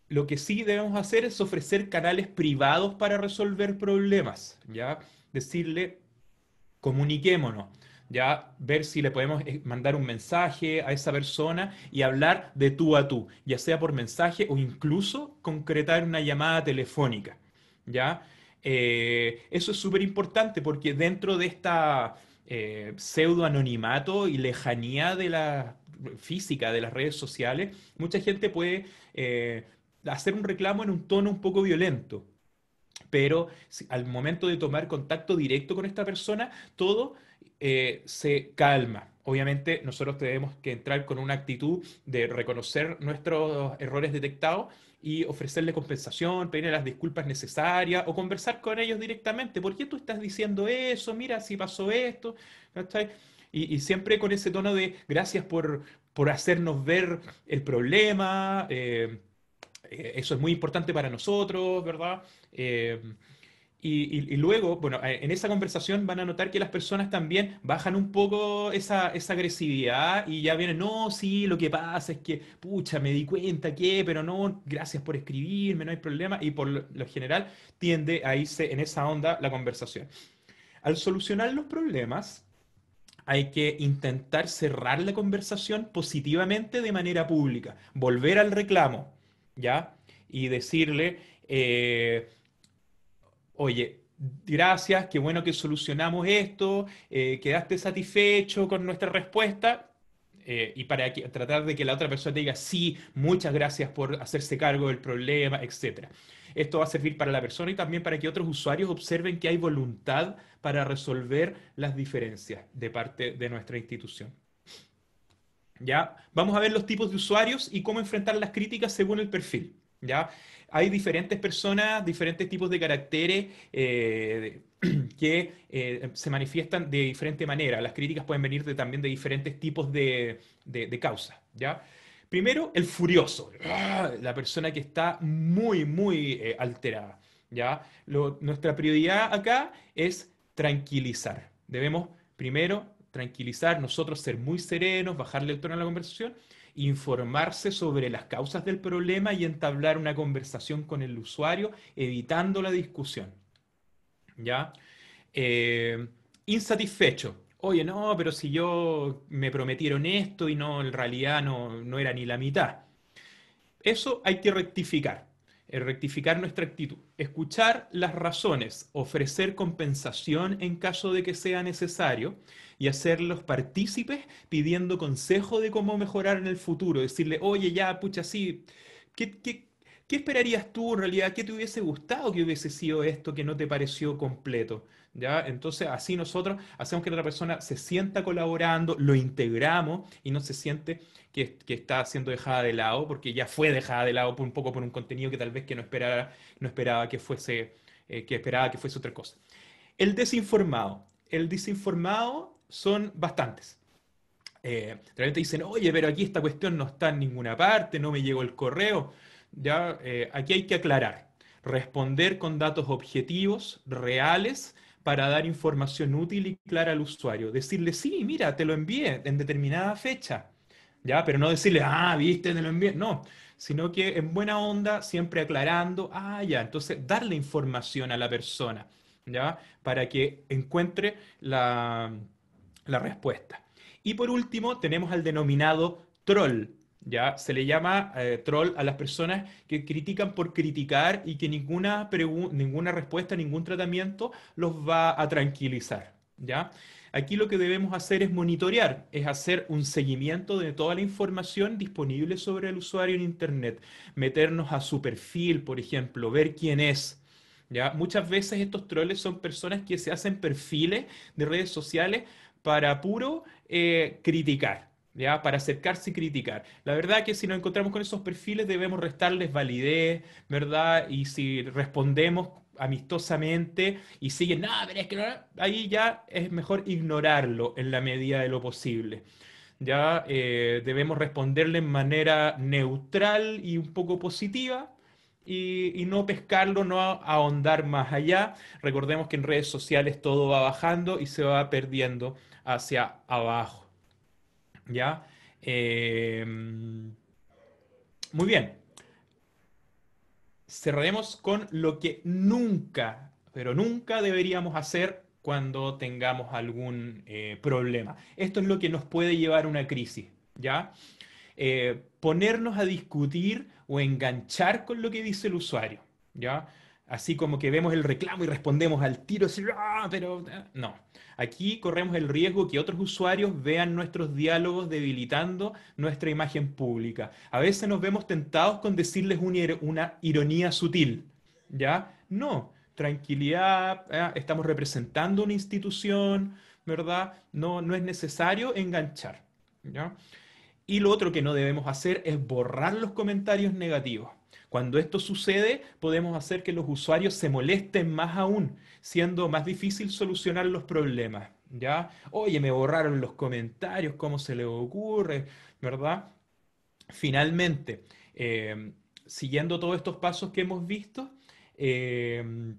Lo que sí debemos hacer es ofrecer canales privados para resolver problemas, ¿ya? Decirle, comuniquémonos ya ver si le podemos eh, mandar un mensaje a esa persona y hablar de tú a tú, ya sea por mensaje o incluso concretar una llamada telefónica, ¿ya? Eh, eso es súper importante porque dentro de esta eh, pseudo anonimato y lejanía de la física de las redes sociales, mucha gente puede hacer un reclamo en un tono un poco violento, pero al momento de tomar contacto directo con esta persona, todo eh, se calma. Obviamente nosotros tenemos que entrar con una actitud de reconocer nuestros errores detectados y ofrecerle compensación, pedirle las disculpas necesarias o conversar con ellos directamente. ¿Por qué tú estás diciendo eso? Mira, si pasó esto. Y, siempre con ese tono de gracias por, hacernos ver el problema. Eh, eh, eso es muy importante para nosotros, ¿verdad? Y, luego, bueno, eh, en esa conversación van a notar que las personas también bajan un poco esa, agresividad y ya vienen, no, sí, lo que pasa es que, pucha, me di cuenta que, pero no, gracias por escribirme, no hay problema. Y por lo general tiende a irse en esa onda la conversación. Al solucionar los problemas, hay que intentar cerrar la conversación positivamente de manera pública, volver al reclamo, ¿ya? Y decirle... Eh, oye, gracias, qué bueno que solucionamos esto, eh, quedaste satisfecho con nuestra respuesta. Eh, y para tratar de que la otra persona diga, sí, muchas gracias por hacerse cargo del problema, etc. Esto va a servir para la persona y también para que otros usuarios observen que hay voluntad para resolver las diferencias de parte de nuestra institución. ¿Ya? Vamos a ver los tipos de usuarios y cómo enfrentar las críticas según el perfil. ¿Ya? hay diferentes personas, diferentes tipos de caracteres eh, que eh, se manifiestan de diferente manera. Las críticas pueden venir también de diferentes tipos de, de, causas, ¿ya? Primero, el furioso, ¡ah! la persona que está muy, muy eh, alterada, ¿ya? nuestra prioridad acá es tranquilizar. Debemos primero tranquilizar, nosotros ser muy serenos, bajarle el tono a la conversación, informarse sobre las causas del problema y entablar una conversación con el usuario, evitando la discusión. ¿Ya? Eh, insatisfecho. Oye, no, pero si yo me prometieron esto y no, en realidad no, no era ni la mitad. Eso hay que rectificar, eh, rectificar nuestra actitud, escuchar las razones, ofrecer compensación en caso de que sea necesario y hacerlos partícipes pidiendo consejo de cómo mejorar en el futuro. Decirle, oye, ya, pucha, sí, ¿qué, qué, qué esperarías tú en realidad? ¿Qué te hubiese gustado que hubiese sido esto que no te pareció completo? ¿Ya? Entonces, así nosotros hacemos que la otra persona se sienta colaborando, lo integramos y no se siente que, está siendo dejada de lado, porque ya fue dejada de lado por un poco por un contenido que tal vez que no esperaba, no esperaba que fuese, eh, que esperaba que fuese otra cosa. El desinformado. El desinformado son bastantes. Eh, realmente dicen, oye, pero aquí esta cuestión no está en ninguna parte, no me llegó el correo. Ya, eh, aquí hay que aclarar, responder con datos objetivos, reales, para dar información útil y clara al usuario. Decirle, sí, mira, te lo envié en determinada fecha. ¿Ya? Pero no decirle, ah, viste, te lo envié. No, sino que en buena onda, siempre aclarando, ah, ya, entonces darle información a la persona, ¿ya? Para que encuentre la la respuesta. Y por último, tenemos al denominado troll. ¿ya? Se le llama eh, troll a las personas que critican por criticar y que ninguna, ninguna respuesta, ningún tratamiento los va a tranquilizar. ¿ya? Aquí lo que debemos hacer es monitorear, es hacer un seguimiento de toda la información disponible sobre el usuario en Internet, meternos a su perfil, por ejemplo, ver quién es. ¿ya? Muchas veces estos trolls son personas que se hacen perfiles de redes sociales para puro eh, criticar. ¿Ya? Para acercarse y criticar. La verdad que si nos encontramos con esos perfiles debemos restarles validez, ¿verdad? Y si respondemos amistosamente y siguen, pero es que ahí ya es mejor ignorarlo en la medida de lo posible. Ya eh, debemos responderle en manera neutral y un poco positiva, y, no pescarlo, no ahondar más allá. Recordemos que en redes sociales todo va bajando y se va perdiendo hacia abajo. ¿Ya? Em, muy bien. Cerraremos con lo que nunca, pero nunca deberíamos hacer cuando tengamos algún eh, problema. Esto es lo que nos puede llevar a una crisis, ¿ya? Eh, ponernos a discutir o enganchar con lo que dice el usuario, ¿ya? Así como que vemos el reclamo y respondemos al tiro, ah, pero ah", no. Aquí corremos el riesgo que otros usuarios vean nuestros diálogos debilitando nuestra imagen pública. A veces nos vemos tentados con decirles una, ironía sutil, ¿ya? No, tranquilidad, ¿eh? estamos representando una institución, ¿verdad? No, no es necesario enganchar, ¿ya? Y lo otro que no debemos hacer es borrar los comentarios negativos. Cuando esto sucede, podemos hacer que los usuarios se molesten más aún, siendo más difícil solucionar los problemas. ¿Ya? Oye, me borraron los comentarios, ¿cómo se le ocurre? ¿Verdad? Finalmente, eh, siguiendo todos estos pasos que hemos visto, eh,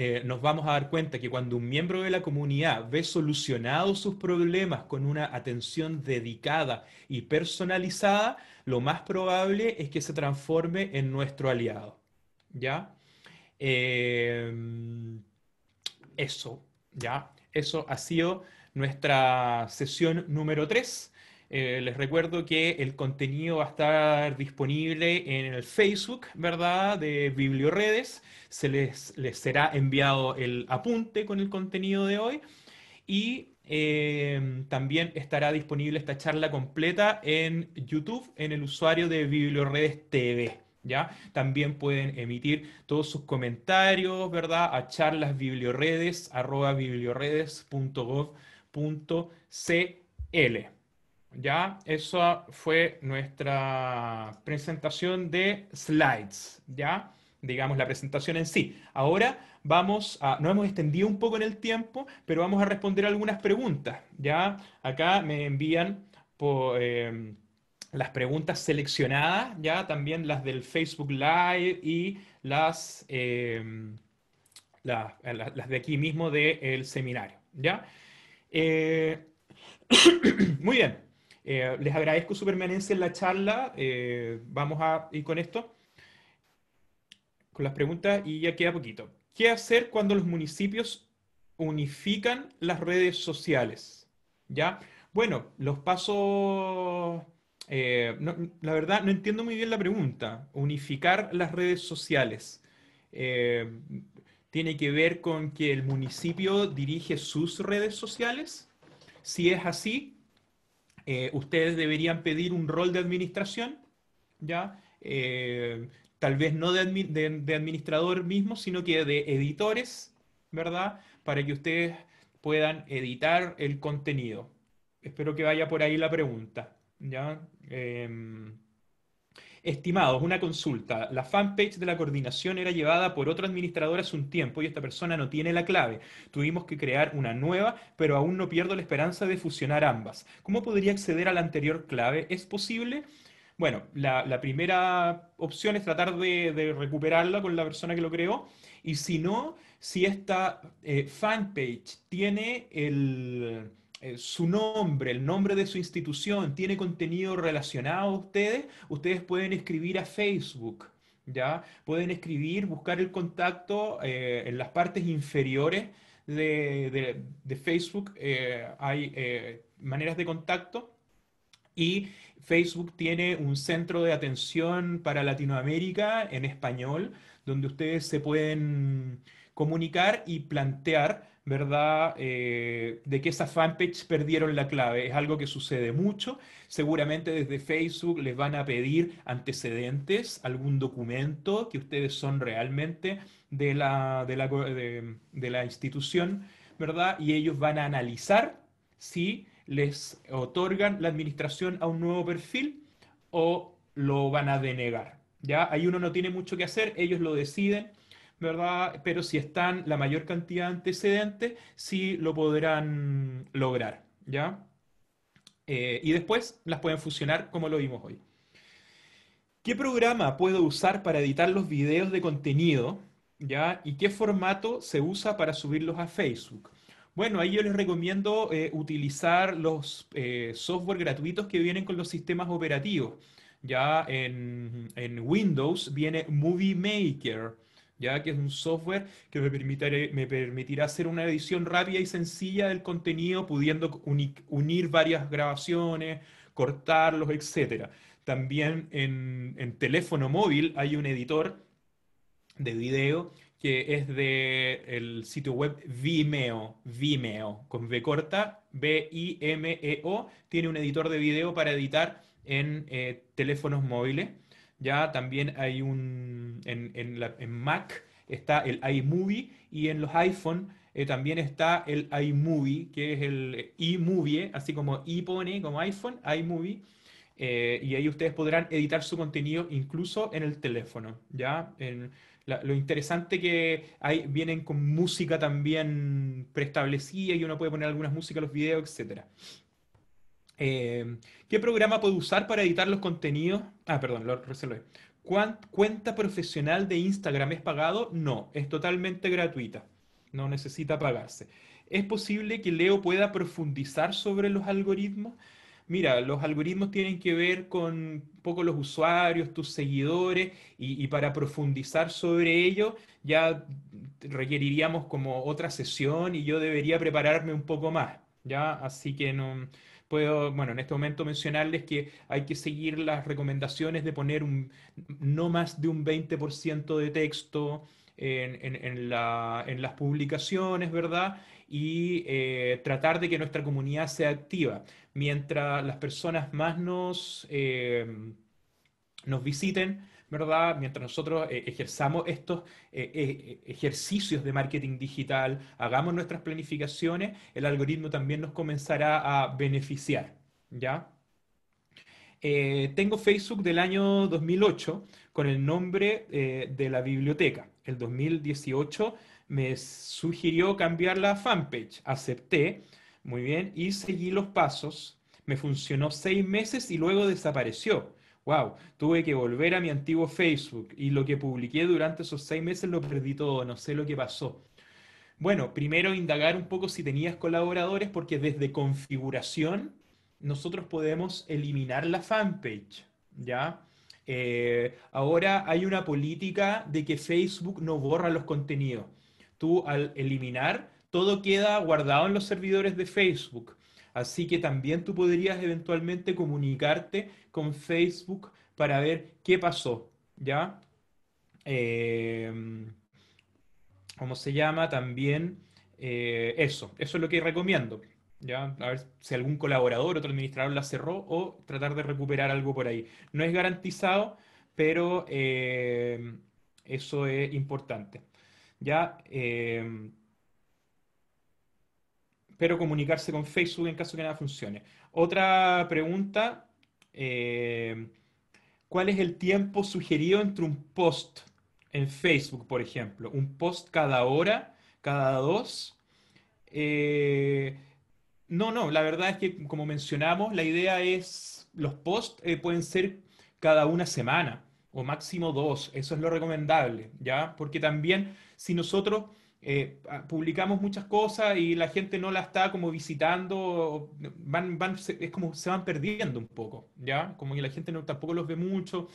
eh, nos vamos a dar cuenta que cuando un miembro de la comunidad ve solucionados sus problemas con una atención dedicada y personalizada, lo más probable es que se transforme en nuestro aliado. ¿Ya? Em, eso, ¿ya? Eso ha sido nuestra sesión número 3. Eh, les recuerdo que el contenido va a estar disponible en el Facebook, ¿verdad? De Biblioredes. Se les, será enviado el apunte con el contenido de hoy. Y eh, también estará disponible esta charla completa en YouTube, en el usuario de Biblioredes TV. ¿Ya? También pueden emitir todos sus comentarios, ¿verdad? A charlasbiblioredes.gov.cl ¿ya? eso fue nuestra presentación de slides, ¿ya? digamos, la presentación en sí. Ahora vamos a, no hemos extendido un poco en el tiempo, pero vamos a responder algunas preguntas. Ya acá me envían em, las preguntas seleccionadas, ya también las del Facebook Live y las, em, eh, las de aquí mismo del seminario. ¿ya? Eh, muy bien. Eh, les agradezco su permanencia en la charla. Eh, vamos a ir con esto, con las preguntas, y ya queda poquito. ¿Qué hacer cuando los municipios unifican las redes sociales? ¿Ya? Bueno, los pasos... Eh, la verdad, no entiendo muy bien la pregunta. Unificar las redes sociales. ¿Tiene que ver con que el municipio dirige sus redes sociales? Si es así, eh, ustedes deberían pedir un rol de administración, ¿ya? Eh, tal vez no de, administrador mismo, sino que de editores, ¿verdad? Para que ustedes puedan editar el contenido. Espero que vaya por ahí la pregunta, ¿ya? Em, Estimados, una consulta. La fanpage de la coordinación era llevada por otro administrador hace un tiempo y esta persona no tiene la clave. Tuvimos que crear una nueva, pero aún no pierdo la esperanza de fusionar ambas. ¿Cómo podría acceder a la anterior clave? ¿Es posible? Bueno, la, primera opción es tratar de, recuperarla con la persona que lo creó y si no, si esta eh, fanpage tiene el eh, su nombre, el nombre de su institución, tiene contenido relacionado a ustedes, ustedes pueden escribir a Facebook. ¿Ya? Pueden escribir, buscar el contacto eh, en las partes inferiores de, Facebook. Eh, hay maneras de contacto y Facebook tiene un centro de atención para Latinoamérica en español, donde ustedes se pueden comunicar y plantear ¿verdad? Eh, de que esa fanpages perdieron la clave. Es algo que sucede mucho. Seguramente desde Facebook les van a pedir antecedentes, algún documento que ustedes son realmente de la, de la institución, ¿verdad? Y ellos van a analizar si les otorgan la administración a un nuevo perfil o lo van a denegar. Ya ahí uno no tiene mucho que hacer, ellos lo deciden ¿verdad? Pero si están la mayor cantidad de antecedentes, sí lo podrán lograr, ¿ya? Eh, y después las pueden fusionar como lo vimos hoy. ¿Qué programa puedo usar para editar los videos de contenido? ¿Ya? ¿Y qué formato se usa para subirlos a Facebook? Bueno, ahí yo les recomiendo eh, utilizar los eh, software gratuitos que vienen con los sistemas operativos. Ya en, en Windows viene Movie Maker, ya que es un software que me, permitirá, hacer una edición rápida y sencilla del contenido, pudiendo unir varias grabaciones, cortarlos, etc. También en, teléfono móvil hay un editor de video que es de el sitio web Vimeo, Vimeo, con V corta, V-I-M-E-O, tiene un editor de video para editar en eh, teléfonos móviles. Ya también hay un, en, la, Mac está el iMovie y en los iPhone eh, también está el iMovie, que es el iMovie, así como iPone, como iPhone, iMovie. Eh, y ahí ustedes podrán editar su contenido incluso en el teléfono, ¿ya? lo interesante que ahí vienen con música también preestablecida y uno puede poner algunas músicas a los videos, etcétera. Em, ¿Qué programa puedo usar para editar los contenidos? Ah, perdón, lo reservé. ¿Cuenta profesional de Instagram es pagado? No, es totalmente gratuita. No necesita pagarse. ¿Es posible que Leo pueda profundizar sobre los algoritmos? Mira, los algoritmos tienen que ver con un poco los usuarios, tus seguidores, y, y para profundizar sobre ello ya requeriríamos como otra sesión y yo debería prepararme un poco más, ¿ya? Así que no, puedo, bueno, en este momento mencionarles que hay que seguir las recomendaciones de poner un, no más de un 20% de texto en, las publicaciones, ¿verdad? Y eh, tratar de que nuestra comunidad sea activa. Mientras las personas más nos, eh, nos visiten, ¿verdad? Mientras nosotros eh, ejerzamos estos eh, eh, ejercicios de marketing digital, hagamos nuestras planificaciones, el algoritmo también nos comenzará a beneficiar, ¿ya? tengo Facebook del año 2008 con el nombre de la biblioteca. El 2018 me sugirió cambiar la fanpage. Acepté, muy bien, y seguí los pasos. Me funcionó seis meses y luego desapareció wow, tuve que volver a mi antiguo Facebook y lo que publiqué durante esos seis meses lo perdí todo, no sé lo que pasó. Bueno, primero indagar un poco si tenías colaboradores, porque desde configuración nosotros podemos eliminar la fanpage, ¿ya? Eh, ahora hay una política de que Facebook no borra los contenidos. Tú al eliminar, todo queda guardado en los servidores de Facebook. Así que también tú podrías eventualmente comunicarte con Facebook para ver qué pasó, ¿ya? Em, ¿Cómo se llama? También eh, eso, eso es lo que recomiendo. ¿ya? A ver si algún colaborador, otro administrador la cerró o tratar de recuperar algo por ahí. No es garantizado, pero em, eso es importante. ¿ya? Em, pero comunicarse con Facebook en caso que nada funcione. Otra pregunta, eh, ¿cuál es el tiempo sugerido entre un post en Facebook, por ejemplo? ¿Un post cada hora, cada dos? Eh, no, no, la verdad es que como mencionamos, la idea es, los posts eh, pueden ser cada una semana o máximo dos, eso es lo recomendable, ¿ya? Porque también si nosotros eh, ah, publicamos muchas cosas y la gente no la está como visitando, es como se van perdiendo un poco, ¿ya? Como que la gente no, tampoco los ve mucho.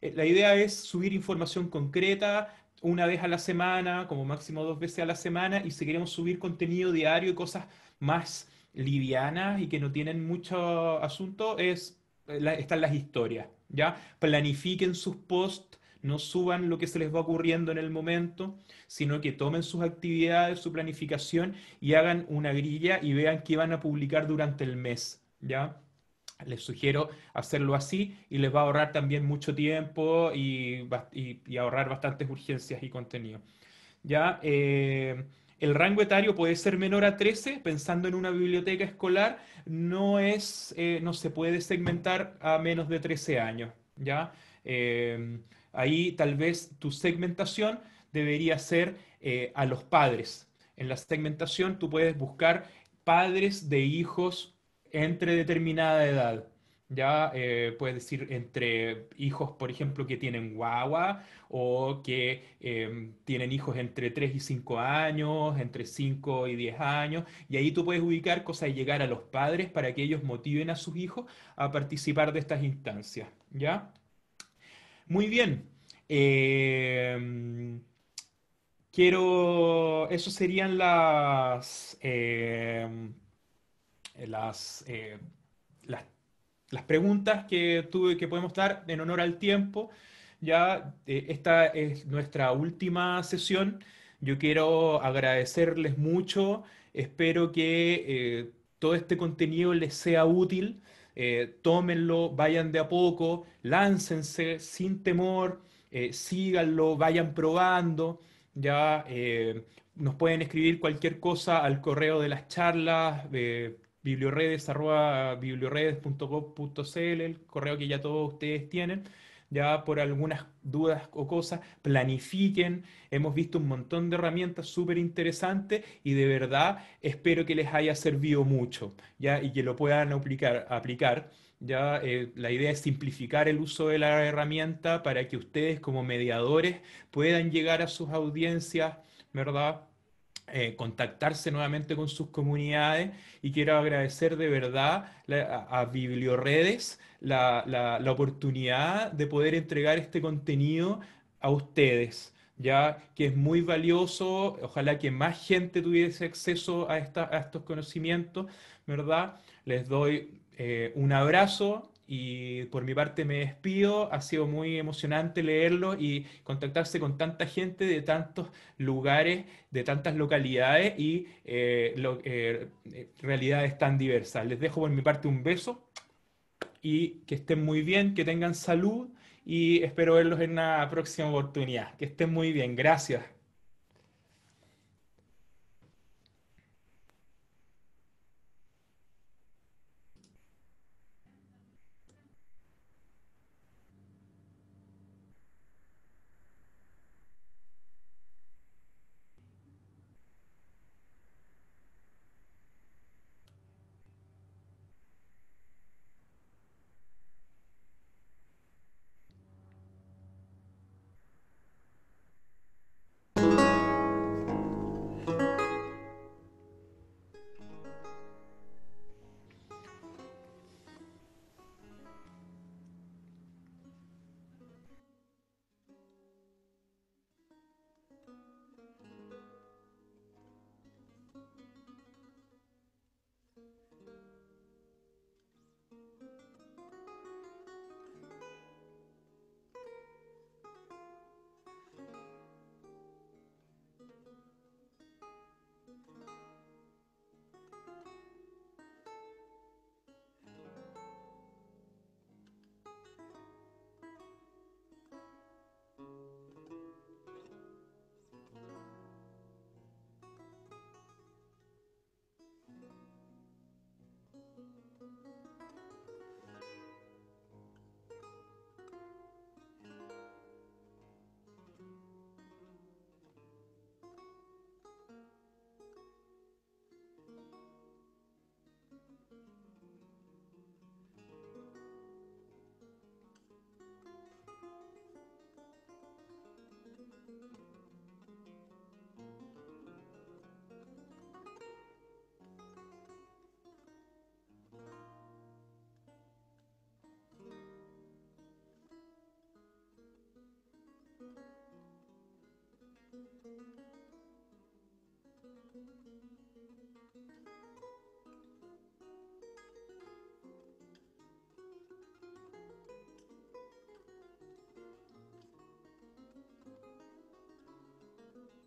Eh, la idea es subir información concreta una vez a la semana, como máximo dos veces a la semana, y si queremos subir contenido diario y cosas más livianas y que no tienen mucho asunto, es, eh, están las historias, ¿ya? Planifiquen sus posts no suban lo que se les va ocurriendo en el momento, sino que tomen sus actividades, su planificación y hagan una grilla y vean qué van a publicar durante el mes, ¿ya? Les sugiero hacerlo así y les va a ahorrar también mucho tiempo y, ahorrar bastantes urgencias y contenido. ¿Ya? Eh, el rango etario puede ser menor a 13, pensando en una biblioteca escolar, no, es, eh, no se puede segmentar a menos de 13 años. ¿ya? Eh, Ahí tal vez tu segmentación debería ser eh, a los padres. En la segmentación tú puedes buscar padres de hijos entre determinada edad. Ya eh, puedes decir entre hijos, por ejemplo, que tienen guagua o que em, tienen hijos entre 3 y 5 años, entre 5 y 10 años. Y ahí tú puedes ubicar cosas y llegar a los padres para que ellos motiven a sus hijos a participar de estas instancias. ¿Ya? Muy bien. Em, quiero. Eso serían las. Em, eh, las, las, preguntas que tuve que podemos dar en honor al tiempo. Ya eh, esta es nuestra última sesión. Yo quiero agradecerles mucho. Espero que eh, todo este contenido les sea útil eh, tómenlo, vayan de a poco, láncense sin temor, eh, síganlo, vayan probando, ya eh, nos pueden escribir cualquier cosa al correo de las charlas, de biblioredes.com.cl, el correo que ya todos ustedes tienen ya por algunas dudas o cosas, planifiquen. Hemos visto un montón de herramientas súper interesantes y de verdad espero que les haya servido mucho, ya, y que lo puedan aplicar. aplicar ya eh, la idea es simplificar el uso de la herramienta para que ustedes como mediadores puedan llegar a sus audiencias, ¿verdad? Eh, contactarse nuevamente con sus comunidades y quiero agradecer de verdad a, Biblioredes la, oportunidad de poder entregar este contenido a ustedes, ya que es muy valioso, ojalá que más gente tuviese acceso a, estos conocimientos, ¿verdad? Les doy eh, un abrazo y por mi parte me despido, ha sido muy emocionante leerlo y contactarse con tanta gente de tantos lugares, de tantas localidades y eh, eh, eh, realidades tan diversas. Les dejo por mi parte un beso y que estén muy bien, que tengan salud y espero verlos en una próxima oportunidad. Que estén muy bien, gracias.